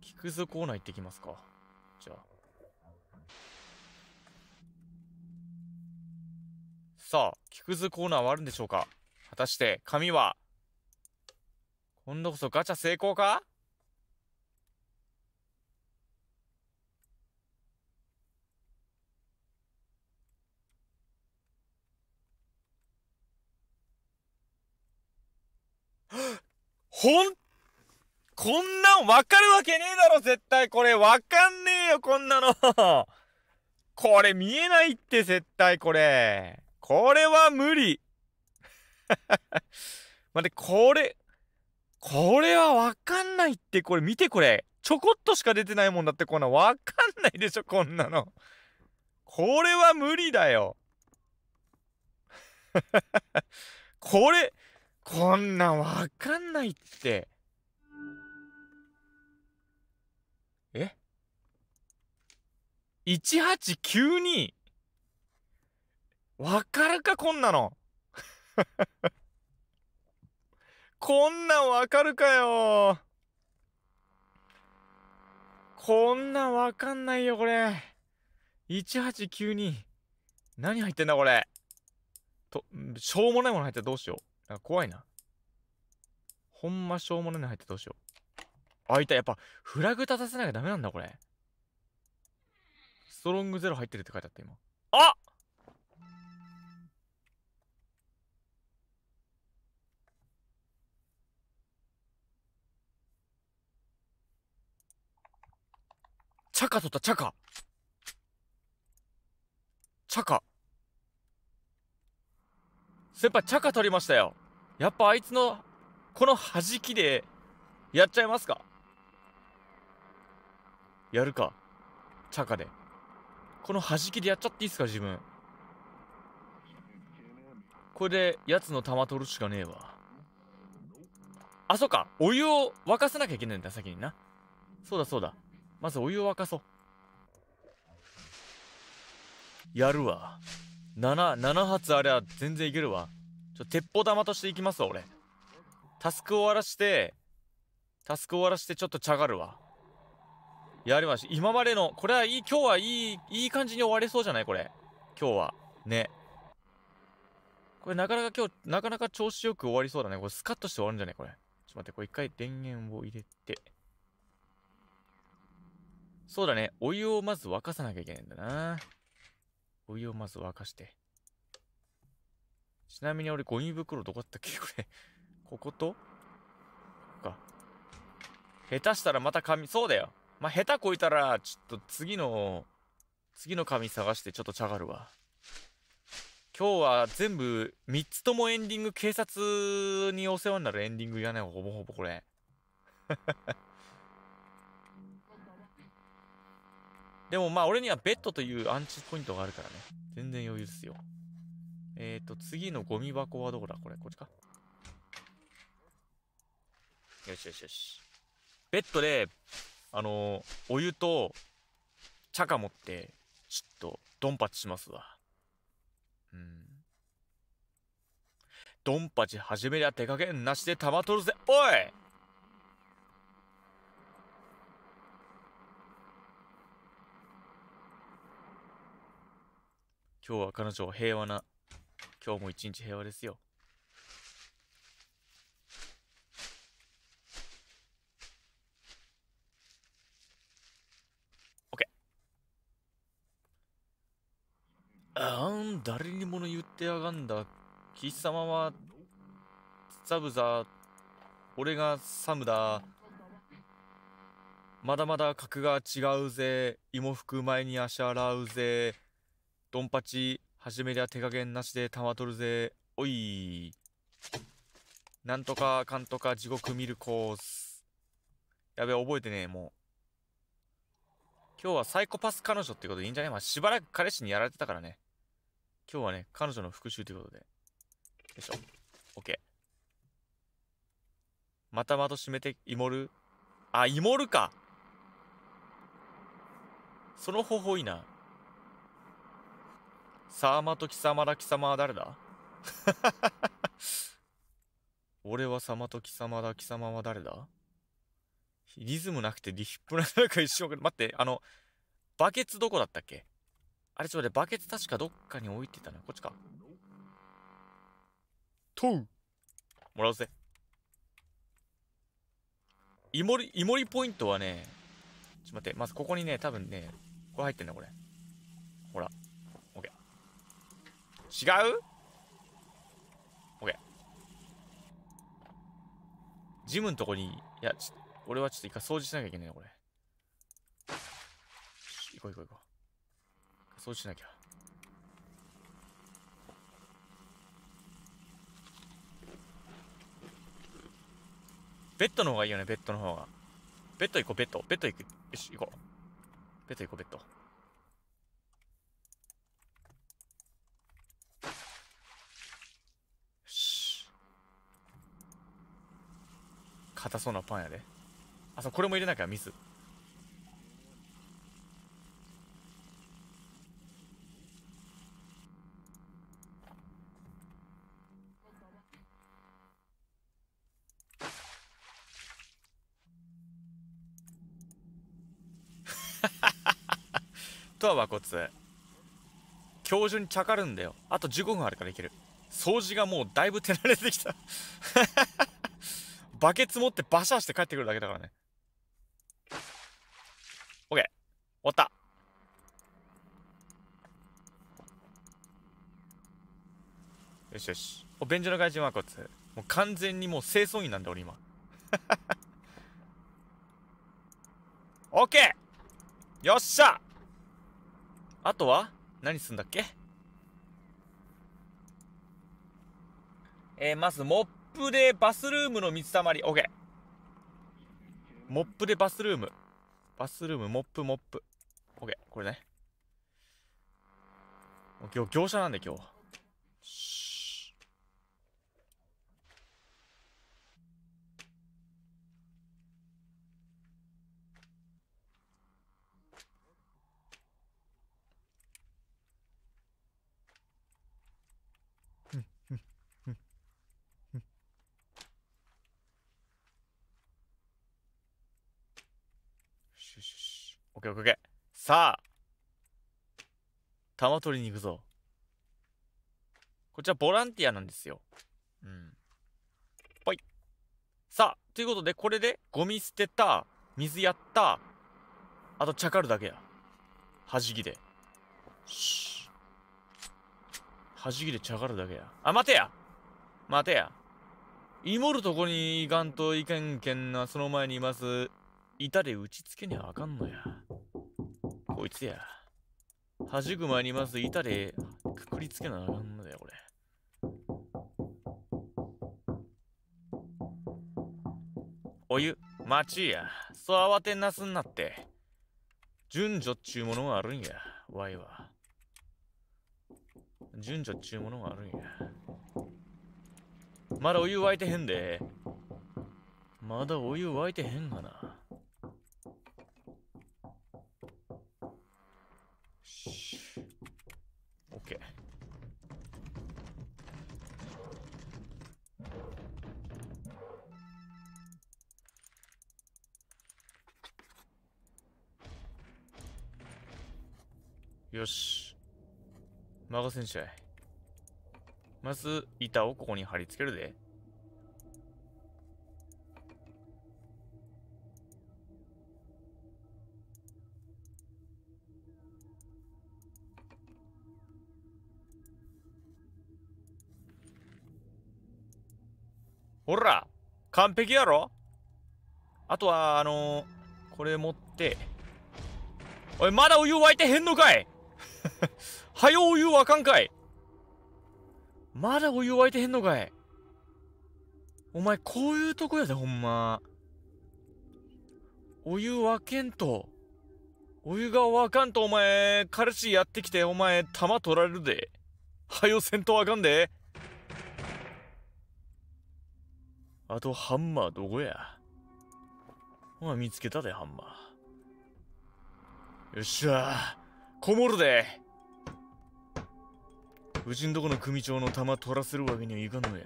木くずコーナー行ってきますか。じゃあ。さあ、木くずコーナーはあるんでしょうか果たして、紙は、今度こそガチャ成功かほん、こんなんわかるわけねえだろ、絶対。これわかんねえよ、こんなの。これ見えないって、絶対これ。これは無理。待って、これ、これはわかんないって、これ見てこれ。ちょこっとしか出てないもんだって、こんなわかんないでしょ、こんなの。これは無理だよ。これ、こんなんわかんないって。え ?1892? わかるかこんなの こんなんわかるかよこんなんわかんないよこれ。1892。何入ってんだこれ。と、しょうもないもの入ったらどうしよう。なんか怖いな。ほんましょうもないの入ってどうしよう。あ、いた。やっぱ、フラグ立たせなきゃダメなんだ、これ。ストロングゼロ入ってるって書いてあった、今。あチャカ取った、チャカチャカ先輩チャカ取りましたよやっぱあいつのこの弾きでやっちゃいますかやるかチャカでこの弾きでやっちゃっていいっすか自分これでやつの玉取るしかねえわあそうかお湯を沸かさなきゃいけないんだ先になそうだそうだまずお湯を沸かそうやるわ 7, 7発あれは全然いけるわちょ鉄砲玉としていきますわ俺タスク終わらしてタスク終わらしてちょっとちゃがるわやりました今までのこれはいい今日はいいいい感じに終われそうじゃないこれ今日はねこれなかなか今日なかなか調子よく終わりそうだねこれスカッとして終わるんじゃないこれちょっと待ってこれ一回電源を入れてそうだねお湯をまず沸かさなきゃいけないんだなお湯をまず沸かして。ちなみに俺ゴミ袋どこだったっけこれ ここと、ここか。下手したらまた紙、そうだよ。まあ、下手こいたら、ちょっと次の、次の紙探してちょっとちゃがるわ。今日は全部3つともエンディング、警察にお世話になるエンディングやねほぼほぼこれ。でもまあ俺にはベッドというアンチポイントがあるからね。全然余裕ですよ。えーと、次のゴミ箱はどこだこれ、こっちか。よしよしよし。ベッドで、あのー、お湯と、茶か持って、ちょっと、ドンパチしますわ。うん。ドンパチ始めりゃ手加減なしで玉取るぜ。おい今日は彼女は平和な、今日も一日平和ですよ。OK。あん、誰にもの言ってやがんだ。貴様は、サブザ、俺がサムだ。まだまだ格が違うぜ。芋服前に足洗うぜ。ドンパチ、始めりゃ手加減なしで弾取るぜ。おい。なんとかかんとか地獄見るコース。やべ、覚えてねえ、もう。今日はサイコパス彼女ってことでいいんじゃないまあ、しばらく彼氏にやられてたからね。今日はね、彼女の復讐ということで。よいしょ。オッケー。またま閉めて、イモル。あ、イモルかその方法いいな。サーマと貴様ら貴様は誰だ 俺はまと貴様だ貴様は誰だリズムなくてリヒップななんか一生懸待って、あの、バケツどこだったっけあれちょっと待って、バケツ確かどっかに置いてたな。こっちか。トウもらうぜ。イモリ、イモリポイントはね、ちょっと待って、まずここにね、多分ね、これ入ってんだ、これ。ほら。違う ?OK。ジムのとこに、いや、ち俺はちょっと一回掃除しなきゃいけないな、これ。行こう行こう行こう。掃除しなきゃ。ベッドの方がいいよね、ベッドの方が。ベッド行こう、ベッド。ベッド行く。よし、行こう。ベッド行こう、ベッド。硬そうなパンやであそうこれも入れなきゃミス とはこつ今日中にちゃかるんだよあと15分あるからいける掃除がもうだいぶ手慣れてきたバケツ持ってバシャして帰ってくるだけだからね。オッケー。終わった。よしよし。お、便所の外人はこいつ。もう完全にもう清掃員なんで俺今。オッケーよっしゃあとは何すんだっけえー、まずモップでバスルームの水たまり。オッケー。モップでバスルーム。バスルーム、モップ、モップ。オッケー、これね。今日、業者なんで今日。ケオッケー。さあ玉取りに行くぞ。こちらボランティアなんですよ。うん。ぽい。さあ、ということで、これでゴミ捨てた、水やった、あとちゃかるだけや。はじきで。しはじきでちゃかるだけや。あ、待てや待てや。イモるとこに行かんといけんけんな、その前にいます。板で打ちつけにはあかんのや。こいつや。はじく前にまず板でくくりつけなあかんのだよ、これ。お湯、待ちや。そう慌てなすんなって。順序っちゅうものがあるんや、わいは。順序っちゅうものがあるんや。まだお湯沸いてへんで。まだお湯沸いてへんがな。よし。任せんしゃい。まず、板をここに貼り付けるで。ほら完璧やろあとは、あのー、これ持って。おい、まだお湯沸いてへんのかい はよお湯沸かんかいまだお湯沸いてへんのかいお前、こういうとこやで、ほんま。お湯沸けんと。お湯が沸かんと、お前、彼氏やってきて、お前、玉取られるで。はよせんとあかんで。あと、ハンマーどこやお前見つけたで、ハンマー。よっしゃこもるでうちんとこの組長の玉取らせるわけにはいかんのや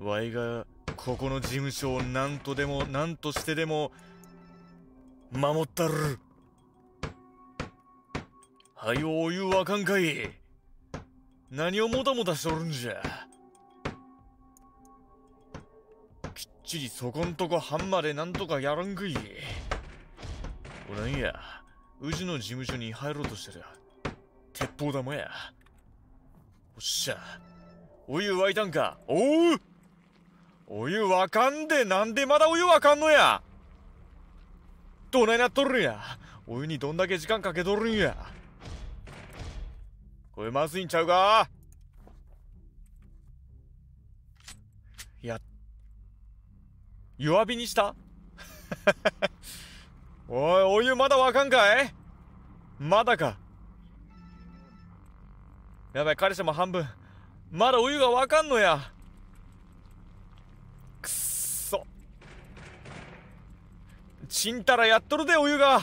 わいがここの事務所を何とでも何としてでも守ったるはよお湯わかんかい何をもたもたしとるんじゃきっちりそこんとこ半までなんとかやらんかいおらんや宇治の事務所に入ろうとしてる。鉄砲玉や。おっしゃ。お湯沸いたんかおうお湯沸かんで、なんでまだお湯沸かんのやどないなっとるんや。お湯にどんだけ時間かけとるんや。これまずいんちゃうかや、弱火にした おいお湯まだわかんかいまだかやばい彼氏も半分まだお湯がわかんのやくっそちんたらやっとるでお湯が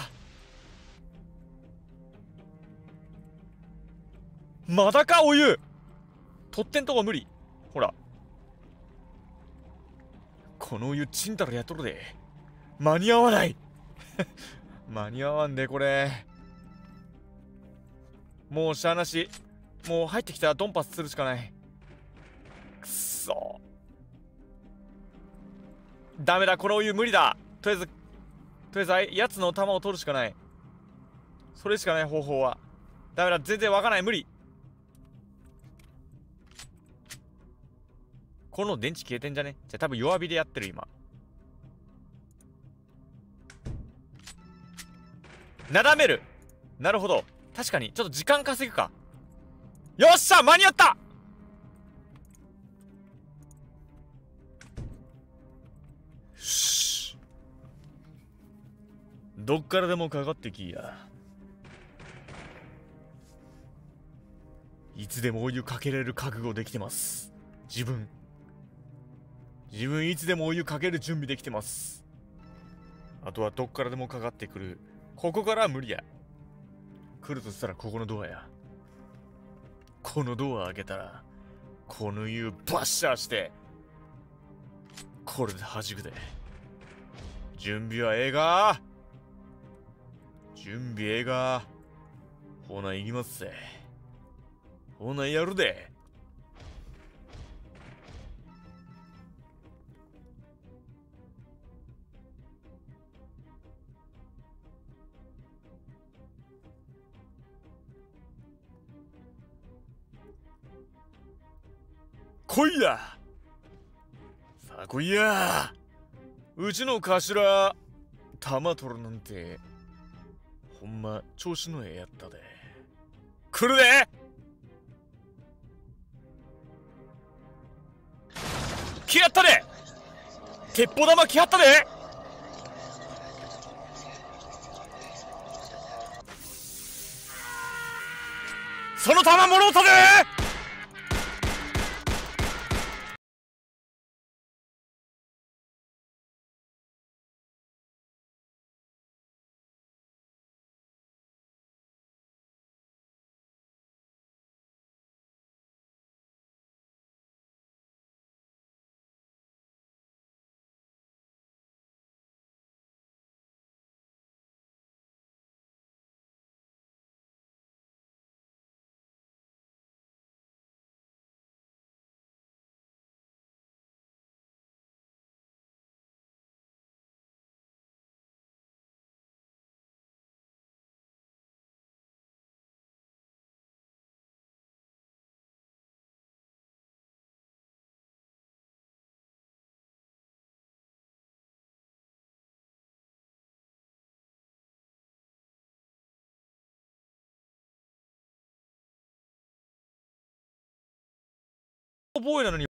まだかお湯取ってんとこ無理ほらこのお湯ちんたらやっとるで間に合わない間に合わんで、これ。もうしゃあなし。もう入ってきたらドンパスするしかない。くそ。ダメだ、このお湯無理だ。とりあえず、とりあえず、やつの弾を取るしかない。それしかない方法は。ダメだ、全然わかない、無理。この電池消えてんじゃねじゃあ多分弱火でやってる、今。なだめるなるほど確かにちょっと時間稼ぐかよっしゃ間に合ったどっからでもかかってきやいつでもお湯かけれる覚悟できてます自分自分いつでもお湯かける準備できてますあとはどっからでもかかってくるここからは無理や。来るとしたらここのドアや。このドア開けたら、この湯バッシャーして、これで弾くで。準備はええか準備ええがほな、行きますぜ。ほな、やるで。来いやさあ来いやうちの頭玉取るなんてほんま調子のええやったで来るで来やったで鉄砲玉来やったでその玉もろうたでボーイなのに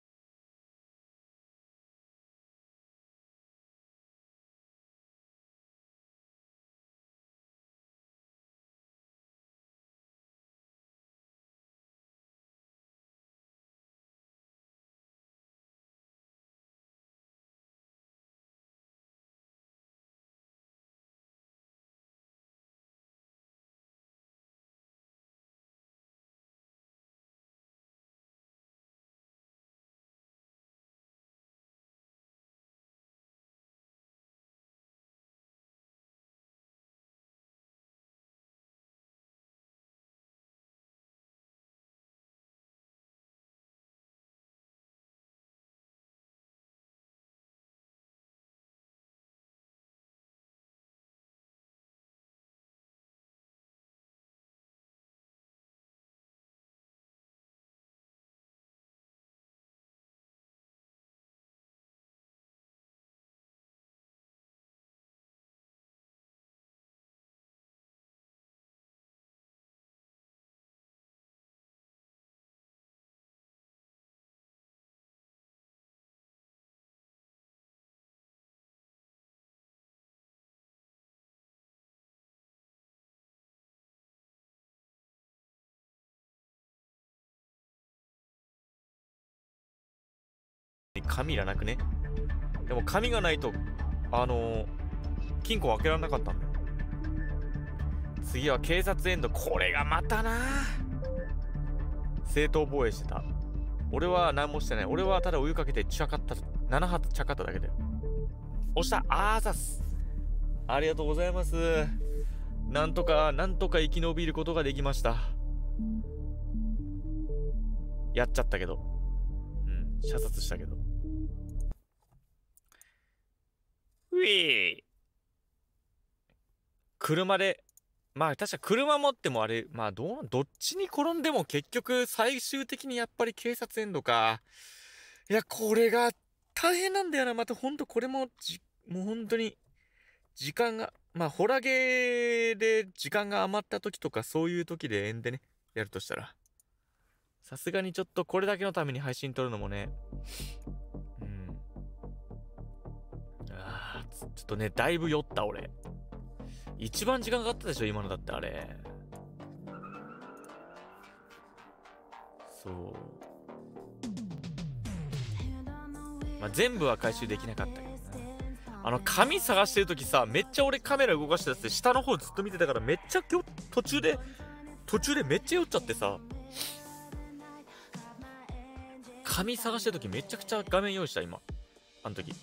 紙いらなくねでも紙がないと、あのー、金庫を開けられなかったんだよ。次は警察エンド。これがまたな正当防衛してた。俺は何もしてない。俺はただお湯かけてちゃかった。7発ちゃかっただけで。押した。あーさす。ありがとうございます。なんとか、なんとか生き延びることができました。やっちゃったけど。うん、射殺したけど。車で、まあ確か車持ってもあれ、まあどどっちに転んでも結局最終的にやっぱり警察エンドか。いや、これが大変なんだよな。またほんとこれもじ、もう本当に、時間が、まあホラゲーで時間が余った時とかそういう時で縁でね、やるとしたら。さすがにちょっとこれだけのために配信撮るのもね、ちょっとね、だいぶ酔った俺。一番時間かかったでしょ、今のだってあれ。そう。まあ、全部は回収できなかったけどね。あの、紙探してる時さ、めっちゃ俺カメラ動かしてたって下の方ずっと見てたから、めっちゃ今日途中で、途中でめっちゃ酔っちゃってさ。紙探してる時めちゃくちゃ画面用意した、今。あの時。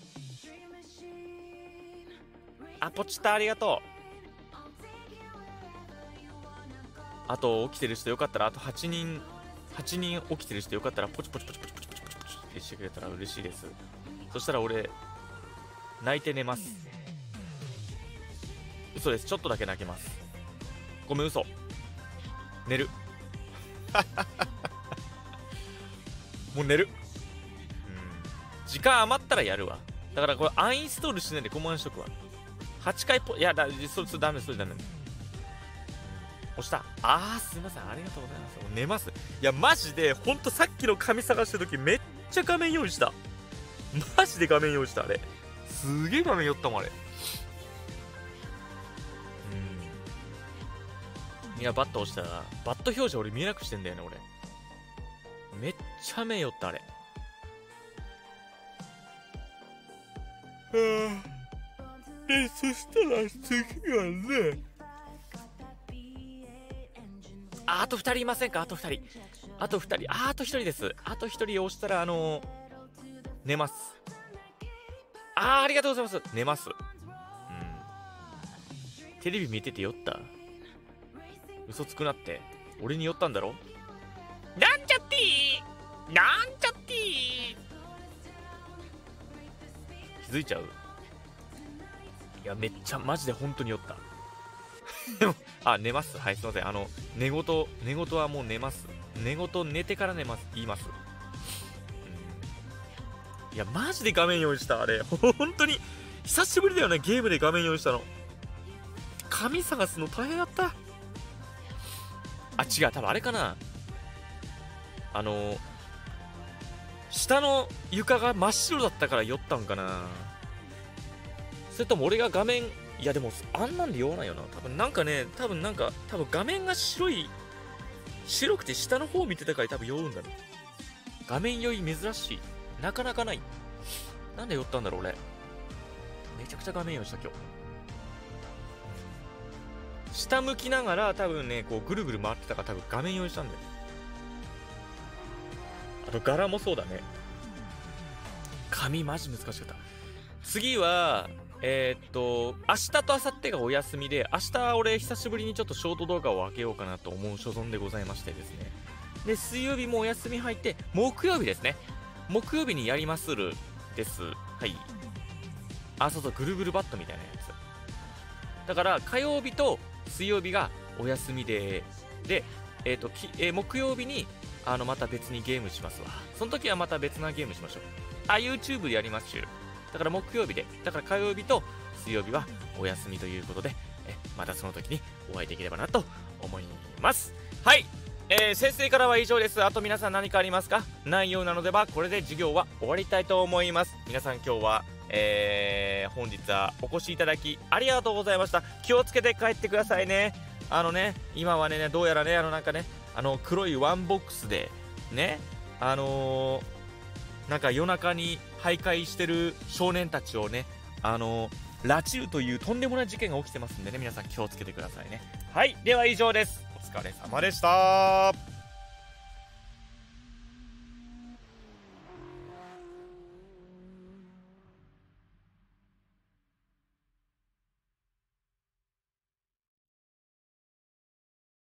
あ、ポチッタありがとう。あと、起きてる人よかったら、あと8人、8人起きてる人よかったら、ポチポチポチポチポチポチポチポチってしてくれたら嬉しいです。そしたら俺、泣いて寝ます。嘘です。ちょっとだけ泣けます。ごめん、嘘。寝る。もう寝る。うん。時間余ったらやるわ。だからこれアンインストールしないでコマンしとくわ。8回ポいやだそそダメそれダメ押したあーすいませんありがとうございます寝ますいやマジでほんとさっきの紙探した時めっちゃ画面用意したマジで画面用意したあれすげえ画面寄ったもんあれうんいやバット押したらバット表示俺見えなくしてんだよね俺めっちゃ目寄ったあれうんえそしたら次はねあと2人いませんかあと2人あと2人あと1人ですあと1人押したらあのー、寝ますあありがとうございます寝ますうんテレビ見てて酔った嘘つくなって俺に酔ったんだろなんちゃってなんちゃって気づいちゃういやめっちゃマジで本当に酔った あ寝ますはいすいませんあの寝言寝言はもう寝ます寝言寝てから寝ます言います、うん、いやマジで画面用意したあれ 本当に久しぶりだよねゲームで画面用意したの紙探すの大変だったあ違う多分あれかなあの下の床が真っ白だったから酔ったんかなれとも俺が画面いやでもあんなんで酔わないよな多分なんかね多分なんか多分画面が白い白くて下の方見てたから多分酔うんだろ画面酔い珍しいなかなかないなんで酔ったんだろう俺めちゃくちゃ画面酔いした今日下向きながら多分ねこうぐるぐる回ってたから多分画面酔いしたんだよあと柄もそうだね髪マジ難しかった次はえー、っと、明日と明後日がお休みで、明日俺久しぶりにちょっとショート動画を開けようかなと思う所存でございましてですね。で、水曜日もお休み入って、木曜日ですね。木曜日にやりまするです。はい。あ、そうそう、ぐるぐるバットみたいなやつ。だから、火曜日と水曜日がお休みで、で、えー、っ、と、きえー、木曜日に、あの、また別にゲームしますわ。その時はまた別なゲームしましょう。あ、YouTube でやりますしゅ。だから木曜日で、だから火曜日と水曜日はお休みということで、えまたその時にお会いできればなと思います。はい、えー、先生からは以上です。あと皆さん何かありますかないようなのでは、これで授業は終わりたいと思います。皆さん今日は、えー、本日はお越しいただきありがとうございました。気をつけて帰ってくださいね。あのね、今はね、どうやらね、あのなんかね、あの黒いワンボックスで、ね、あのー、なんか夜中に徘徊してる少年たちをね、あのー、拉致るというとんでもない事件が起きてますんでね、皆さん気をつけてくださいね。はい、では以上です。お疲れ様でした。